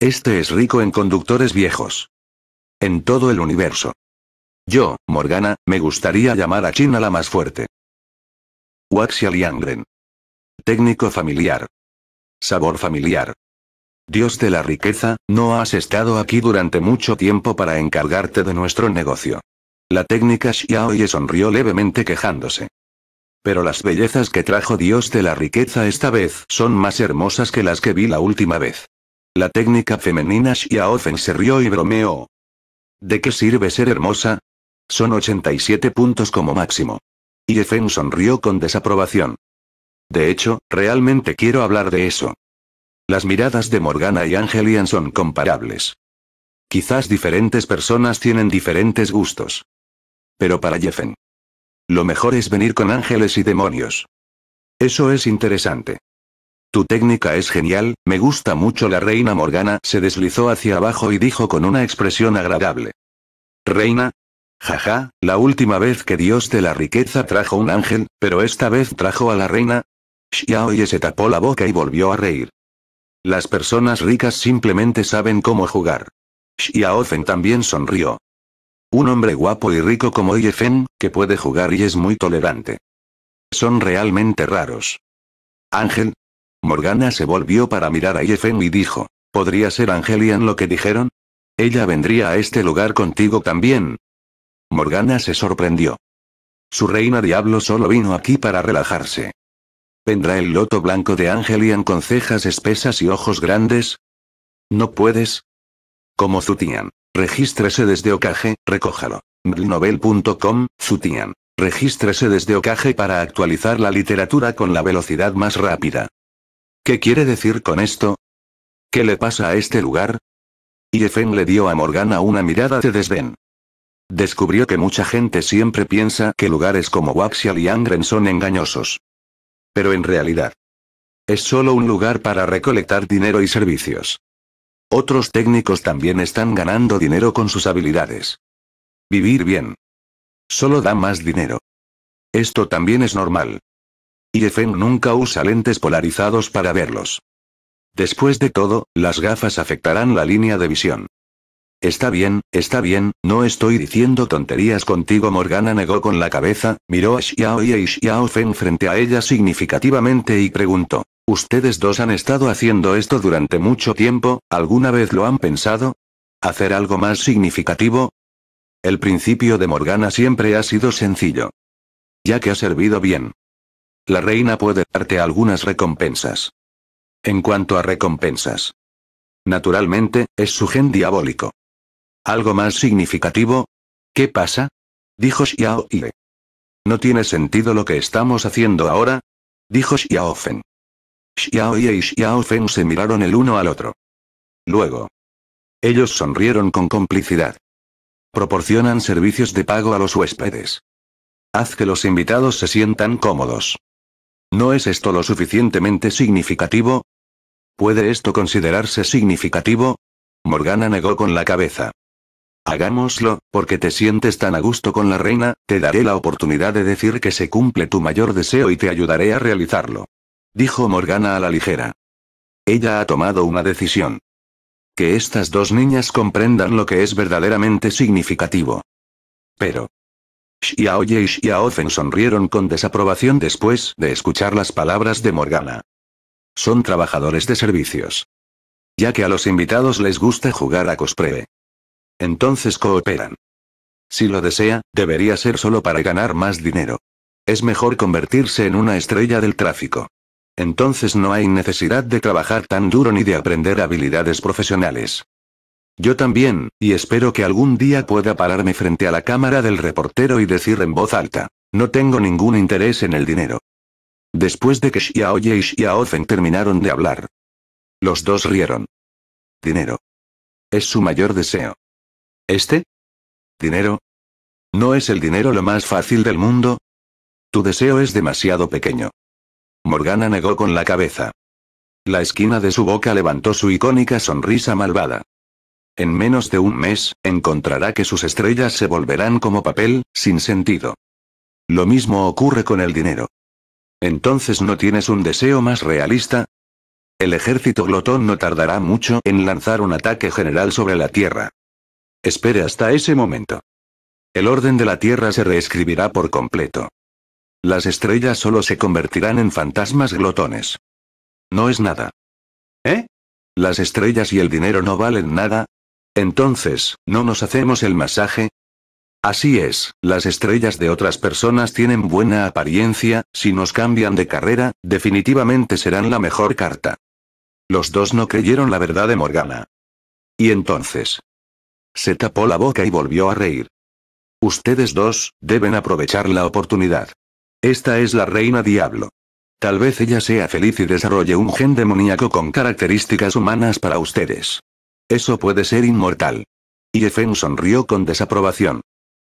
Este es rico en conductores viejos. En todo el universo. Yo, Morgana, me gustaría llamar a China la más fuerte. Waxia Liangren. Técnico familiar. Sabor familiar. Dios de la riqueza, no has estado aquí durante mucho tiempo para encargarte de nuestro negocio. La técnica Xiaoye sonrió levemente quejándose. Pero las bellezas que trajo Dios de la riqueza esta vez son más hermosas que las que vi la última vez. La técnica femenina Xiaofen se rió y bromeó. ¿De qué sirve ser hermosa? Son 87 puntos como máximo. Efen sonrió con desaprobación. De hecho, realmente quiero hablar de eso. Las miradas de Morgana y Angelian son comparables. Quizás diferentes personas tienen diferentes gustos. Pero para Jeffen. Lo mejor es venir con ángeles y demonios. Eso es interesante. Tu técnica es genial, me gusta mucho la reina Morgana, se deslizó hacia abajo y dijo con una expresión agradable. Reina. Jaja, la última vez que Dios de la riqueza trajo un ángel, pero esta vez trajo a la reina, Xiaoye se tapó la boca y volvió a reír. Las personas ricas simplemente saben cómo jugar. Xiao también sonrió. Un hombre guapo y rico como Yefen, que puede jugar y es muy tolerante. Son realmente raros. Ángel. Morgana se volvió para mirar a Yefen y dijo, ¿podría ser Angelian lo que dijeron? Ella vendría a este lugar contigo también. Morgana se sorprendió. Su reina diablo solo vino aquí para relajarse. Vendrá el loto blanco de Angelian con cejas espesas y ojos grandes. No puedes. Como Zutian. Regístrese desde Okage, recójalo. Blnovel.com, Zutian. Regístrese desde Okage para actualizar la literatura con la velocidad más rápida. ¿Qué quiere decir con esto? ¿Qué le pasa a este lugar? Y Yefen le dio a Morgana una mirada de desdén. Descubrió que mucha gente siempre piensa que lugares como Waxial y Angren son engañosos. Pero en realidad, es solo un lugar para recolectar dinero y servicios. Otros técnicos también están ganando dinero con sus habilidades. Vivir bien. Solo da más dinero. Esto también es normal. Y Efen nunca usa lentes polarizados para verlos. Después de todo, las gafas afectarán la línea de visión. Está bien, está bien, no estoy diciendo tonterías contigo. Morgana negó con la cabeza, miró a Xiao y a Xiao Fen frente a ella significativamente y preguntó. Ustedes dos han estado haciendo esto durante mucho tiempo, ¿alguna vez lo han pensado? ¿Hacer algo más significativo? El principio de Morgana siempre ha sido sencillo. Ya que ha servido bien. La reina puede darte algunas recompensas. En cuanto a recompensas. Naturalmente, es su gen diabólico. ¿Algo más significativo? ¿Qué pasa? Dijo Xiao ¿No tiene sentido lo que estamos haciendo ahora? Dijo Xiao Fen. Xiao y Xiao se miraron el uno al otro. Luego. Ellos sonrieron con complicidad. Proporcionan servicios de pago a los huéspedes. Haz que los invitados se sientan cómodos. ¿No es esto lo suficientemente significativo? ¿Puede esto considerarse significativo? Morgana negó con la cabeza. Hagámoslo, porque te sientes tan a gusto con la reina, te daré la oportunidad de decir que se cumple tu mayor deseo y te ayudaré a realizarlo. Dijo Morgana a la ligera. Ella ha tomado una decisión. Que estas dos niñas comprendan lo que es verdaderamente significativo. Pero. Xiaoye y Xiaofen sonrieron con desaprobación después de escuchar las palabras de Morgana. Son trabajadores de servicios. Ya que a los invitados les gusta jugar a cosplay entonces cooperan. Si lo desea, debería ser solo para ganar más dinero. Es mejor convertirse en una estrella del tráfico. Entonces no hay necesidad de trabajar tan duro ni de aprender habilidades profesionales. Yo también, y espero que algún día pueda pararme frente a la cámara del reportero y decir en voz alta, no tengo ningún interés en el dinero. Después de que Xiaoye y terminaron de hablar. Los dos rieron. Dinero. Es su mayor deseo. ¿Este? ¿Dinero? ¿No es el dinero lo más fácil del mundo? Tu deseo es demasiado pequeño. Morgana negó con la cabeza. La esquina de su boca levantó su icónica sonrisa malvada. En menos de un mes, encontrará que sus estrellas se volverán como papel, sin sentido. Lo mismo ocurre con el dinero. Entonces no tienes un deseo más realista, el ejército glotón no tardará mucho en lanzar un ataque general sobre la Tierra. Espere hasta ese momento. El orden de la Tierra se reescribirá por completo. Las estrellas solo se convertirán en fantasmas glotones. No es nada. ¿Eh? ¿Las estrellas y el dinero no valen nada? Entonces, ¿no nos hacemos el masaje? Así es, las estrellas de otras personas tienen buena apariencia, si nos cambian de carrera, definitivamente serán la mejor carta. Los dos no creyeron la verdad de Morgana. Y entonces, se tapó la boca y volvió a reír. Ustedes dos, deben aprovechar la oportunidad. Esta es la reina diablo. Tal vez ella sea feliz y desarrolle un gen demoníaco con características humanas para ustedes. Eso puede ser inmortal. Y Efen sonrió con desaprobación.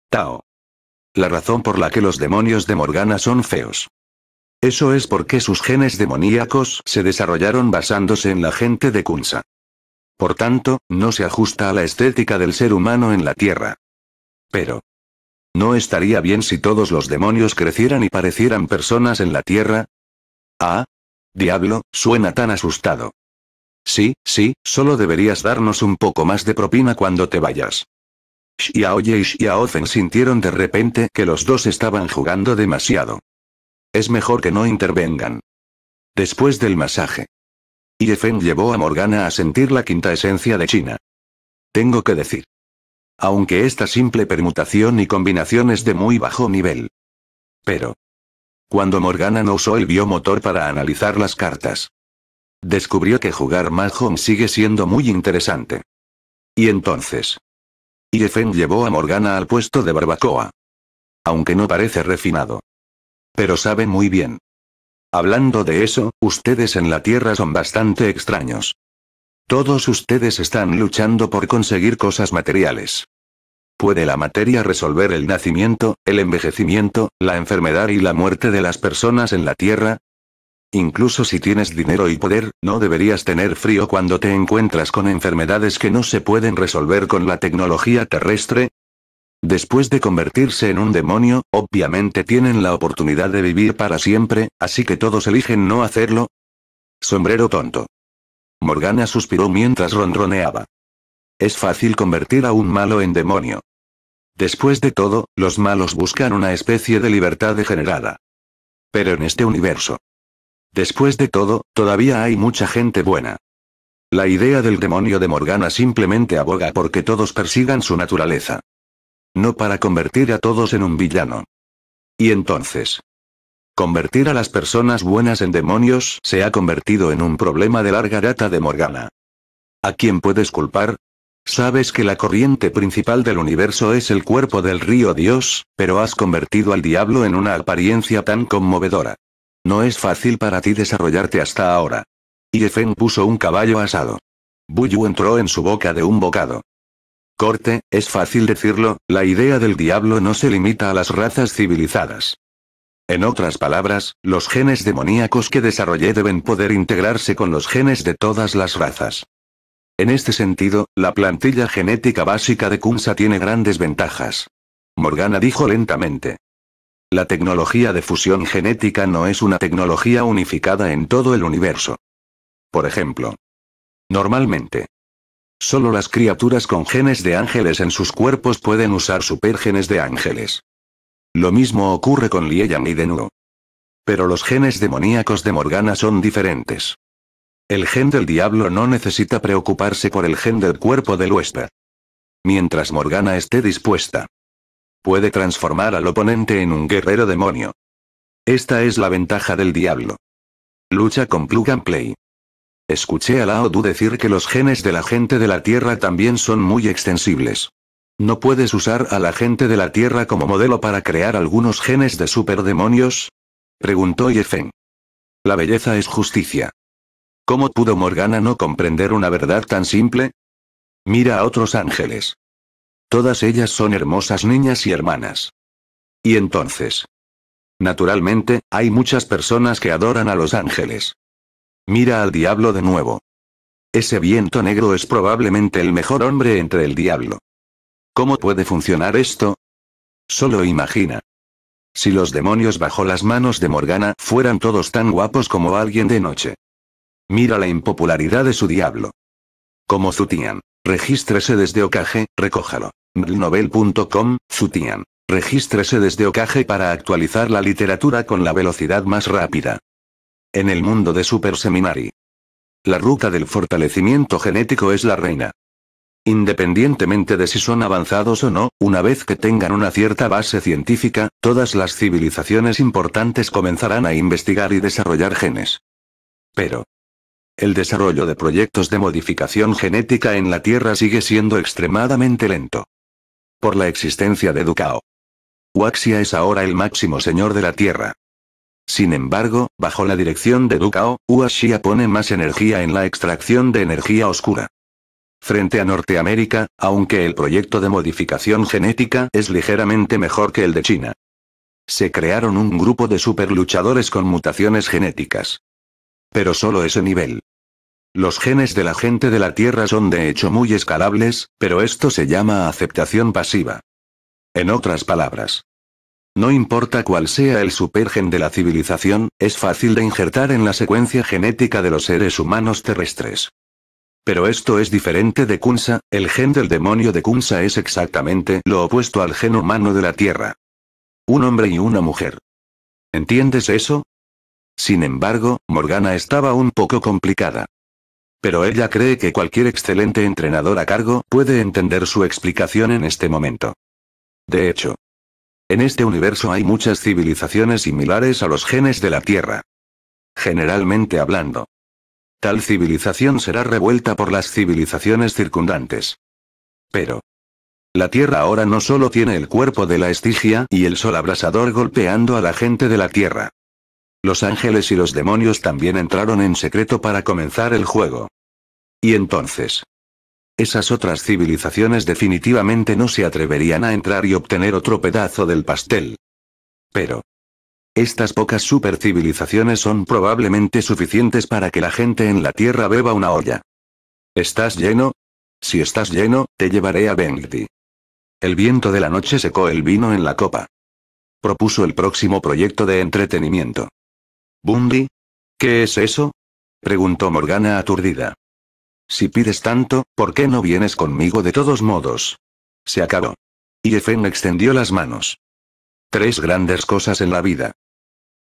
Tao. La razón por la que los demonios de Morgana son feos. Eso es porque sus genes demoníacos se desarrollaron basándose en la gente de Kunsa. Por tanto, no se ajusta a la estética del ser humano en la Tierra. Pero, ¿No estaría bien si todos los demonios crecieran y parecieran personas en la Tierra? Ah. Diablo, suena tan asustado. Sí, sí, solo deberías darnos un poco más de propina cuando te vayas. Xiaoye y Xiaofen sintieron de repente que los dos estaban jugando demasiado. Es mejor que no intervengan. Después del masaje, y llevó a Morgana a sentir la quinta esencia de China. Tengo que decir. Aunque esta simple permutación y combinación es de muy bajo nivel. Pero. Cuando Morgana no usó el biomotor para analizar las cartas. Descubrió que jugar Mahjong sigue siendo muy interesante. Y entonces. Yefen llevó a Morgana al puesto de barbacoa. Aunque no parece refinado. Pero sabe muy bien. Hablando de eso, ustedes en la Tierra son bastante extraños. Todos ustedes están luchando por conseguir cosas materiales. ¿Puede la materia resolver el nacimiento, el envejecimiento, la enfermedad y la muerte de las personas en la Tierra? Incluso si tienes dinero y poder, no deberías tener frío cuando te encuentras con enfermedades que no se pueden resolver con la tecnología terrestre, Después de convertirse en un demonio, obviamente tienen la oportunidad de vivir para siempre, así que todos eligen no hacerlo. Sombrero tonto. Morgana suspiró mientras ronroneaba. Es fácil convertir a un malo en demonio. Después de todo, los malos buscan una especie de libertad degenerada. Pero en este universo. Después de todo, todavía hay mucha gente buena. La idea del demonio de Morgana simplemente aboga porque todos persigan su naturaleza. No para convertir a todos en un villano. Y entonces. Convertir a las personas buenas en demonios se ha convertido en un problema de larga data de Morgana. ¿A quién puedes culpar? Sabes que la corriente principal del universo es el cuerpo del río Dios, pero has convertido al diablo en una apariencia tan conmovedora. No es fácil para ti desarrollarte hasta ahora. Y Efen puso un caballo asado. Buyu entró en su boca de un bocado. Corte, es fácil decirlo, la idea del diablo no se limita a las razas civilizadas. En otras palabras, los genes demoníacos que desarrollé deben poder integrarse con los genes de todas las razas. En este sentido, la plantilla genética básica de Kunsa tiene grandes ventajas. Morgana dijo lentamente. La tecnología de fusión genética no es una tecnología unificada en todo el universo. Por ejemplo. Normalmente, Solo las criaturas con genes de ángeles en sus cuerpos pueden usar supergenes de ángeles. Lo mismo ocurre con Liam y Denuo. Pero los genes demoníacos de Morgana son diferentes. El gen del diablo no necesita preocuparse por el gen del cuerpo del huésped. Mientras Morgana esté dispuesta, puede transformar al oponente en un guerrero demonio. Esta es la ventaja del diablo. Lucha con Plug and Play. Escuché a Lao decir que los genes de la gente de la Tierra también son muy extensibles. ¿No puedes usar a la gente de la Tierra como modelo para crear algunos genes de superdemonios? Preguntó Yefen. La belleza es justicia. ¿Cómo pudo Morgana no comprender una verdad tan simple? Mira a otros ángeles. Todas ellas son hermosas niñas y hermanas. ¿Y entonces? Naturalmente, hay muchas personas que adoran a los ángeles. Mira al diablo de nuevo. Ese viento negro es probablemente el mejor hombre entre el diablo. ¿Cómo puede funcionar esto? Solo imagina. Si los demonios bajo las manos de Morgana fueran todos tan guapos como alguien de noche. Mira la impopularidad de su diablo. Como Zutian. Regístrese desde Okage, recójalo. Novel.com, Zutian. Regístrese desde Okage para actualizar la literatura con la velocidad más rápida. En el mundo de Super Seminary. La ruta del fortalecimiento genético es la reina. Independientemente de si son avanzados o no, una vez que tengan una cierta base científica, todas las civilizaciones importantes comenzarán a investigar y desarrollar genes. Pero, el desarrollo de proyectos de modificación genética en la Tierra sigue siendo extremadamente lento. Por la existencia de Ducao. Waxia es ahora el máximo señor de la Tierra. Sin embargo, bajo la dirección de Dukao, Xia pone más energía en la extracción de energía oscura. Frente a Norteamérica, aunque el proyecto de modificación genética es ligeramente mejor que el de China. Se crearon un grupo de superluchadores con mutaciones genéticas. Pero solo ese nivel. Los genes de la gente de la Tierra son de hecho muy escalables, pero esto se llama aceptación pasiva. En otras palabras, no importa cuál sea el supergen de la civilización, es fácil de injertar en la secuencia genética de los seres humanos terrestres. Pero esto es diferente de Kunsa, el gen del demonio de Kunsa es exactamente lo opuesto al gen humano de la Tierra. Un hombre y una mujer. ¿Entiendes eso? Sin embargo, Morgana estaba un poco complicada. Pero ella cree que cualquier excelente entrenador a cargo puede entender su explicación en este momento. De hecho, en este universo hay muchas civilizaciones similares a los genes de la Tierra. Generalmente hablando. Tal civilización será revuelta por las civilizaciones circundantes. Pero. La Tierra ahora no solo tiene el cuerpo de la estigia y el sol abrasador golpeando a la gente de la Tierra. Los ángeles y los demonios también entraron en secreto para comenzar el juego. Y entonces. Esas otras civilizaciones definitivamente no se atreverían a entrar y obtener otro pedazo del pastel. Pero, estas pocas supercivilizaciones son probablemente suficientes para que la gente en la Tierra beba una olla. ¿Estás lleno? Si estás lleno, te llevaré a Bengdi. El viento de la noche secó el vino en la copa. Propuso el próximo proyecto de entretenimiento. ¿Bundi? ¿Qué es eso? preguntó Morgana aturdida. Si pides tanto, ¿por qué no vienes conmigo de todos modos? Se acabó. Y Efen extendió las manos. Tres grandes cosas en la vida.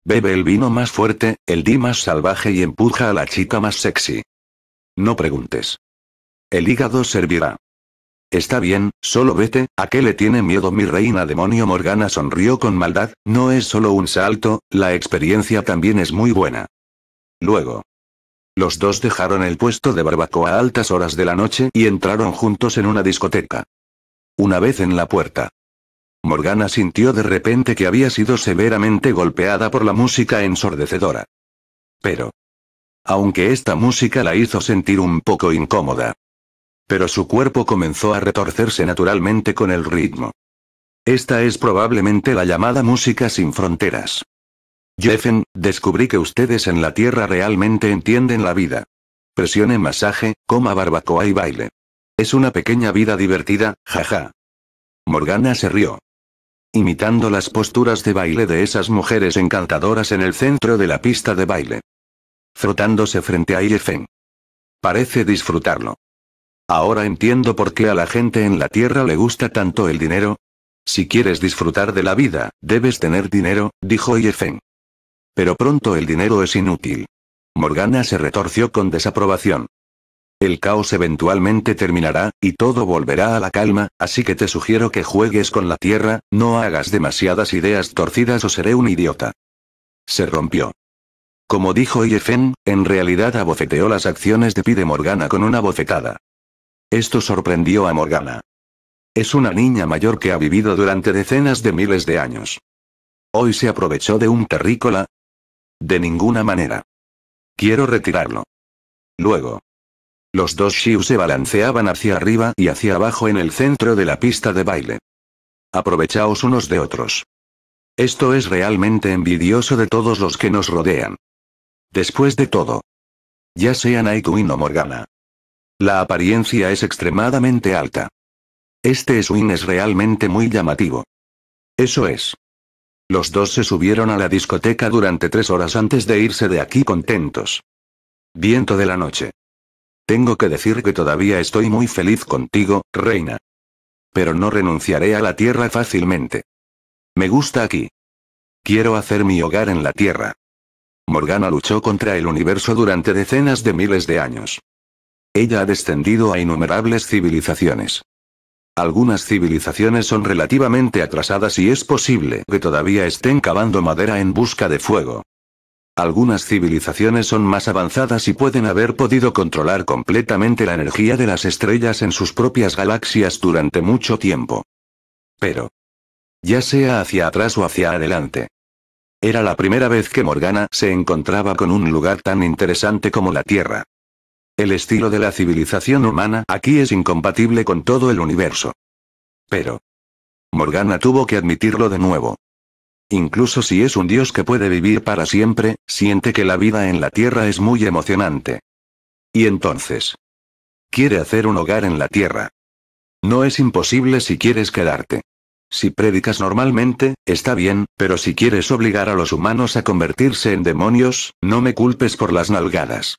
Bebe el vino más fuerte, el di más salvaje y empuja a la chica más sexy. No preguntes. El hígado servirá. Está bien, solo vete, ¿a qué le tiene miedo mi reina demonio? Morgana sonrió con maldad, no es solo un salto, la experiencia también es muy buena. Luego. Los dos dejaron el puesto de barbacoa a altas horas de la noche y entraron juntos en una discoteca. Una vez en la puerta. Morgana sintió de repente que había sido severamente golpeada por la música ensordecedora. Pero. Aunque esta música la hizo sentir un poco incómoda. Pero su cuerpo comenzó a retorcerse naturalmente con el ritmo. Esta es probablemente la llamada música sin fronteras. Jeffen, descubrí que ustedes en la Tierra realmente entienden la vida. Presione masaje, coma barbacoa y baile. Es una pequeña vida divertida, jaja. Morgana se rió. Imitando las posturas de baile de esas mujeres encantadoras en el centro de la pista de baile. Frotándose frente a Jeffen. Parece disfrutarlo. Ahora entiendo por qué a la gente en la Tierra le gusta tanto el dinero. Si quieres disfrutar de la vida, debes tener dinero, dijo Jeffen. Pero pronto el dinero es inútil. Morgana se retorció con desaprobación. El caos eventualmente terminará, y todo volverá a la calma, así que te sugiero que juegues con la tierra, no hagas demasiadas ideas torcidas o seré un idiota. Se rompió. Como dijo Yefen, en realidad abofeteó las acciones de Pide Morgana con una bofetada. Esto sorprendió a Morgana. Es una niña mayor que ha vivido durante decenas de miles de años. Hoy se aprovechó de un terrícola, de ninguna manera. Quiero retirarlo. Luego. Los dos Shiu se balanceaban hacia arriba y hacia abajo en el centro de la pista de baile. Aprovechaos unos de otros. Esto es realmente envidioso de todos los que nos rodean. Después de todo. Ya sean Nightwing o Morgana. La apariencia es extremadamente alta. Este swing es realmente muy llamativo. Eso es. Los dos se subieron a la discoteca durante tres horas antes de irse de aquí contentos. Viento de la noche. Tengo que decir que todavía estoy muy feliz contigo, reina. Pero no renunciaré a la tierra fácilmente. Me gusta aquí. Quiero hacer mi hogar en la tierra. Morgana luchó contra el universo durante decenas de miles de años. Ella ha descendido a innumerables civilizaciones. Algunas civilizaciones son relativamente atrasadas y es posible que todavía estén cavando madera en busca de fuego. Algunas civilizaciones son más avanzadas y pueden haber podido controlar completamente la energía de las estrellas en sus propias galaxias durante mucho tiempo. Pero, ya sea hacia atrás o hacia adelante. Era la primera vez que Morgana se encontraba con un lugar tan interesante como la Tierra. El estilo de la civilización humana aquí es incompatible con todo el universo. Pero. Morgana tuvo que admitirlo de nuevo. Incluso si es un dios que puede vivir para siempre, siente que la vida en la Tierra es muy emocionante. Y entonces. Quiere hacer un hogar en la Tierra. No es imposible si quieres quedarte. Si predicas normalmente, está bien, pero si quieres obligar a los humanos a convertirse en demonios, no me culpes por las nalgadas.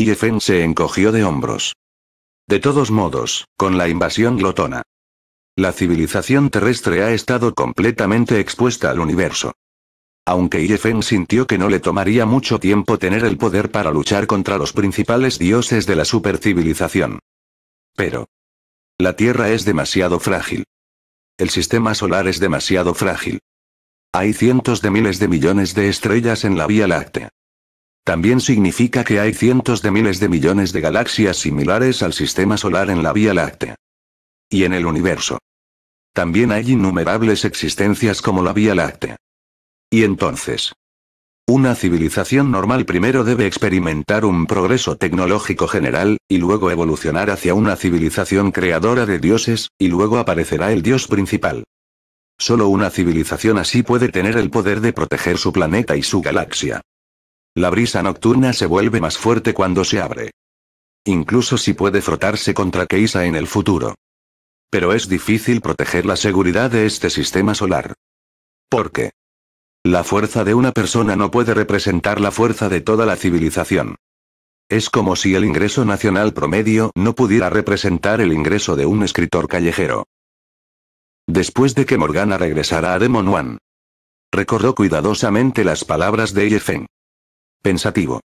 Yefen se encogió de hombros. De todos modos, con la invasión glotona. La civilización terrestre ha estado completamente expuesta al universo. Aunque Yefen sintió que no le tomaría mucho tiempo tener el poder para luchar contra los principales dioses de la supercivilización. Pero. La Tierra es demasiado frágil. El sistema solar es demasiado frágil. Hay cientos de miles de millones de estrellas en la Vía Láctea. También significa que hay cientos de miles de millones de galaxias similares al sistema solar en la Vía Láctea. Y en el universo. También hay innumerables existencias como la Vía Láctea. Y entonces, una civilización normal primero debe experimentar un progreso tecnológico general, y luego evolucionar hacia una civilización creadora de dioses, y luego aparecerá el dios principal. Solo una civilización así puede tener el poder de proteger su planeta y su galaxia. La brisa nocturna se vuelve más fuerte cuando se abre. Incluso si puede frotarse contra Keisa en el futuro. Pero es difícil proteger la seguridad de este sistema solar. ¿Por qué? La fuerza de una persona no puede representar la fuerza de toda la civilización. Es como si el ingreso nacional promedio no pudiera representar el ingreso de un escritor callejero. Después de que Morgana regresara a Demon One, recordó cuidadosamente las palabras de Yefeng pensativo.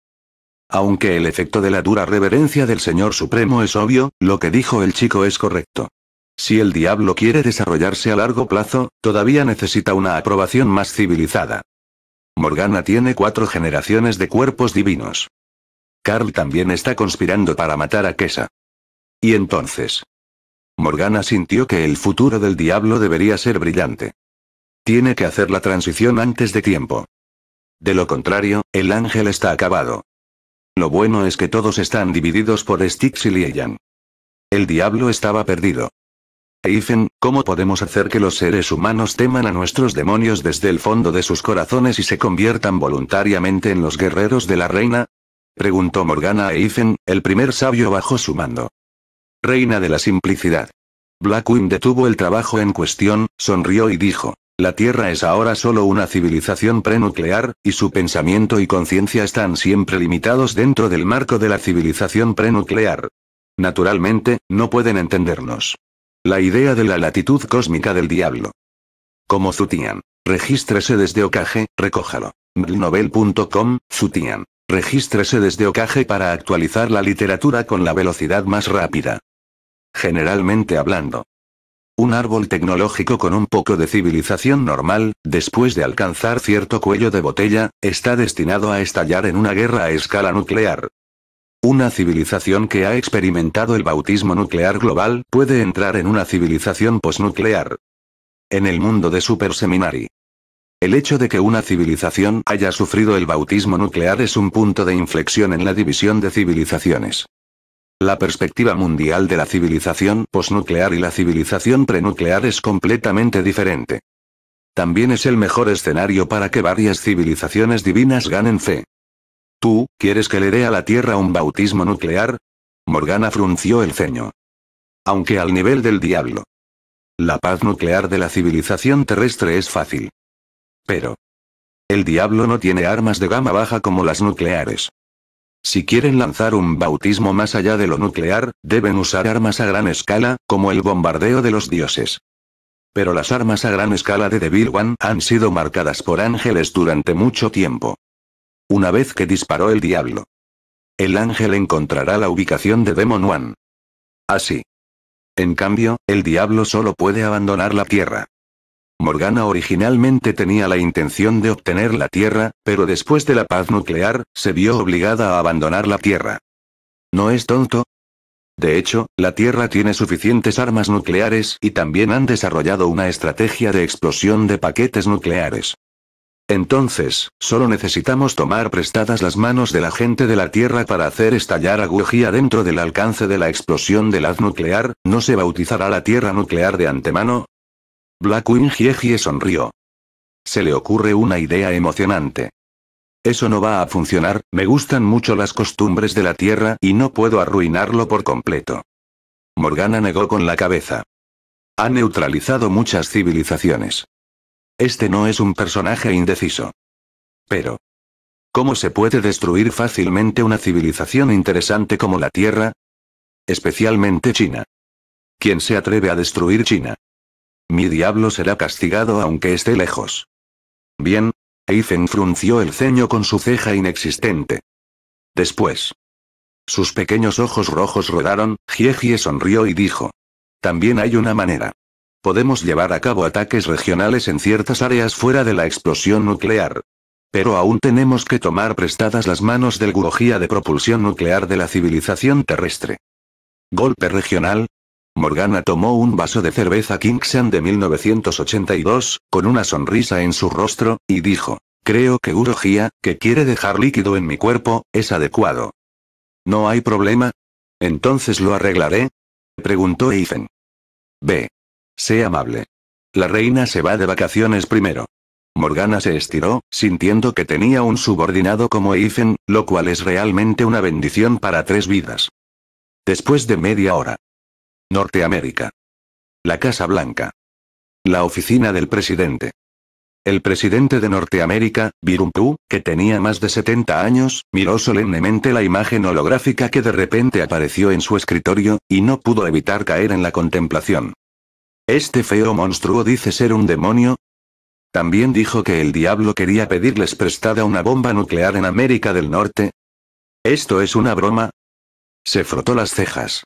Aunque el efecto de la dura reverencia del Señor Supremo es obvio, lo que dijo el chico es correcto. Si el diablo quiere desarrollarse a largo plazo, todavía necesita una aprobación más civilizada. Morgana tiene cuatro generaciones de cuerpos divinos. Carl también está conspirando para matar a Kesa. Y entonces. Morgana sintió que el futuro del diablo debería ser brillante. Tiene que hacer la transición antes de tiempo. De lo contrario, el ángel está acabado. Lo bueno es que todos están divididos por Stix y Lieyan. El diablo estaba perdido. Eifen, ¿cómo podemos hacer que los seres humanos teman a nuestros demonios desde el fondo de sus corazones y se conviertan voluntariamente en los guerreros de la reina? Preguntó Morgana a Eifen, el primer sabio bajo su mando. Reina de la simplicidad. Blackwind detuvo el trabajo en cuestión, sonrió y dijo. La Tierra es ahora solo una civilización prenuclear, y su pensamiento y conciencia están siempre limitados dentro del marco de la civilización prenuclear. Naturalmente, no pueden entendernos. La idea de la latitud cósmica del diablo. Como Zutian. Regístrese desde Okage, recójalo. Novel.com, Zutian. Regístrese desde Okage para actualizar la literatura con la velocidad más rápida. Generalmente hablando, un árbol tecnológico con un poco de civilización normal, después de alcanzar cierto cuello de botella, está destinado a estallar en una guerra a escala nuclear. Una civilización que ha experimentado el bautismo nuclear global puede entrar en una civilización posnuclear. En el mundo de Super Seminary. El hecho de que una civilización haya sufrido el bautismo nuclear es un punto de inflexión en la división de civilizaciones. La perspectiva mundial de la civilización posnuclear y la civilización prenuclear es completamente diferente. También es el mejor escenario para que varias civilizaciones divinas ganen fe. ¿Tú, quieres que le dé a la Tierra un bautismo nuclear? Morgana frunció el ceño. Aunque al nivel del diablo. La paz nuclear de la civilización terrestre es fácil. Pero. El diablo no tiene armas de gama baja como las nucleares. Si quieren lanzar un bautismo más allá de lo nuclear, deben usar armas a gran escala, como el bombardeo de los dioses. Pero las armas a gran escala de Devil One han sido marcadas por ángeles durante mucho tiempo. Una vez que disparó el diablo, el ángel encontrará la ubicación de Demon One. Así. En cambio, el diablo solo puede abandonar la tierra. Morgana originalmente tenía la intención de obtener la Tierra, pero después de la paz nuclear, se vio obligada a abandonar la Tierra. ¿No es tonto? De hecho, la Tierra tiene suficientes armas nucleares y también han desarrollado una estrategia de explosión de paquetes nucleares. Entonces, solo necesitamos tomar prestadas las manos de la gente de la Tierra para hacer estallar a dentro del alcance de la explosión del haz nuclear, no se bautizará la Tierra nuclear de antemano, Blackwing Jiegie sonrió. Se le ocurre una idea emocionante. Eso no va a funcionar, me gustan mucho las costumbres de la Tierra y no puedo arruinarlo por completo. Morgana negó con la cabeza. Ha neutralizado muchas civilizaciones. Este no es un personaje indeciso. Pero, ¿Cómo se puede destruir fácilmente una civilización interesante como la Tierra? Especialmente China. ¿Quién se atreve a destruir China? Mi diablo será castigado aunque esté lejos. Bien. Eifen frunció el ceño con su ceja inexistente. Después. Sus pequeños ojos rojos rodaron, Giegie sonrió y dijo. También hay una manera. Podemos llevar a cabo ataques regionales en ciertas áreas fuera de la explosión nuclear. Pero aún tenemos que tomar prestadas las manos del gurujía de propulsión nuclear de la civilización terrestre. Golpe regional, Morgana tomó un vaso de cerveza Kingshan de 1982, con una sonrisa en su rostro, y dijo. Creo que Urogía, que quiere dejar líquido en mi cuerpo, es adecuado. ¿No hay problema? Entonces lo arreglaré. Preguntó Eifen. "Ve, Sé amable. La reina se va de vacaciones primero. Morgana se estiró, sintiendo que tenía un subordinado como Eifen, lo cual es realmente una bendición para tres vidas. Después de media hora, Norteamérica. La Casa Blanca. La oficina del presidente. El presidente de Norteamérica, Virumpu, que tenía más de 70 años, miró solemnemente la imagen holográfica que de repente apareció en su escritorio, y no pudo evitar caer en la contemplación. ¿Este feo monstruo dice ser un demonio? También dijo que el diablo quería pedirles prestada una bomba nuclear en América del Norte. ¿Esto es una broma? Se frotó las cejas.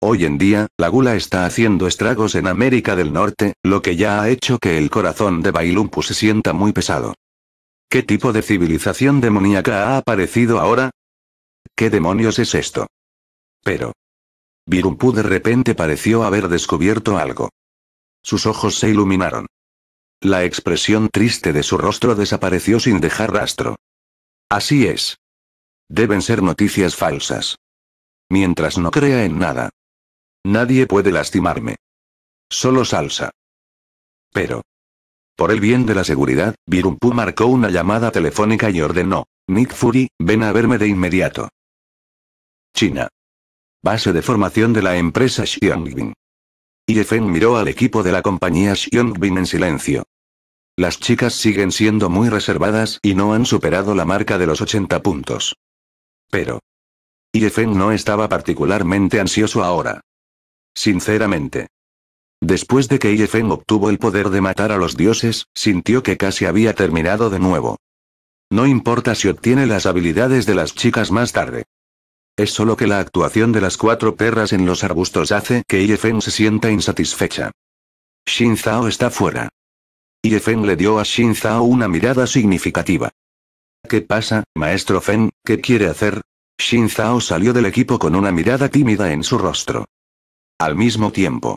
Hoy en día, la gula está haciendo estragos en América del Norte, lo que ya ha hecho que el corazón de Bailumpu se sienta muy pesado. ¿Qué tipo de civilización demoníaca ha aparecido ahora? ¿Qué demonios es esto? Pero. Virumpu de repente pareció haber descubierto algo. Sus ojos se iluminaron. La expresión triste de su rostro desapareció sin dejar rastro. Así es. Deben ser noticias falsas. Mientras no crea en nada. Nadie puede lastimarme. Solo salsa. Pero. Por el bien de la seguridad, Virumpu marcó una llamada telefónica y ordenó. Nick Fury, ven a verme de inmediato. China. Base de formación de la empresa Xiongbin. Yefen miró al equipo de la compañía Xiongbin en silencio. Las chicas siguen siendo muy reservadas y no han superado la marca de los 80 puntos. Pero. Yefen no estaba particularmente ansioso ahora. Sinceramente. Después de que Feng obtuvo el poder de matar a los dioses, sintió que casi había terminado de nuevo. No importa si obtiene las habilidades de las chicas más tarde. Es solo que la actuación de las cuatro perras en los arbustos hace que Feng se sienta insatisfecha. Xin Zhao está fuera. Iefen le dio a Xin Zhao una mirada significativa. ¿Qué pasa, maestro Feng, ¿Qué quiere hacer? Xin Zhao salió del equipo con una mirada tímida en su rostro al mismo tiempo.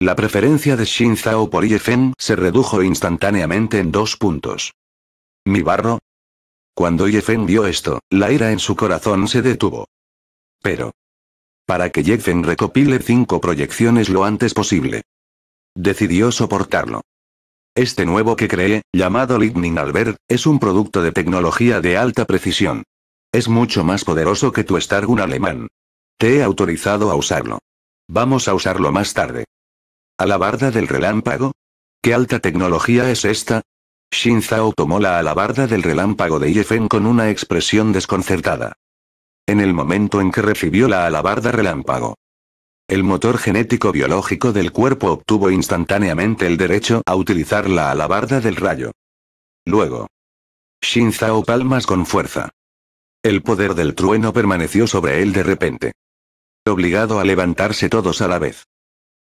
La preferencia de Shin Zhao por Yefen se redujo instantáneamente en dos puntos. ¿Mi barro? Cuando Yefen vio esto, la ira en su corazón se detuvo. Pero. Para que Yefen recopile cinco proyecciones lo antes posible. Decidió soportarlo. Este nuevo que cree, llamado Lightning Albert, es un producto de tecnología de alta precisión. Es mucho más poderoso que tu Stargun alemán. Te he autorizado a usarlo. Vamos a usarlo más tarde. ¿Alabarda del relámpago? ¿Qué alta tecnología es esta? Shin Zhao tomó la alabarda del relámpago de Yefen con una expresión desconcertada. En el momento en que recibió la alabarda relámpago, el motor genético biológico del cuerpo obtuvo instantáneamente el derecho a utilizar la alabarda del rayo. Luego, Shin Zhao palmas con fuerza. El poder del trueno permaneció sobre él de repente obligado a levantarse todos a la vez.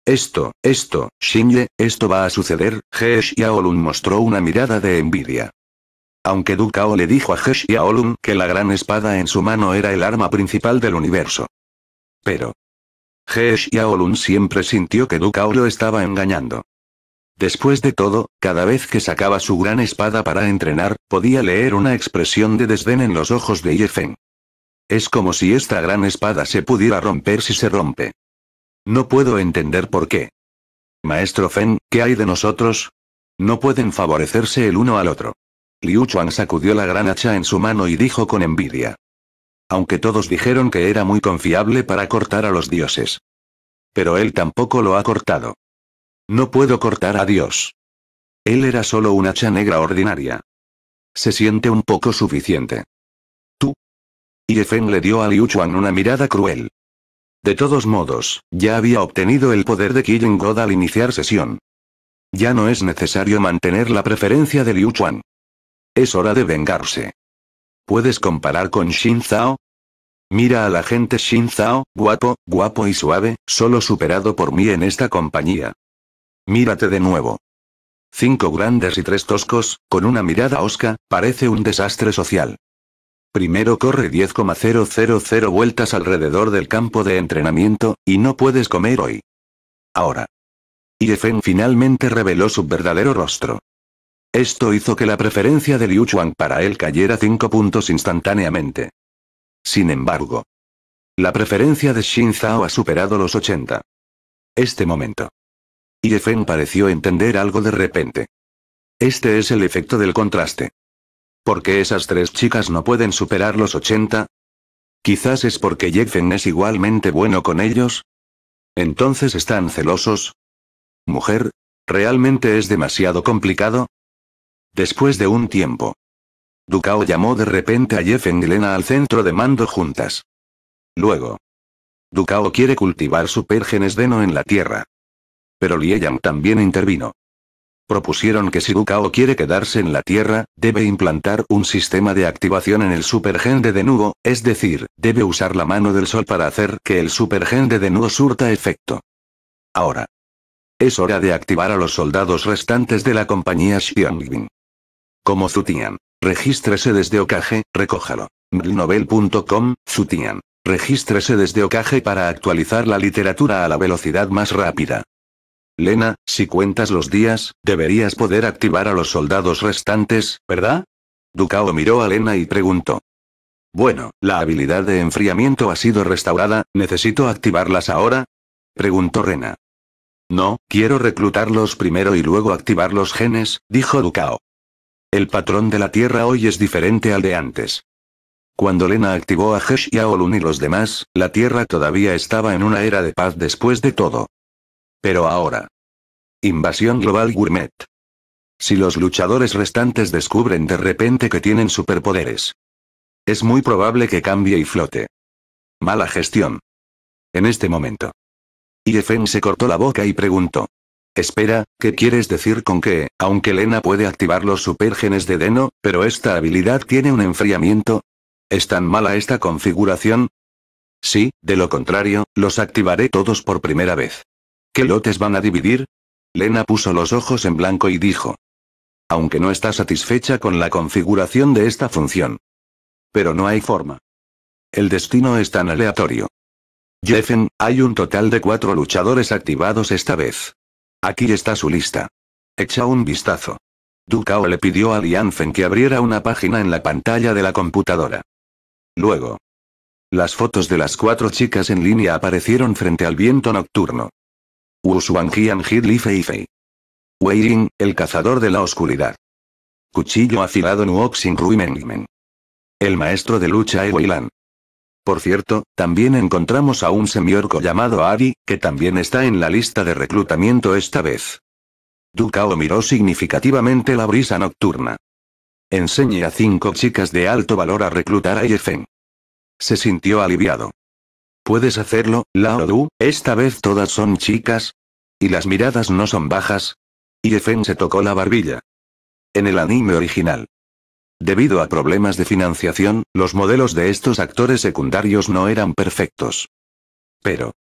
Esto, esto, Shinye, esto va a suceder, He Xiaolun mostró una mirada de envidia. Aunque Dukao le dijo a He Xiaolun que la gran espada en su mano era el arma principal del universo. Pero. He Xiaolun siempre sintió que Dukao lo estaba engañando. Después de todo, cada vez que sacaba su gran espada para entrenar, podía leer una expresión de desdén en los ojos de Ye Feng. Es como si esta gran espada se pudiera romper si se rompe. No puedo entender por qué. Maestro Feng, ¿qué hay de nosotros? No pueden favorecerse el uno al otro. Liu Chuan sacudió la gran hacha en su mano y dijo con envidia. Aunque todos dijeron que era muy confiable para cortar a los dioses. Pero él tampoco lo ha cortado. No puedo cortar a Dios. Él era solo un hacha negra ordinaria. Se siente un poco suficiente. Y Feng le dio a Liu Chuan una mirada cruel. De todos modos, ya había obtenido el poder de Killing God al iniciar sesión. Ya no es necesario mantener la preferencia de Liu Chuan. Es hora de vengarse. ¿Puedes comparar con Xin Zhao? Mira a la gente Xin Zhao, guapo, guapo y suave, solo superado por mí en esta compañía. Mírate de nuevo. Cinco grandes y tres toscos, con una mirada osca, parece un desastre social. Primero corre 10,000 vueltas alrededor del campo de entrenamiento, y no puedes comer hoy. Ahora. Yefen finalmente reveló su verdadero rostro. Esto hizo que la preferencia de Liu Chuan para él cayera 5 puntos instantáneamente. Sin embargo. La preferencia de Xin Zhao ha superado los 80. Este momento. Yefen pareció entender algo de repente. Este es el efecto del contraste qué esas tres chicas no pueden superar los 80? Quizás es porque Jeffen es igualmente bueno con ellos. Entonces están celosos. Mujer, ¿realmente es demasiado complicado? Después de un tiempo. Ducao llamó de repente a Jeffen y Lena al centro de mando juntas. Luego. Ducao quiere cultivar de no en la tierra. Pero Lieyang también intervino. Propusieron que si Bukao quiere quedarse en la Tierra, debe implantar un sistema de activación en el supergen de Denuo, es decir, debe usar la mano del Sol para hacer que el supergen de Denuo surta efecto. Ahora. Es hora de activar a los soldados restantes de la compañía Xiangbin. Como Zutian. Regístrese desde Okage, recójalo. Mlnovel.com, Zutian. Regístrese desde Okage para actualizar la literatura a la velocidad más rápida. Lena, si cuentas los días, deberías poder activar a los soldados restantes, ¿verdad? Ducao miró a Lena y preguntó. Bueno, la habilidad de enfriamiento ha sido restaurada, ¿necesito activarlas ahora? Preguntó Rena. No, quiero reclutarlos primero y luego activar los genes, dijo Ducao. El patrón de la Tierra hoy es diferente al de antes. Cuando Lena activó a Hesh y a Olun y los demás, la Tierra todavía estaba en una era de paz después de todo. Pero ahora. Invasión Global Gourmet. Si los luchadores restantes descubren de repente que tienen superpoderes. Es muy probable que cambie y flote. Mala gestión. En este momento. Iefen se cortó la boca y preguntó. Espera, ¿qué quieres decir con que, aunque Lena puede activar los supergenes de Deno, pero esta habilidad tiene un enfriamiento? ¿Es tan mala esta configuración? Sí, de lo contrario, los activaré todos por primera vez. ¿Qué lotes van a dividir? Lena puso los ojos en blanco y dijo. Aunque no está satisfecha con la configuración de esta función. Pero no hay forma. El destino es tan aleatorio. Jeffen, hay un total de cuatro luchadores activados esta vez. Aquí está su lista. Echa un vistazo. Ducao le pidió a Lianfen que abriera una página en la pantalla de la computadora. Luego. Las fotos de las cuatro chicas en línea aparecieron frente al viento nocturno. Gian Li Fei Fei. Weiling, el cazador de la oscuridad. Cuchillo afilado Nuoxin Mengmen. El maestro de lucha Eweilan. Por cierto, también encontramos a un semiorco llamado Adi, que también está en la lista de reclutamiento esta vez. Dukao miró significativamente la brisa nocturna. Enseñe a cinco chicas de alto valor a reclutar a Jefen. Se sintió aliviado. Puedes hacerlo, Lao esta vez todas son chicas. Y las miradas no son bajas. Efen se tocó la barbilla. En el anime original. Debido a problemas de financiación, los modelos de estos actores secundarios no eran perfectos. Pero.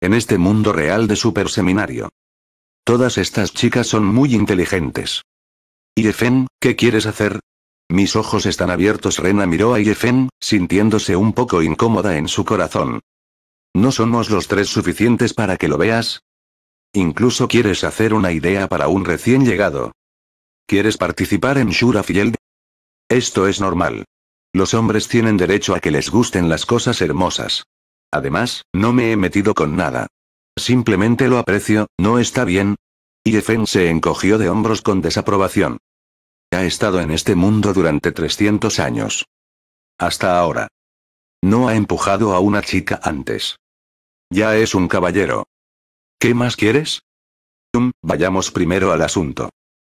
En este mundo real de super seminario. Todas estas chicas son muy inteligentes. Efen, ¿qué quieres hacer? Mis ojos están abiertos. Rena miró a Yefen, sintiéndose un poco incómoda en su corazón. ¿No somos los tres suficientes para que lo veas? Incluso quieres hacer una idea para un recién llegado. ¿Quieres participar en Shura Esto es normal. Los hombres tienen derecho a que les gusten las cosas hermosas. Además, no me he metido con nada. Simplemente lo aprecio, ¿no está bien? Y Efen se encogió de hombros con desaprobación. Ha estado en este mundo durante 300 años. Hasta ahora. No ha empujado a una chica antes. Ya es un caballero. ¿Qué más quieres? vayamos primero al asunto.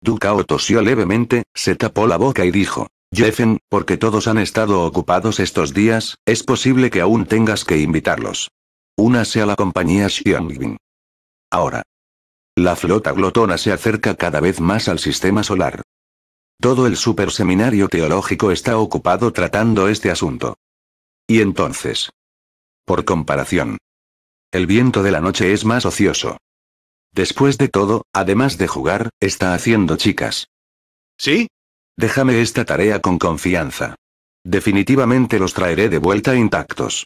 Ducao tosió levemente, se tapó la boca y dijo, Jeffen, porque todos han estado ocupados estos días, es posible que aún tengas que invitarlos. Únase a la compañía Xiangvin. Ahora. La flota glotona se acerca cada vez más al sistema solar. Todo el super seminario teológico está ocupado tratando este asunto. Y entonces. Por comparación. El viento de la noche es más ocioso. Después de todo, además de jugar, está haciendo chicas. ¿Sí? Déjame esta tarea con confianza. Definitivamente los traeré de vuelta intactos.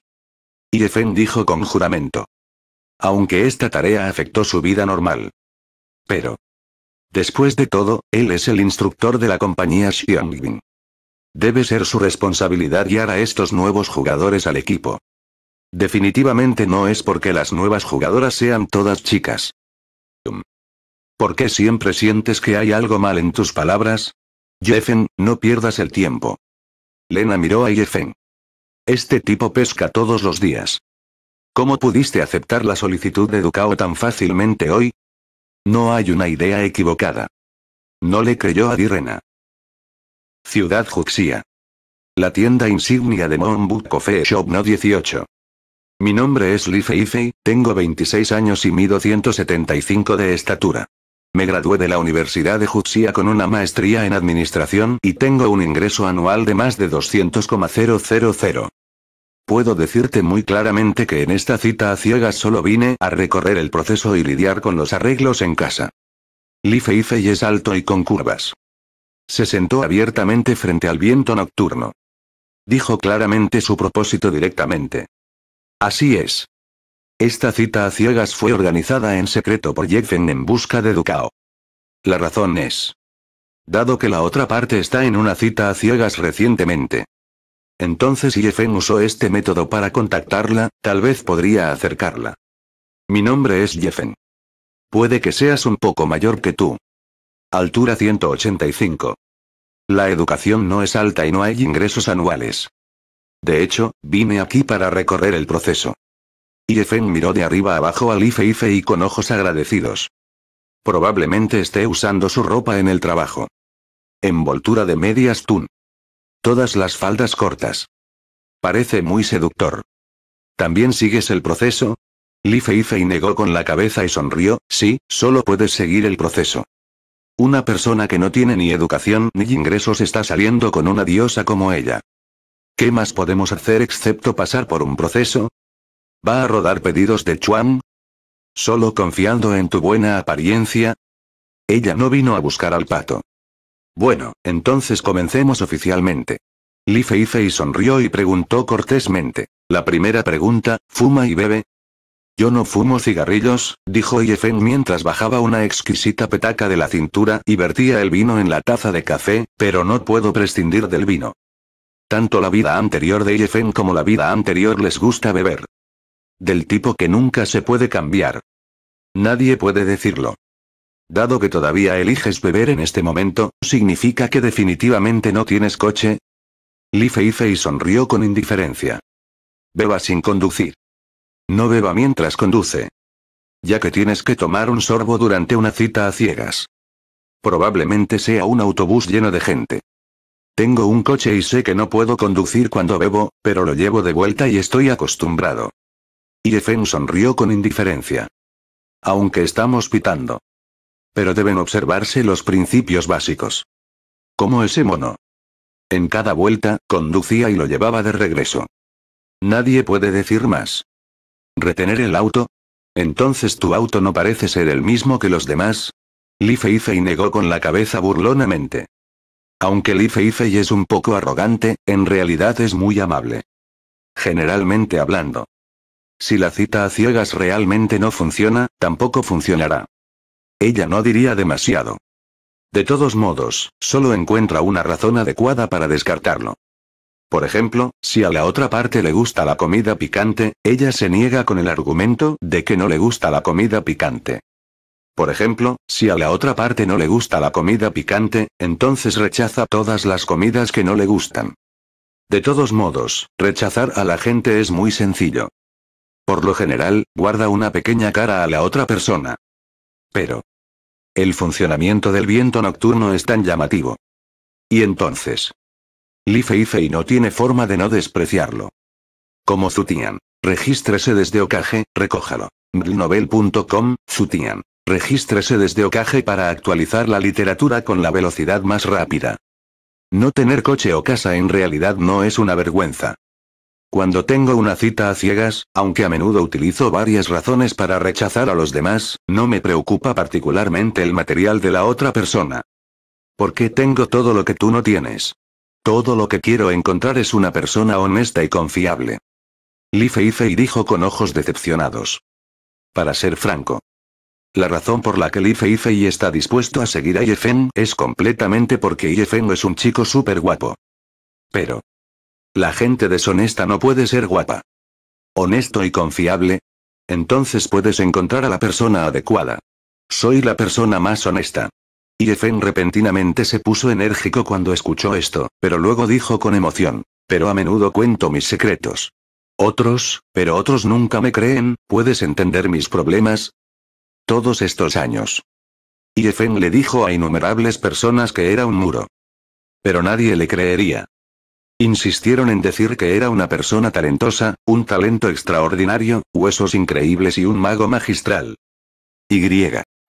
Y Efen dijo con juramento. Aunque esta tarea afectó su vida normal. Pero. Después de todo, él es el instructor de la compañía Xiongmin. Debe ser su responsabilidad guiar a estos nuevos jugadores al equipo. Definitivamente no es porque las nuevas jugadoras sean todas chicas. ¿Por qué siempre sientes que hay algo mal en tus palabras? Jeffen, no pierdas el tiempo. Lena miró a Jeffen. Este tipo pesca todos los días. ¿Cómo pudiste aceptar la solicitud de Ducao tan fácilmente hoy? No hay una idea equivocada. No le creyó a Direna. Ciudad Juxia. La tienda insignia de Monbuk Coffee Shop No 18. Mi nombre es Lifeifei, tengo 26 años y mido 175 de estatura. Me gradué de la Universidad de Juxia con una maestría en administración y tengo un ingreso anual de más de 200,000. Puedo decirte muy claramente que en esta cita a ciegas solo vine a recorrer el proceso y lidiar con los arreglos en casa. Lifeifei es alto y con curvas. Se sentó abiertamente frente al viento nocturno. Dijo claramente su propósito directamente. Así es. Esta cita a ciegas fue organizada en secreto por Jeffen en busca de Ducao. La razón es. Dado que la otra parte está en una cita a ciegas recientemente. Entonces Jeffen usó este método para contactarla, tal vez podría acercarla. Mi nombre es Jeffen. Puede que seas un poco mayor que tú, Altura 185. La educación no es alta y no hay ingresos anuales. De hecho, vine aquí para recorrer el proceso. Y Yefen miró de arriba abajo a Li Feifei y con ojos agradecidos. Probablemente esté usando su ropa en el trabajo. Envoltura de medias tun. Todas las faldas cortas. Parece muy seductor. ¿También sigues el proceso? Li Feifei negó con la cabeza y sonrió, sí, solo puedes seguir el proceso. Una persona que no tiene ni educación ni ingresos está saliendo con una diosa como ella. ¿Qué más podemos hacer excepto pasar por un proceso? ¿Va a rodar pedidos de Chuan? ¿Solo confiando en tu buena apariencia? Ella no vino a buscar al pato. Bueno, entonces comencemos oficialmente. Li Feifei sonrió y preguntó cortésmente. La primera pregunta, ¿fuma y bebe? Yo no fumo cigarrillos, dijo Yefen mientras bajaba una exquisita petaca de la cintura y vertía el vino en la taza de café, pero no puedo prescindir del vino. Tanto la vida anterior de Yefen como la vida anterior les gusta beber. Del tipo que nunca se puede cambiar. Nadie puede decirlo. Dado que todavía eliges beber en este momento, ¿significa que definitivamente no tienes coche? Li Feifei sonrió con indiferencia. Beba sin conducir. No beba mientras conduce. Ya que tienes que tomar un sorbo durante una cita a ciegas. Probablemente sea un autobús lleno de gente. Tengo un coche y sé que no puedo conducir cuando bebo, pero lo llevo de vuelta y estoy acostumbrado. Yefen sonrió con indiferencia. Aunque estamos pitando. Pero deben observarse los principios básicos. Como ese mono. En cada vuelta, conducía y lo llevaba de regreso. Nadie puede decir más. ¿Retener el auto? Entonces tu auto no parece ser el mismo que los demás. Li Feifei negó con la cabeza burlonamente. Aunque Li Feifei es un poco arrogante, en realidad es muy amable. Generalmente hablando. Si la cita a ciegas realmente no funciona, tampoco funcionará. Ella no diría demasiado. De todos modos, solo encuentra una razón adecuada para descartarlo. Por ejemplo, si a la otra parte le gusta la comida picante, ella se niega con el argumento de que no le gusta la comida picante. Por ejemplo, si a la otra parte no le gusta la comida picante, entonces rechaza todas las comidas que no le gustan. De todos modos, rechazar a la gente es muy sencillo. Por lo general, guarda una pequeña cara a la otra persona. Pero, el funcionamiento del viento nocturno es tan llamativo. Y entonces, Li Feifei no tiene forma de no despreciarlo. Como Zutian. Regístrese desde Okage, recójalo. Novel.com, Zutian. Regístrese desde Ocaje para actualizar la literatura con la velocidad más rápida. No tener coche o casa en realidad no es una vergüenza. Cuando tengo una cita a ciegas, aunque a menudo utilizo varias razones para rechazar a los demás, no me preocupa particularmente el material de la otra persona. Porque tengo todo lo que tú no tienes. Todo lo que quiero encontrar es una persona honesta y confiable. Li Feifei dijo con ojos decepcionados. Para ser franco. La razón por la que Li Feifei está dispuesto a seguir a Yefen es completamente porque Yefen es un chico súper guapo. Pero. La gente deshonesta no puede ser guapa. Honesto y confiable. Entonces puedes encontrar a la persona adecuada. Soy la persona más honesta. Efen repentinamente se puso enérgico cuando escuchó esto, pero luego dijo con emoción. Pero a menudo cuento mis secretos. Otros, pero otros nunca me creen, ¿puedes entender mis problemas? Todos estos años. Y Effen le dijo a innumerables personas que era un muro. Pero nadie le creería. Insistieron en decir que era una persona talentosa, un talento extraordinario, huesos increíbles y un mago magistral. Y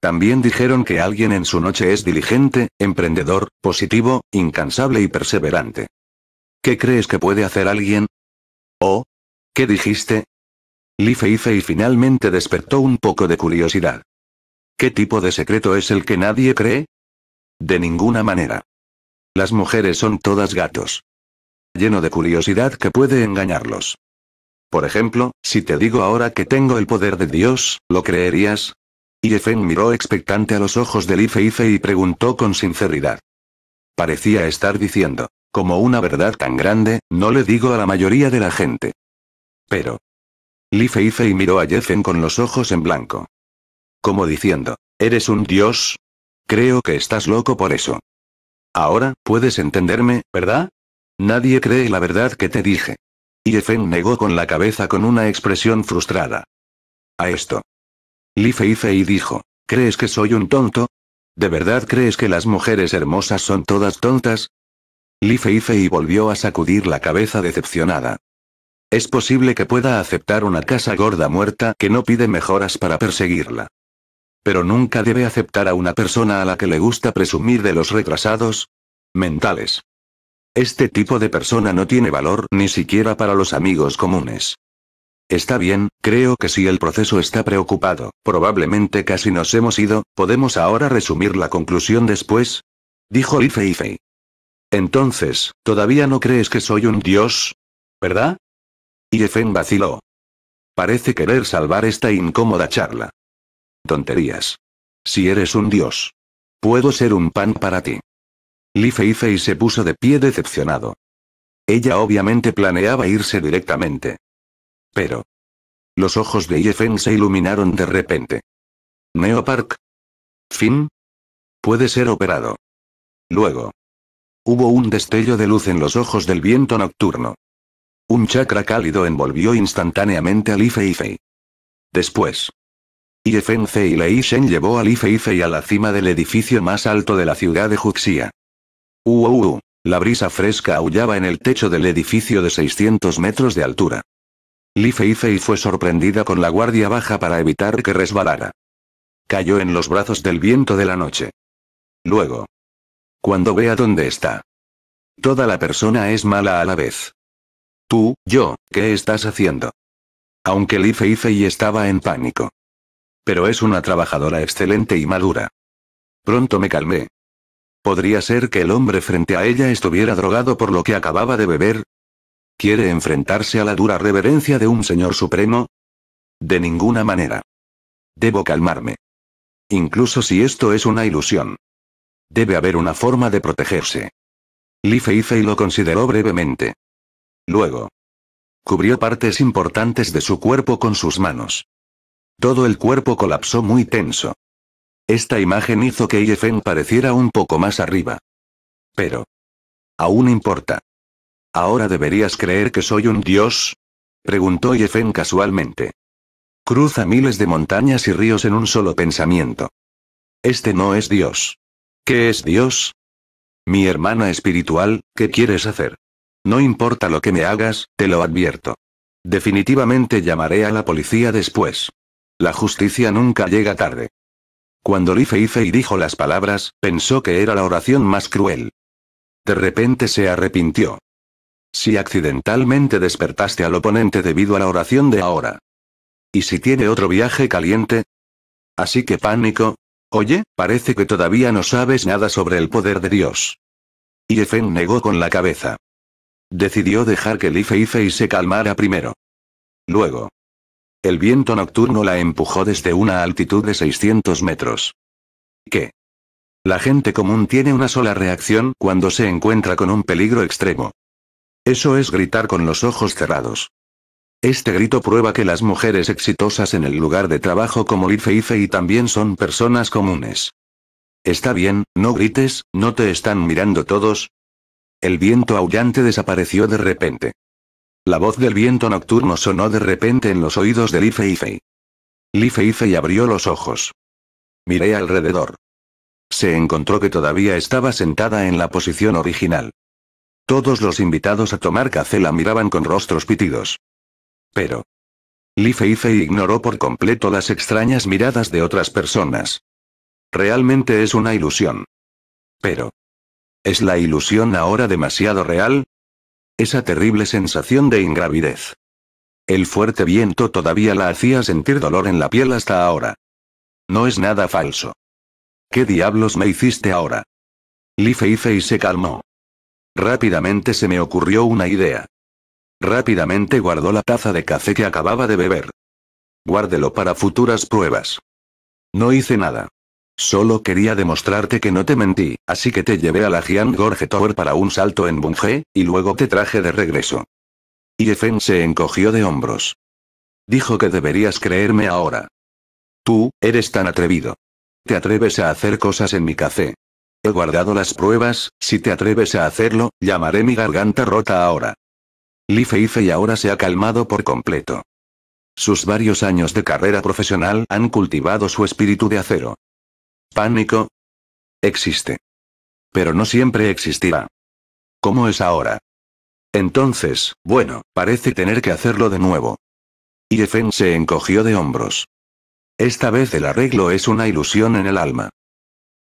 también dijeron que alguien en su noche es diligente, emprendedor, positivo, incansable y perseverante. ¿Qué crees que puede hacer alguien? ¿O ¿Qué dijiste? Li Feifei finalmente despertó un poco de curiosidad. ¿Qué tipo de secreto es el que nadie cree? De ninguna manera. Las mujeres son todas gatos. Lleno de curiosidad que puede engañarlos. Por ejemplo, si te digo ahora que tengo el poder de Dios, ¿lo creerías? Yefen miró expectante a los ojos de Lifeife y preguntó con sinceridad. Parecía estar diciendo, como una verdad tan grande, no le digo a la mayoría de la gente. Pero. Life y miró a Yefen con los ojos en blanco. Como diciendo, ¿eres un dios? Creo que estás loco por eso. Ahora, puedes entenderme, ¿verdad? Nadie cree la verdad que te dije. Yefen negó con la cabeza con una expresión frustrada. A esto, Li dijo. ¿Crees que soy un tonto? ¿De verdad crees que las mujeres hermosas son todas tontas? Li fei volvió a sacudir la cabeza decepcionada. Es posible que pueda aceptar una casa gorda muerta que no pide mejoras para perseguirla. Pero nunca debe aceptar a una persona a la que le gusta presumir de los retrasados mentales. Este tipo de persona no tiene valor ni siquiera para los amigos comunes. Está bien, creo que si el proceso está preocupado, probablemente casi nos hemos ido, ¿podemos ahora resumir la conclusión después? Dijo Li Entonces, ¿todavía no crees que soy un dios? ¿Verdad? Y Efen vaciló. Parece querer salvar esta incómoda charla. Tonterías. Si eres un dios. Puedo ser un pan para ti. Li Feifei se puso de pie decepcionado. Ella obviamente planeaba irse directamente. Pero. Los ojos de Yefen se iluminaron de repente. Neopark. Fin. Puede ser operado. Luego. Hubo un destello de luz en los ojos del viento nocturno. Un chakra cálido envolvió instantáneamente a Li Feifei. Después. yefeng fei Lei Shen llevó a Li Feifei a la cima del edificio más alto de la ciudad de Juxia. La brisa fresca aullaba en el techo del edificio de 600 metros de altura. Li fue sorprendida con la guardia baja para evitar que resbalara. Cayó en los brazos del viento de la noche. Luego. Cuando vea dónde está. Toda la persona es mala a la vez. Tú, yo, ¿qué estás haciendo? Aunque hice estaba en pánico. Pero es una trabajadora excelente y madura. Pronto me calmé. Podría ser que el hombre frente a ella estuviera drogado por lo que acababa de beber, ¿Quiere enfrentarse a la dura reverencia de un señor supremo? De ninguna manera. Debo calmarme. Incluso si esto es una ilusión. Debe haber una forma de protegerse. Li Feifei lo consideró brevemente. Luego. Cubrió partes importantes de su cuerpo con sus manos. Todo el cuerpo colapsó muy tenso. Esta imagen hizo que Yefen pareciera un poco más arriba. Pero. Aún importa. ¿Ahora deberías creer que soy un dios? preguntó Yefen casualmente. Cruza miles de montañas y ríos en un solo pensamiento. Este no es Dios. ¿Qué es Dios? Mi hermana espiritual, ¿qué quieres hacer? No importa lo que me hagas, te lo advierto. Definitivamente llamaré a la policía después. La justicia nunca llega tarde. Cuando Life hizo y dijo las palabras, pensó que era la oración más cruel. De repente se arrepintió. Si accidentalmente despertaste al oponente debido a la oración de ahora. ¿Y si tiene otro viaje caliente? Así que pánico. Oye, parece que todavía no sabes nada sobre el poder de Dios. Y Efen negó con la cabeza. Decidió dejar que Life se calmara primero. Luego. El viento nocturno la empujó desde una altitud de 600 metros. ¿Qué? La gente común tiene una sola reacción cuando se encuentra con un peligro extremo. Eso es gritar con los ojos cerrados. Este grito prueba que las mujeres exitosas en el lugar de trabajo como Life y también son personas comunes. Está bien, no grites, no te están mirando todos. El viento aullante desapareció de repente. La voz del viento nocturno sonó de repente en los oídos de Li Feifei. abrió los ojos. Miré alrededor. Se encontró que todavía estaba sentada en la posición original. Todos los invitados a tomar café la miraban con rostros pitidos. Pero. Li Feifei ignoró por completo las extrañas miradas de otras personas. Realmente es una ilusión. Pero. ¿Es la ilusión ahora demasiado real? Esa terrible sensación de ingravidez. El fuerte viento todavía la hacía sentir dolor en la piel hasta ahora. No es nada falso. ¿Qué diablos me hiciste ahora? Li Feifei se calmó. Rápidamente se me ocurrió una idea. Rápidamente guardó la taza de café que acababa de beber. Guárdelo para futuras pruebas. No hice nada. Solo quería demostrarte que no te mentí, así que te llevé a la Gian Gorge Tower para un salto en bungee, y luego te traje de regreso. Yefen se encogió de hombros. Dijo que deberías creerme ahora. Tú, eres tan atrevido. Te atreves a hacer cosas en mi café. He guardado las pruebas, si te atreves a hacerlo, llamaré mi garganta rota ahora. Li Feifei ahora se ha calmado por completo. Sus varios años de carrera profesional han cultivado su espíritu de acero. Pánico. Existe. Pero no siempre existirá. ¿Cómo es ahora? Entonces, bueno, parece tener que hacerlo de nuevo. Yefen se encogió de hombros. Esta vez el arreglo es una ilusión en el alma.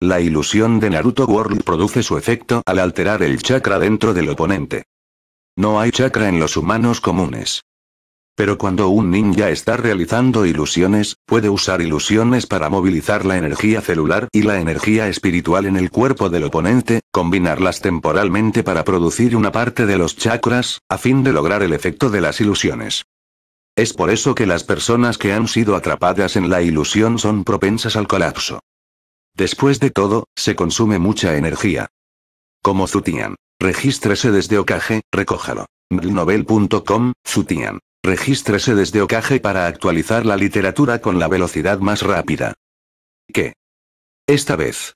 La ilusión de Naruto World produce su efecto al alterar el chakra dentro del oponente. No hay chakra en los humanos comunes. Pero cuando un ninja está realizando ilusiones, puede usar ilusiones para movilizar la energía celular y la energía espiritual en el cuerpo del oponente, combinarlas temporalmente para producir una parte de los chakras, a fin de lograr el efecto de las ilusiones. Es por eso que las personas que han sido atrapadas en la ilusión son propensas al colapso. Después de todo, se consume mucha energía. Como Zutian. Regístrese desde Okage, recójalo. Novel.com, Zutian. Regístrese desde Okage para actualizar la literatura con la velocidad más rápida. ¿Qué? Esta vez.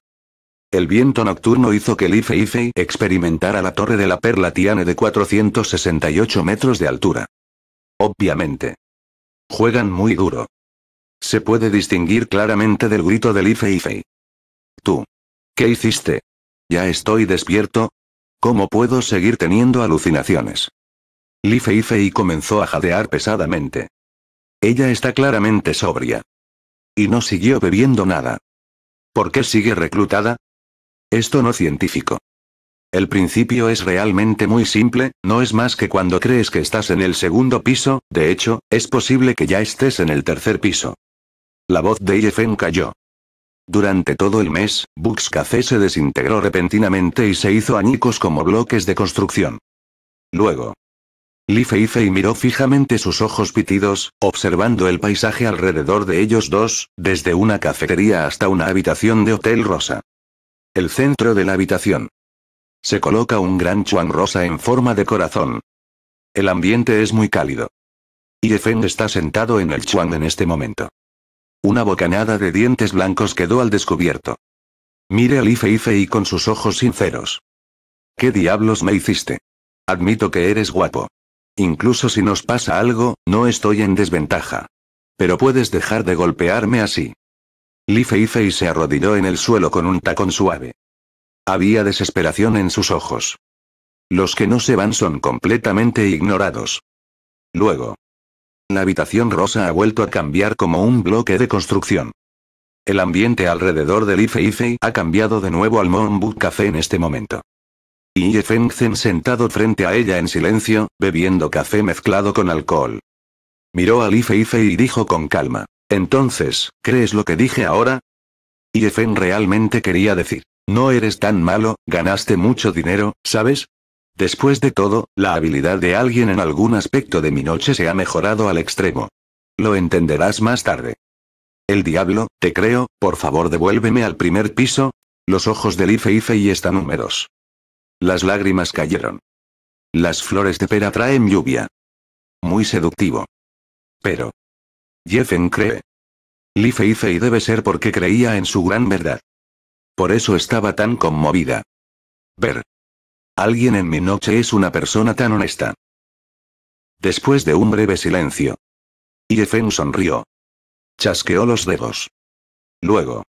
El viento nocturno hizo que el Ife experimentara la torre de la perla Tiane de 468 metros de altura. Obviamente. Juegan muy duro. Se puede distinguir claramente del grito de Ife Tú. ¿Qué hiciste? ¿Ya estoy despierto? ¿Cómo puedo seguir teniendo alucinaciones? Li comenzó a jadear pesadamente. Ella está claramente sobria. Y no siguió bebiendo nada. ¿Por qué sigue reclutada? Esto no científico. El principio es realmente muy simple, no es más que cuando crees que estás en el segundo piso, de hecho, es posible que ya estés en el tercer piso. La voz de Yefen cayó. Durante todo el mes, Bugs Café se desintegró repentinamente y se hizo añicos como bloques de construcción. Luego. Li Feifei miró fijamente sus ojos pitidos, observando el paisaje alrededor de ellos dos, desde una cafetería hasta una habitación de Hotel Rosa. El centro de la habitación. Se coloca un gran chuan rosa en forma de corazón. El ambiente es muy cálido. Y Efen está sentado en el chuan en este momento. Una bocanada de dientes blancos quedó al descubierto. Mire a Ife con sus ojos sinceros. ¿Qué diablos me hiciste? Admito que eres guapo. Incluso si nos pasa algo, no estoy en desventaja. Pero puedes dejar de golpearme así. Lifeifei se arrodilló en el suelo con un tacón suave. Había desesperación en sus ojos. Los que no se van son completamente ignorados. Luego, la habitación rosa ha vuelto a cambiar como un bloque de construcción. El ambiente alrededor del Ife ha cambiado de nuevo al Monbuk Café en este momento. Y Zen sentado frente a ella en silencio, bebiendo café mezclado con alcohol. Miró a Ife y dijo con calma. Entonces, ¿crees lo que dije ahora? Yefen realmente quería decir. No eres tan malo, ganaste mucho dinero, ¿sabes? Después de todo, la habilidad de alguien en algún aspecto de mi noche se ha mejorado al extremo. Lo entenderás más tarde. El diablo, te creo, por favor devuélveme al primer piso. Los ojos de Ife y están húmedos. Las lágrimas cayeron. Las flores de pera traen lluvia. Muy seductivo. Pero. Jeffen cree. Life Ife y debe ser porque creía en su gran verdad. Por eso estaba tan conmovida. Ver. Alguien en mi noche es una persona tan honesta. Después de un breve silencio. Yefen sonrió. Chasqueó los dedos. Luego.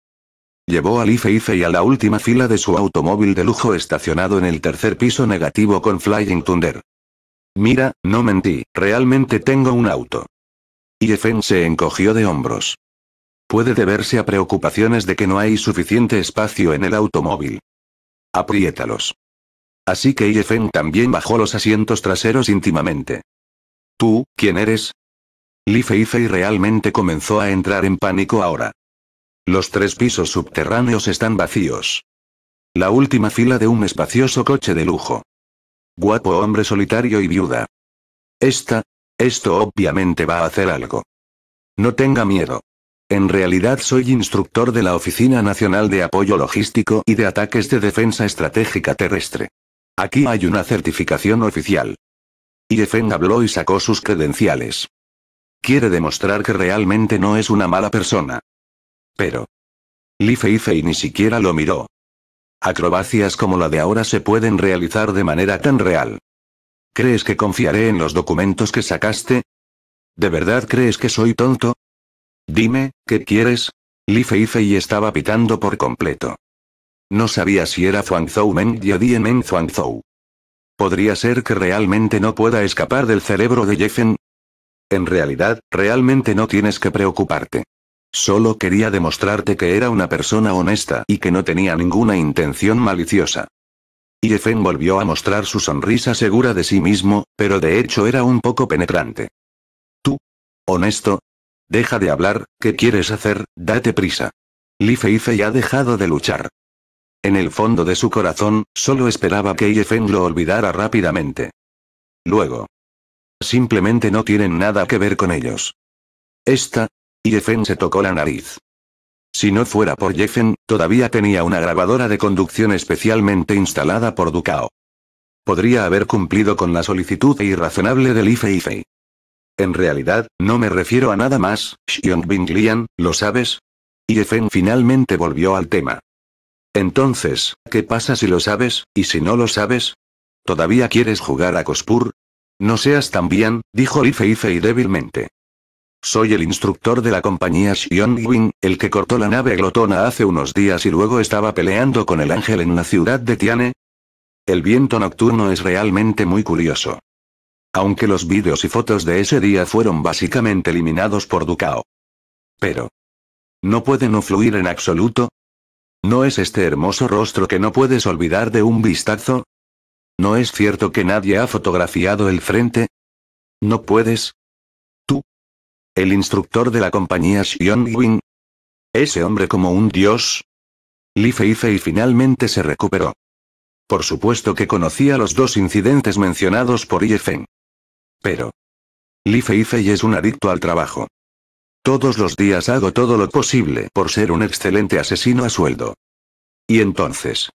Llevó al Ife Ife y a la última fila de su automóvil de lujo estacionado en el tercer piso negativo con Flying Thunder. Mira, no mentí, realmente tengo un auto. Yefen se encogió de hombros. Puede deberse a preocupaciones de que no hay suficiente espacio en el automóvil. Apriétalos. Así que Yefeng también bajó los asientos traseros íntimamente. ¿Tú, quién eres? Li Feifei realmente comenzó a entrar en pánico ahora. Los tres pisos subterráneos están vacíos. La última fila de un espacioso coche de lujo. Guapo hombre solitario y viuda. Esta, esto obviamente va a hacer algo. No tenga miedo. En realidad soy instructor de la Oficina Nacional de Apoyo Logístico y de Ataques de Defensa Estratégica Terrestre. Aquí hay una certificación oficial. Yefen habló y sacó sus credenciales. Quiere demostrar que realmente no es una mala persona. Pero. Li Feifei ni siquiera lo miró. Acrobacias como la de ahora se pueden realizar de manera tan real. ¿Crees que confiaré en los documentos que sacaste? ¿De verdad crees que soy tonto? Dime, ¿qué quieres? Li Feifei estaba pitando por completo. No sabía si era Zhuangzhou Meng o Zhuang Zhou. ¿Podría ser que realmente no pueda escapar del cerebro de jefen En realidad, realmente no tienes que preocuparte. Solo quería demostrarte que era una persona honesta y que no tenía ninguna intención maliciosa. Y jefen volvió a mostrar su sonrisa segura de sí mismo, pero de hecho era un poco penetrante. ¿Tú? ¿Honesto? Deja de hablar, ¿qué quieres hacer? Date prisa. Li Fei ha dejado de luchar. En el fondo de su corazón, solo esperaba que Yefeng lo olvidara rápidamente. Luego. Simplemente no tienen nada que ver con ellos. Esta. Yefeng se tocó la nariz. Si no fuera por Yefeng, todavía tenía una grabadora de conducción especialmente instalada por Ducao. Podría haber cumplido con la solicitud irrazonable del Ife En realidad, no me refiero a nada más, Xiong Binglian, ¿lo sabes? Yefeng finalmente volvió al tema. Entonces, ¿qué pasa si lo sabes, y si no lo sabes? ¿Todavía quieres jugar a Cospur? No seas tan bien, dijo Ife Ife débilmente. Soy el instructor de la compañía Wing, el que cortó la nave glotona hace unos días y luego estaba peleando con el ángel en la ciudad de Tiane. El viento nocturno es realmente muy curioso. Aunque los vídeos y fotos de ese día fueron básicamente eliminados por Ducao. Pero. No pueden no fluir en absoluto, ¿No es este hermoso rostro que no puedes olvidar de un vistazo? ¿No es cierto que nadie ha fotografiado el frente? ¿No puedes? ¿Tú? ¿El instructor de la compañía Wing, ¿Ese hombre como un dios? Li Feifei finalmente se recuperó. Por supuesto que conocía los dos incidentes mencionados por yifeng Pero. Li Feifei es un adicto al trabajo. Todos los días hago todo lo posible por ser un excelente asesino a sueldo. Y entonces.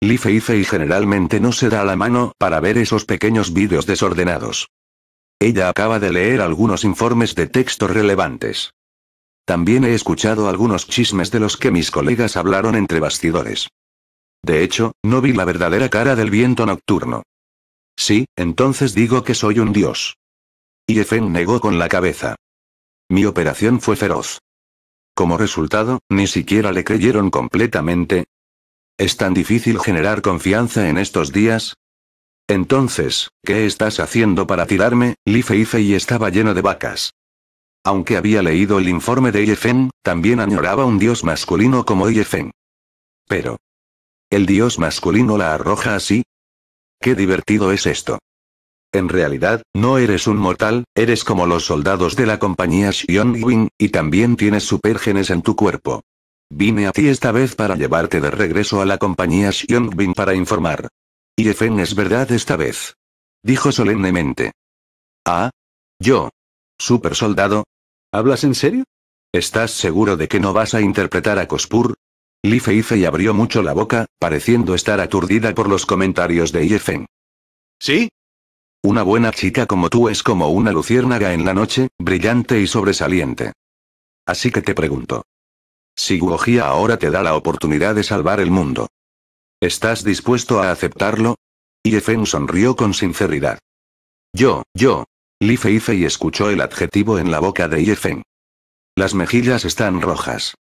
Lee feifei y generalmente no se da la mano para ver esos pequeños vídeos desordenados. Ella acaba de leer algunos informes de texto relevantes. También he escuchado algunos chismes de los que mis colegas hablaron entre bastidores. De hecho, no vi la verdadera cara del viento nocturno. Sí, entonces digo que soy un dios. Y Efen negó con la cabeza. Mi operación fue feroz. Como resultado, ni siquiera le creyeron completamente. ¿Es tan difícil generar confianza en estos días? Entonces, ¿qué estás haciendo para tirarme? Li Feifei estaba lleno de vacas. Aunque había leído el informe de Yefen, también añoraba un dios masculino como Yefen. Pero. ¿El dios masculino la arroja así? Qué divertido es esto. En realidad, no eres un mortal, eres como los soldados de la compañía Xiong-Wing, y también tienes supergenes en tu cuerpo. Vine a ti esta vez para llevarte de regreso a la compañía Xiong-Wing para informar. Y es verdad esta vez. Dijo solemnemente. Ah. Yo. Super soldado. ¿Hablas en serio? ¿Estás seguro de que no vas a interpretar a Cospur? Li y abrió mucho la boca, pareciendo estar aturdida por los comentarios de Yifeng. ¿Sí? Una buena chica como tú es como una luciérnaga en la noche, brillante y sobresaliente. Así que te pregunto. Si Guojia ahora te da la oportunidad de salvar el mundo. ¿Estás dispuesto a aceptarlo? Yefen sonrió con sinceridad. Yo, yo. Li Feifei y escuchó el adjetivo en la boca de Yefen. Las mejillas están rojas.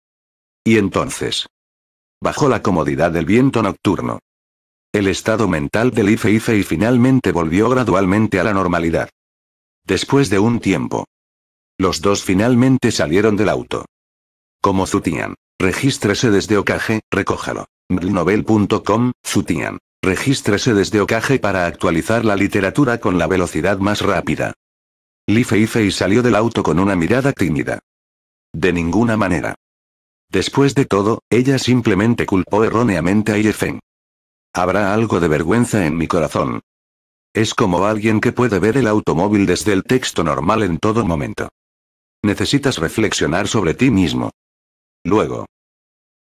Y entonces. Bajo la comodidad del viento nocturno, el estado mental de Ife y finalmente volvió gradualmente a la normalidad. Después de un tiempo. Los dos finalmente salieron del auto. Como Zutian. Regístrese desde Okage, recójalo. Novel.com, Zutian. Regístrese desde Okage para actualizar la literatura con la velocidad más rápida. Lifeifei y e e salió del auto con una mirada tímida. De ninguna manera. Después de todo, ella simplemente culpó erróneamente a Yefeng. Habrá algo de vergüenza en mi corazón. Es como alguien que puede ver el automóvil desde el texto normal en todo momento. Necesitas reflexionar sobre ti mismo. Luego.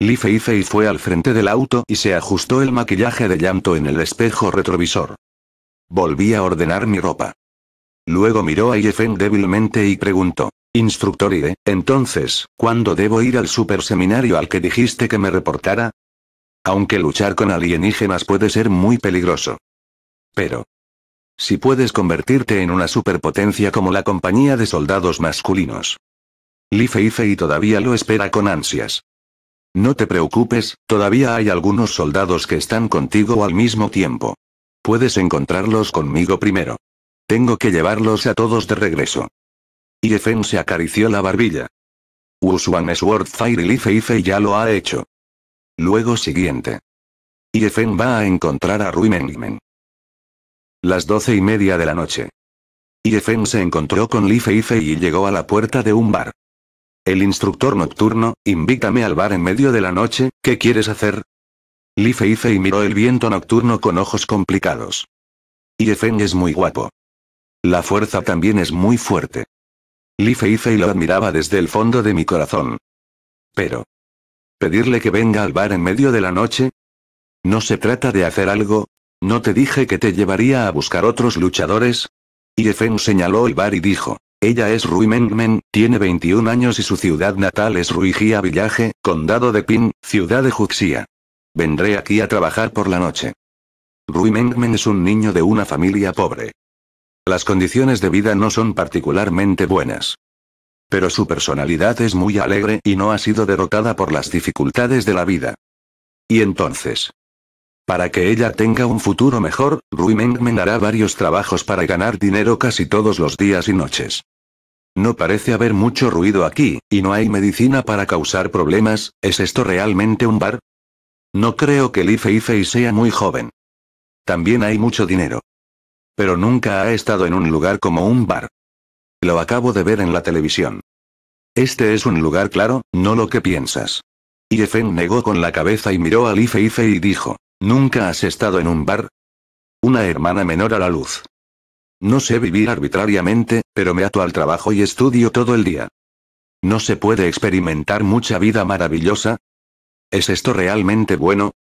Li Feifei fue al frente del auto y se ajustó el maquillaje de llanto en el espejo retrovisor. Volví a ordenar mi ropa. Luego miró a Yefeng débilmente y preguntó. Instructor entonces, ¿cuándo debo ir al super seminario al que dijiste que me reportara? Aunque luchar con alienígenas puede ser muy peligroso. Pero. Si puedes convertirte en una superpotencia como la compañía de soldados masculinos. Li Feifei todavía lo espera con ansias. No te preocupes, todavía hay algunos soldados que están contigo al mismo tiempo. Puedes encontrarlos conmigo primero. Tengo que llevarlos a todos de regreso. Yefen se acarició la barbilla. World Swordfire y Li ya lo ha hecho. Luego siguiente. Iefen va a encontrar a Rui Mengmen. Las doce y media de la noche. Iefen se encontró con Li Feifei y llegó a la puerta de un bar. El instructor nocturno, invítame al bar en medio de la noche, ¿qué quieres hacer? Li Feifei miró el viento nocturno con ojos complicados. Iefen es muy guapo. La fuerza también es muy fuerte. Li Feifei lo admiraba desde el fondo de mi corazón. Pero, ¿Pedirle que venga al bar en medio de la noche? No se trata de hacer algo. ¿No te dije que te llevaría a buscar otros luchadores? Yefen señaló el bar y dijo. Ella es Rui Mengmen, tiene 21 años y su ciudad natal es Ruigia Villaje, condado de Pin, ciudad de Juxia. Vendré aquí a trabajar por la noche. Rui Mengmen es un niño de una familia pobre. Las condiciones de vida no son particularmente buenas. Pero su personalidad es muy alegre y no ha sido derrotada por las dificultades de la vida. Y entonces, para que ella tenga un futuro mejor, Rui Mengmen hará varios trabajos para ganar dinero casi todos los días y noches. No parece haber mucho ruido aquí, y no hay medicina para causar problemas, ¿es esto realmente un bar? No creo que Li Feifei sea muy joven. También hay mucho dinero. Pero nunca ha estado en un lugar como un bar. Lo acabo de ver en la televisión. Este es un lugar claro, no lo que piensas. Y Efen negó con la cabeza y miró a Li y dijo, ¿nunca has estado en un bar? Una hermana menor a la luz. No sé vivir arbitrariamente, pero me ato al trabajo y estudio todo el día. ¿No se puede experimentar mucha vida maravillosa? ¿Es esto realmente bueno?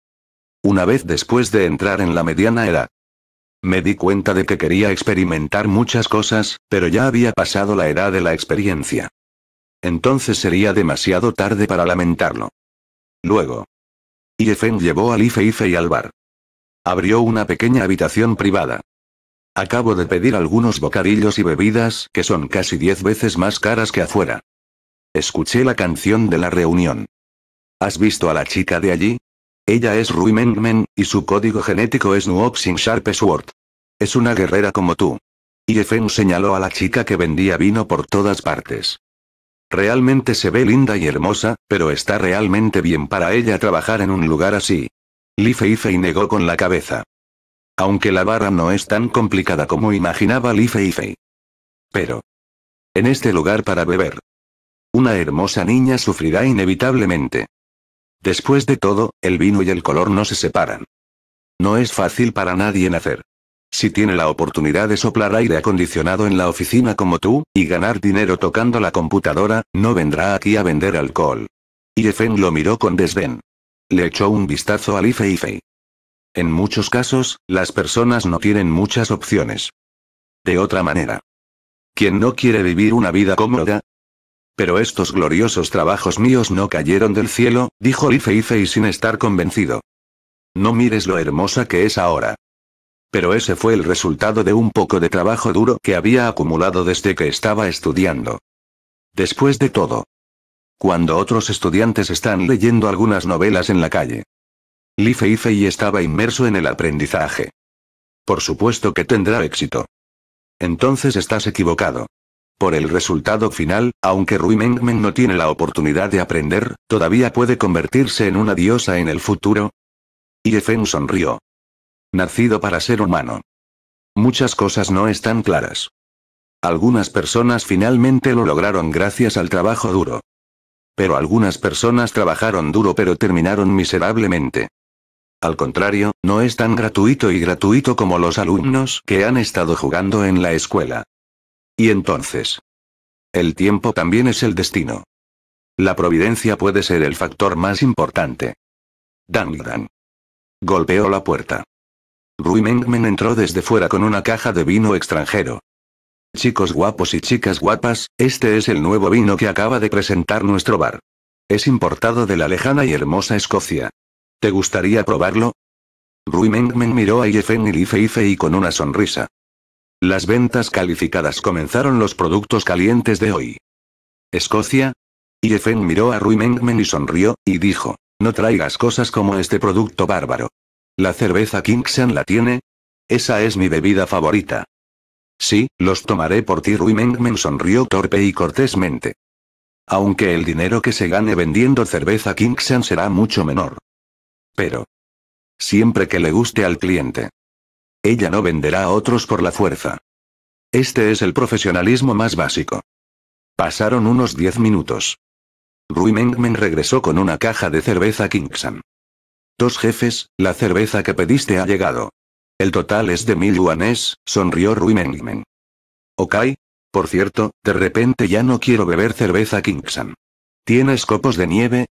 Una vez después de entrar en la mediana edad, me di cuenta de que quería experimentar muchas cosas, pero ya había pasado la edad de la experiencia. Entonces sería demasiado tarde para lamentarlo. Luego. Yefeng llevó a Ife al bar. Abrió una pequeña habitación privada. Acabo de pedir algunos bocadillos y bebidas que son casi diez veces más caras que afuera. Escuché la canción de la reunión. ¿Has visto a la chica de allí? Ella es Rui Mengmen, y su código genético es Nuoxin Sharp Sword. Es una guerrera como tú. Yefeng señaló a la chica que vendía vino por todas partes. Realmente se ve linda y hermosa, pero está realmente bien para ella trabajar en un lugar así. Li Feifei negó con la cabeza. Aunque la barra no es tan complicada como imaginaba Li Feifei. Pero. En este lugar para beber. Una hermosa niña sufrirá inevitablemente. Después de todo, el vino y el color no se separan. No es fácil para nadie hacer. Si tiene la oportunidad de soplar aire acondicionado en la oficina como tú, y ganar dinero tocando la computadora, no vendrá aquí a vender alcohol. Y Efen lo miró con desdén. Le echó un vistazo al Lifeifei. En muchos casos, las personas no tienen muchas opciones. De otra manera. ¿Quién no quiere vivir una vida cómoda? Pero estos gloriosos trabajos míos no cayeron del cielo, dijo Lifeifei sin estar convencido. No mires lo hermosa que es ahora. Pero ese fue el resultado de un poco de trabajo duro que había acumulado desde que estaba estudiando. Después de todo. Cuando otros estudiantes están leyendo algunas novelas en la calle. Li Feifei estaba inmerso en el aprendizaje. Por supuesto que tendrá éxito. Entonces estás equivocado. Por el resultado final, aunque Rui Mengmen no tiene la oportunidad de aprender, todavía puede convertirse en una diosa en el futuro. Feng sonrió. Nacido para ser humano. Muchas cosas no están claras. Algunas personas finalmente lo lograron gracias al trabajo duro. Pero algunas personas trabajaron duro pero terminaron miserablemente. Al contrario, no es tan gratuito y gratuito como los alumnos que han estado jugando en la escuela. Y entonces. El tiempo también es el destino. La providencia puede ser el factor más importante. Dan. Golpeó la puerta. Rui Mengmen entró desde fuera con una caja de vino extranjero. Chicos guapos y chicas guapas, este es el nuevo vino que acaba de presentar nuestro bar. Es importado de la lejana y hermosa Escocia. ¿Te gustaría probarlo? Rui Mengmen miró a Yefen y Lifeife y con una sonrisa. Las ventas calificadas comenzaron los productos calientes de hoy. ¿Escocia? Yefen miró a Rui Mengmen y sonrió, y dijo, no traigas cosas como este producto bárbaro. ¿La cerveza Kingsan la tiene? Esa es mi bebida favorita. Sí, los tomaré por ti. Rui Mengmen sonrió torpe y cortésmente. Aunque el dinero que se gane vendiendo cerveza Kingsan será mucho menor. Pero. Siempre que le guste al cliente. Ella no venderá a otros por la fuerza. Este es el profesionalismo más básico. Pasaron unos diez minutos. Rui Mengmen regresó con una caja de cerveza Kingsan. Dos jefes, la cerveza que pediste ha llegado. El total es de mil yuanes, sonrió Rui Mengmen. Ok. Por cierto, de repente ya no quiero beber cerveza Kingsan. ¿Tienes copos de nieve?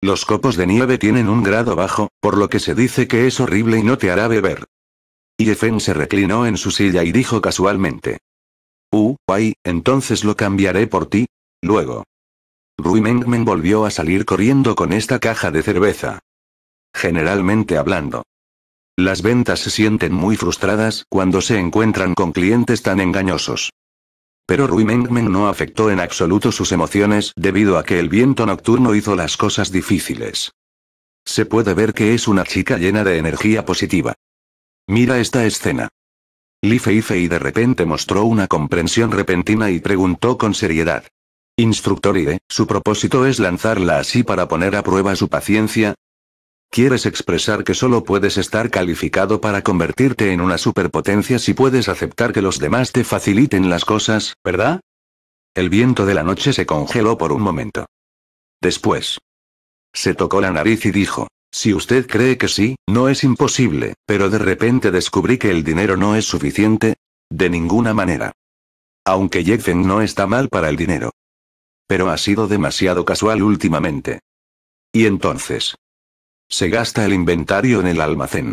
Los copos de nieve tienen un grado bajo, por lo que se dice que es horrible y no te hará beber. feng se reclinó en su silla y dijo casualmente. Uh, guay, entonces lo cambiaré por ti. Luego. Rui Mengmen volvió a salir corriendo con esta caja de cerveza generalmente hablando. Las ventas se sienten muy frustradas cuando se encuentran con clientes tan engañosos. Pero Rui Mengmen no afectó en absoluto sus emociones debido a que el viento nocturno hizo las cosas difíciles. Se puede ver que es una chica llena de energía positiva. Mira esta escena. Li Feifei de repente mostró una comprensión repentina y preguntó con seriedad. Instructor ¿su propósito es lanzarla así para poner a prueba su paciencia? Quieres expresar que solo puedes estar calificado para convertirte en una superpotencia si puedes aceptar que los demás te faciliten las cosas, ¿verdad? El viento de la noche se congeló por un momento. Después. Se tocó la nariz y dijo, si usted cree que sí, no es imposible, pero de repente descubrí que el dinero no es suficiente. De ninguna manera. Aunque Jeffen no está mal para el dinero. Pero ha sido demasiado casual últimamente. Y entonces. Se gasta el inventario en el almacén.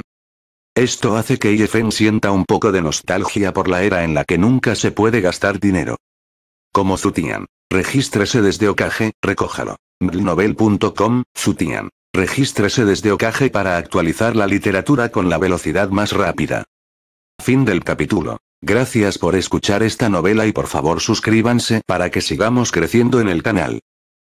Esto hace que Yefen sienta un poco de nostalgia por la era en la que nunca se puede gastar dinero. Como Zutian. Regístrese desde Okage, recójalo. Novel.com, Zutian. Regístrese desde Okage para actualizar la literatura con la velocidad más rápida. Fin del capítulo. Gracias por escuchar esta novela y por favor suscríbanse para que sigamos creciendo en el canal.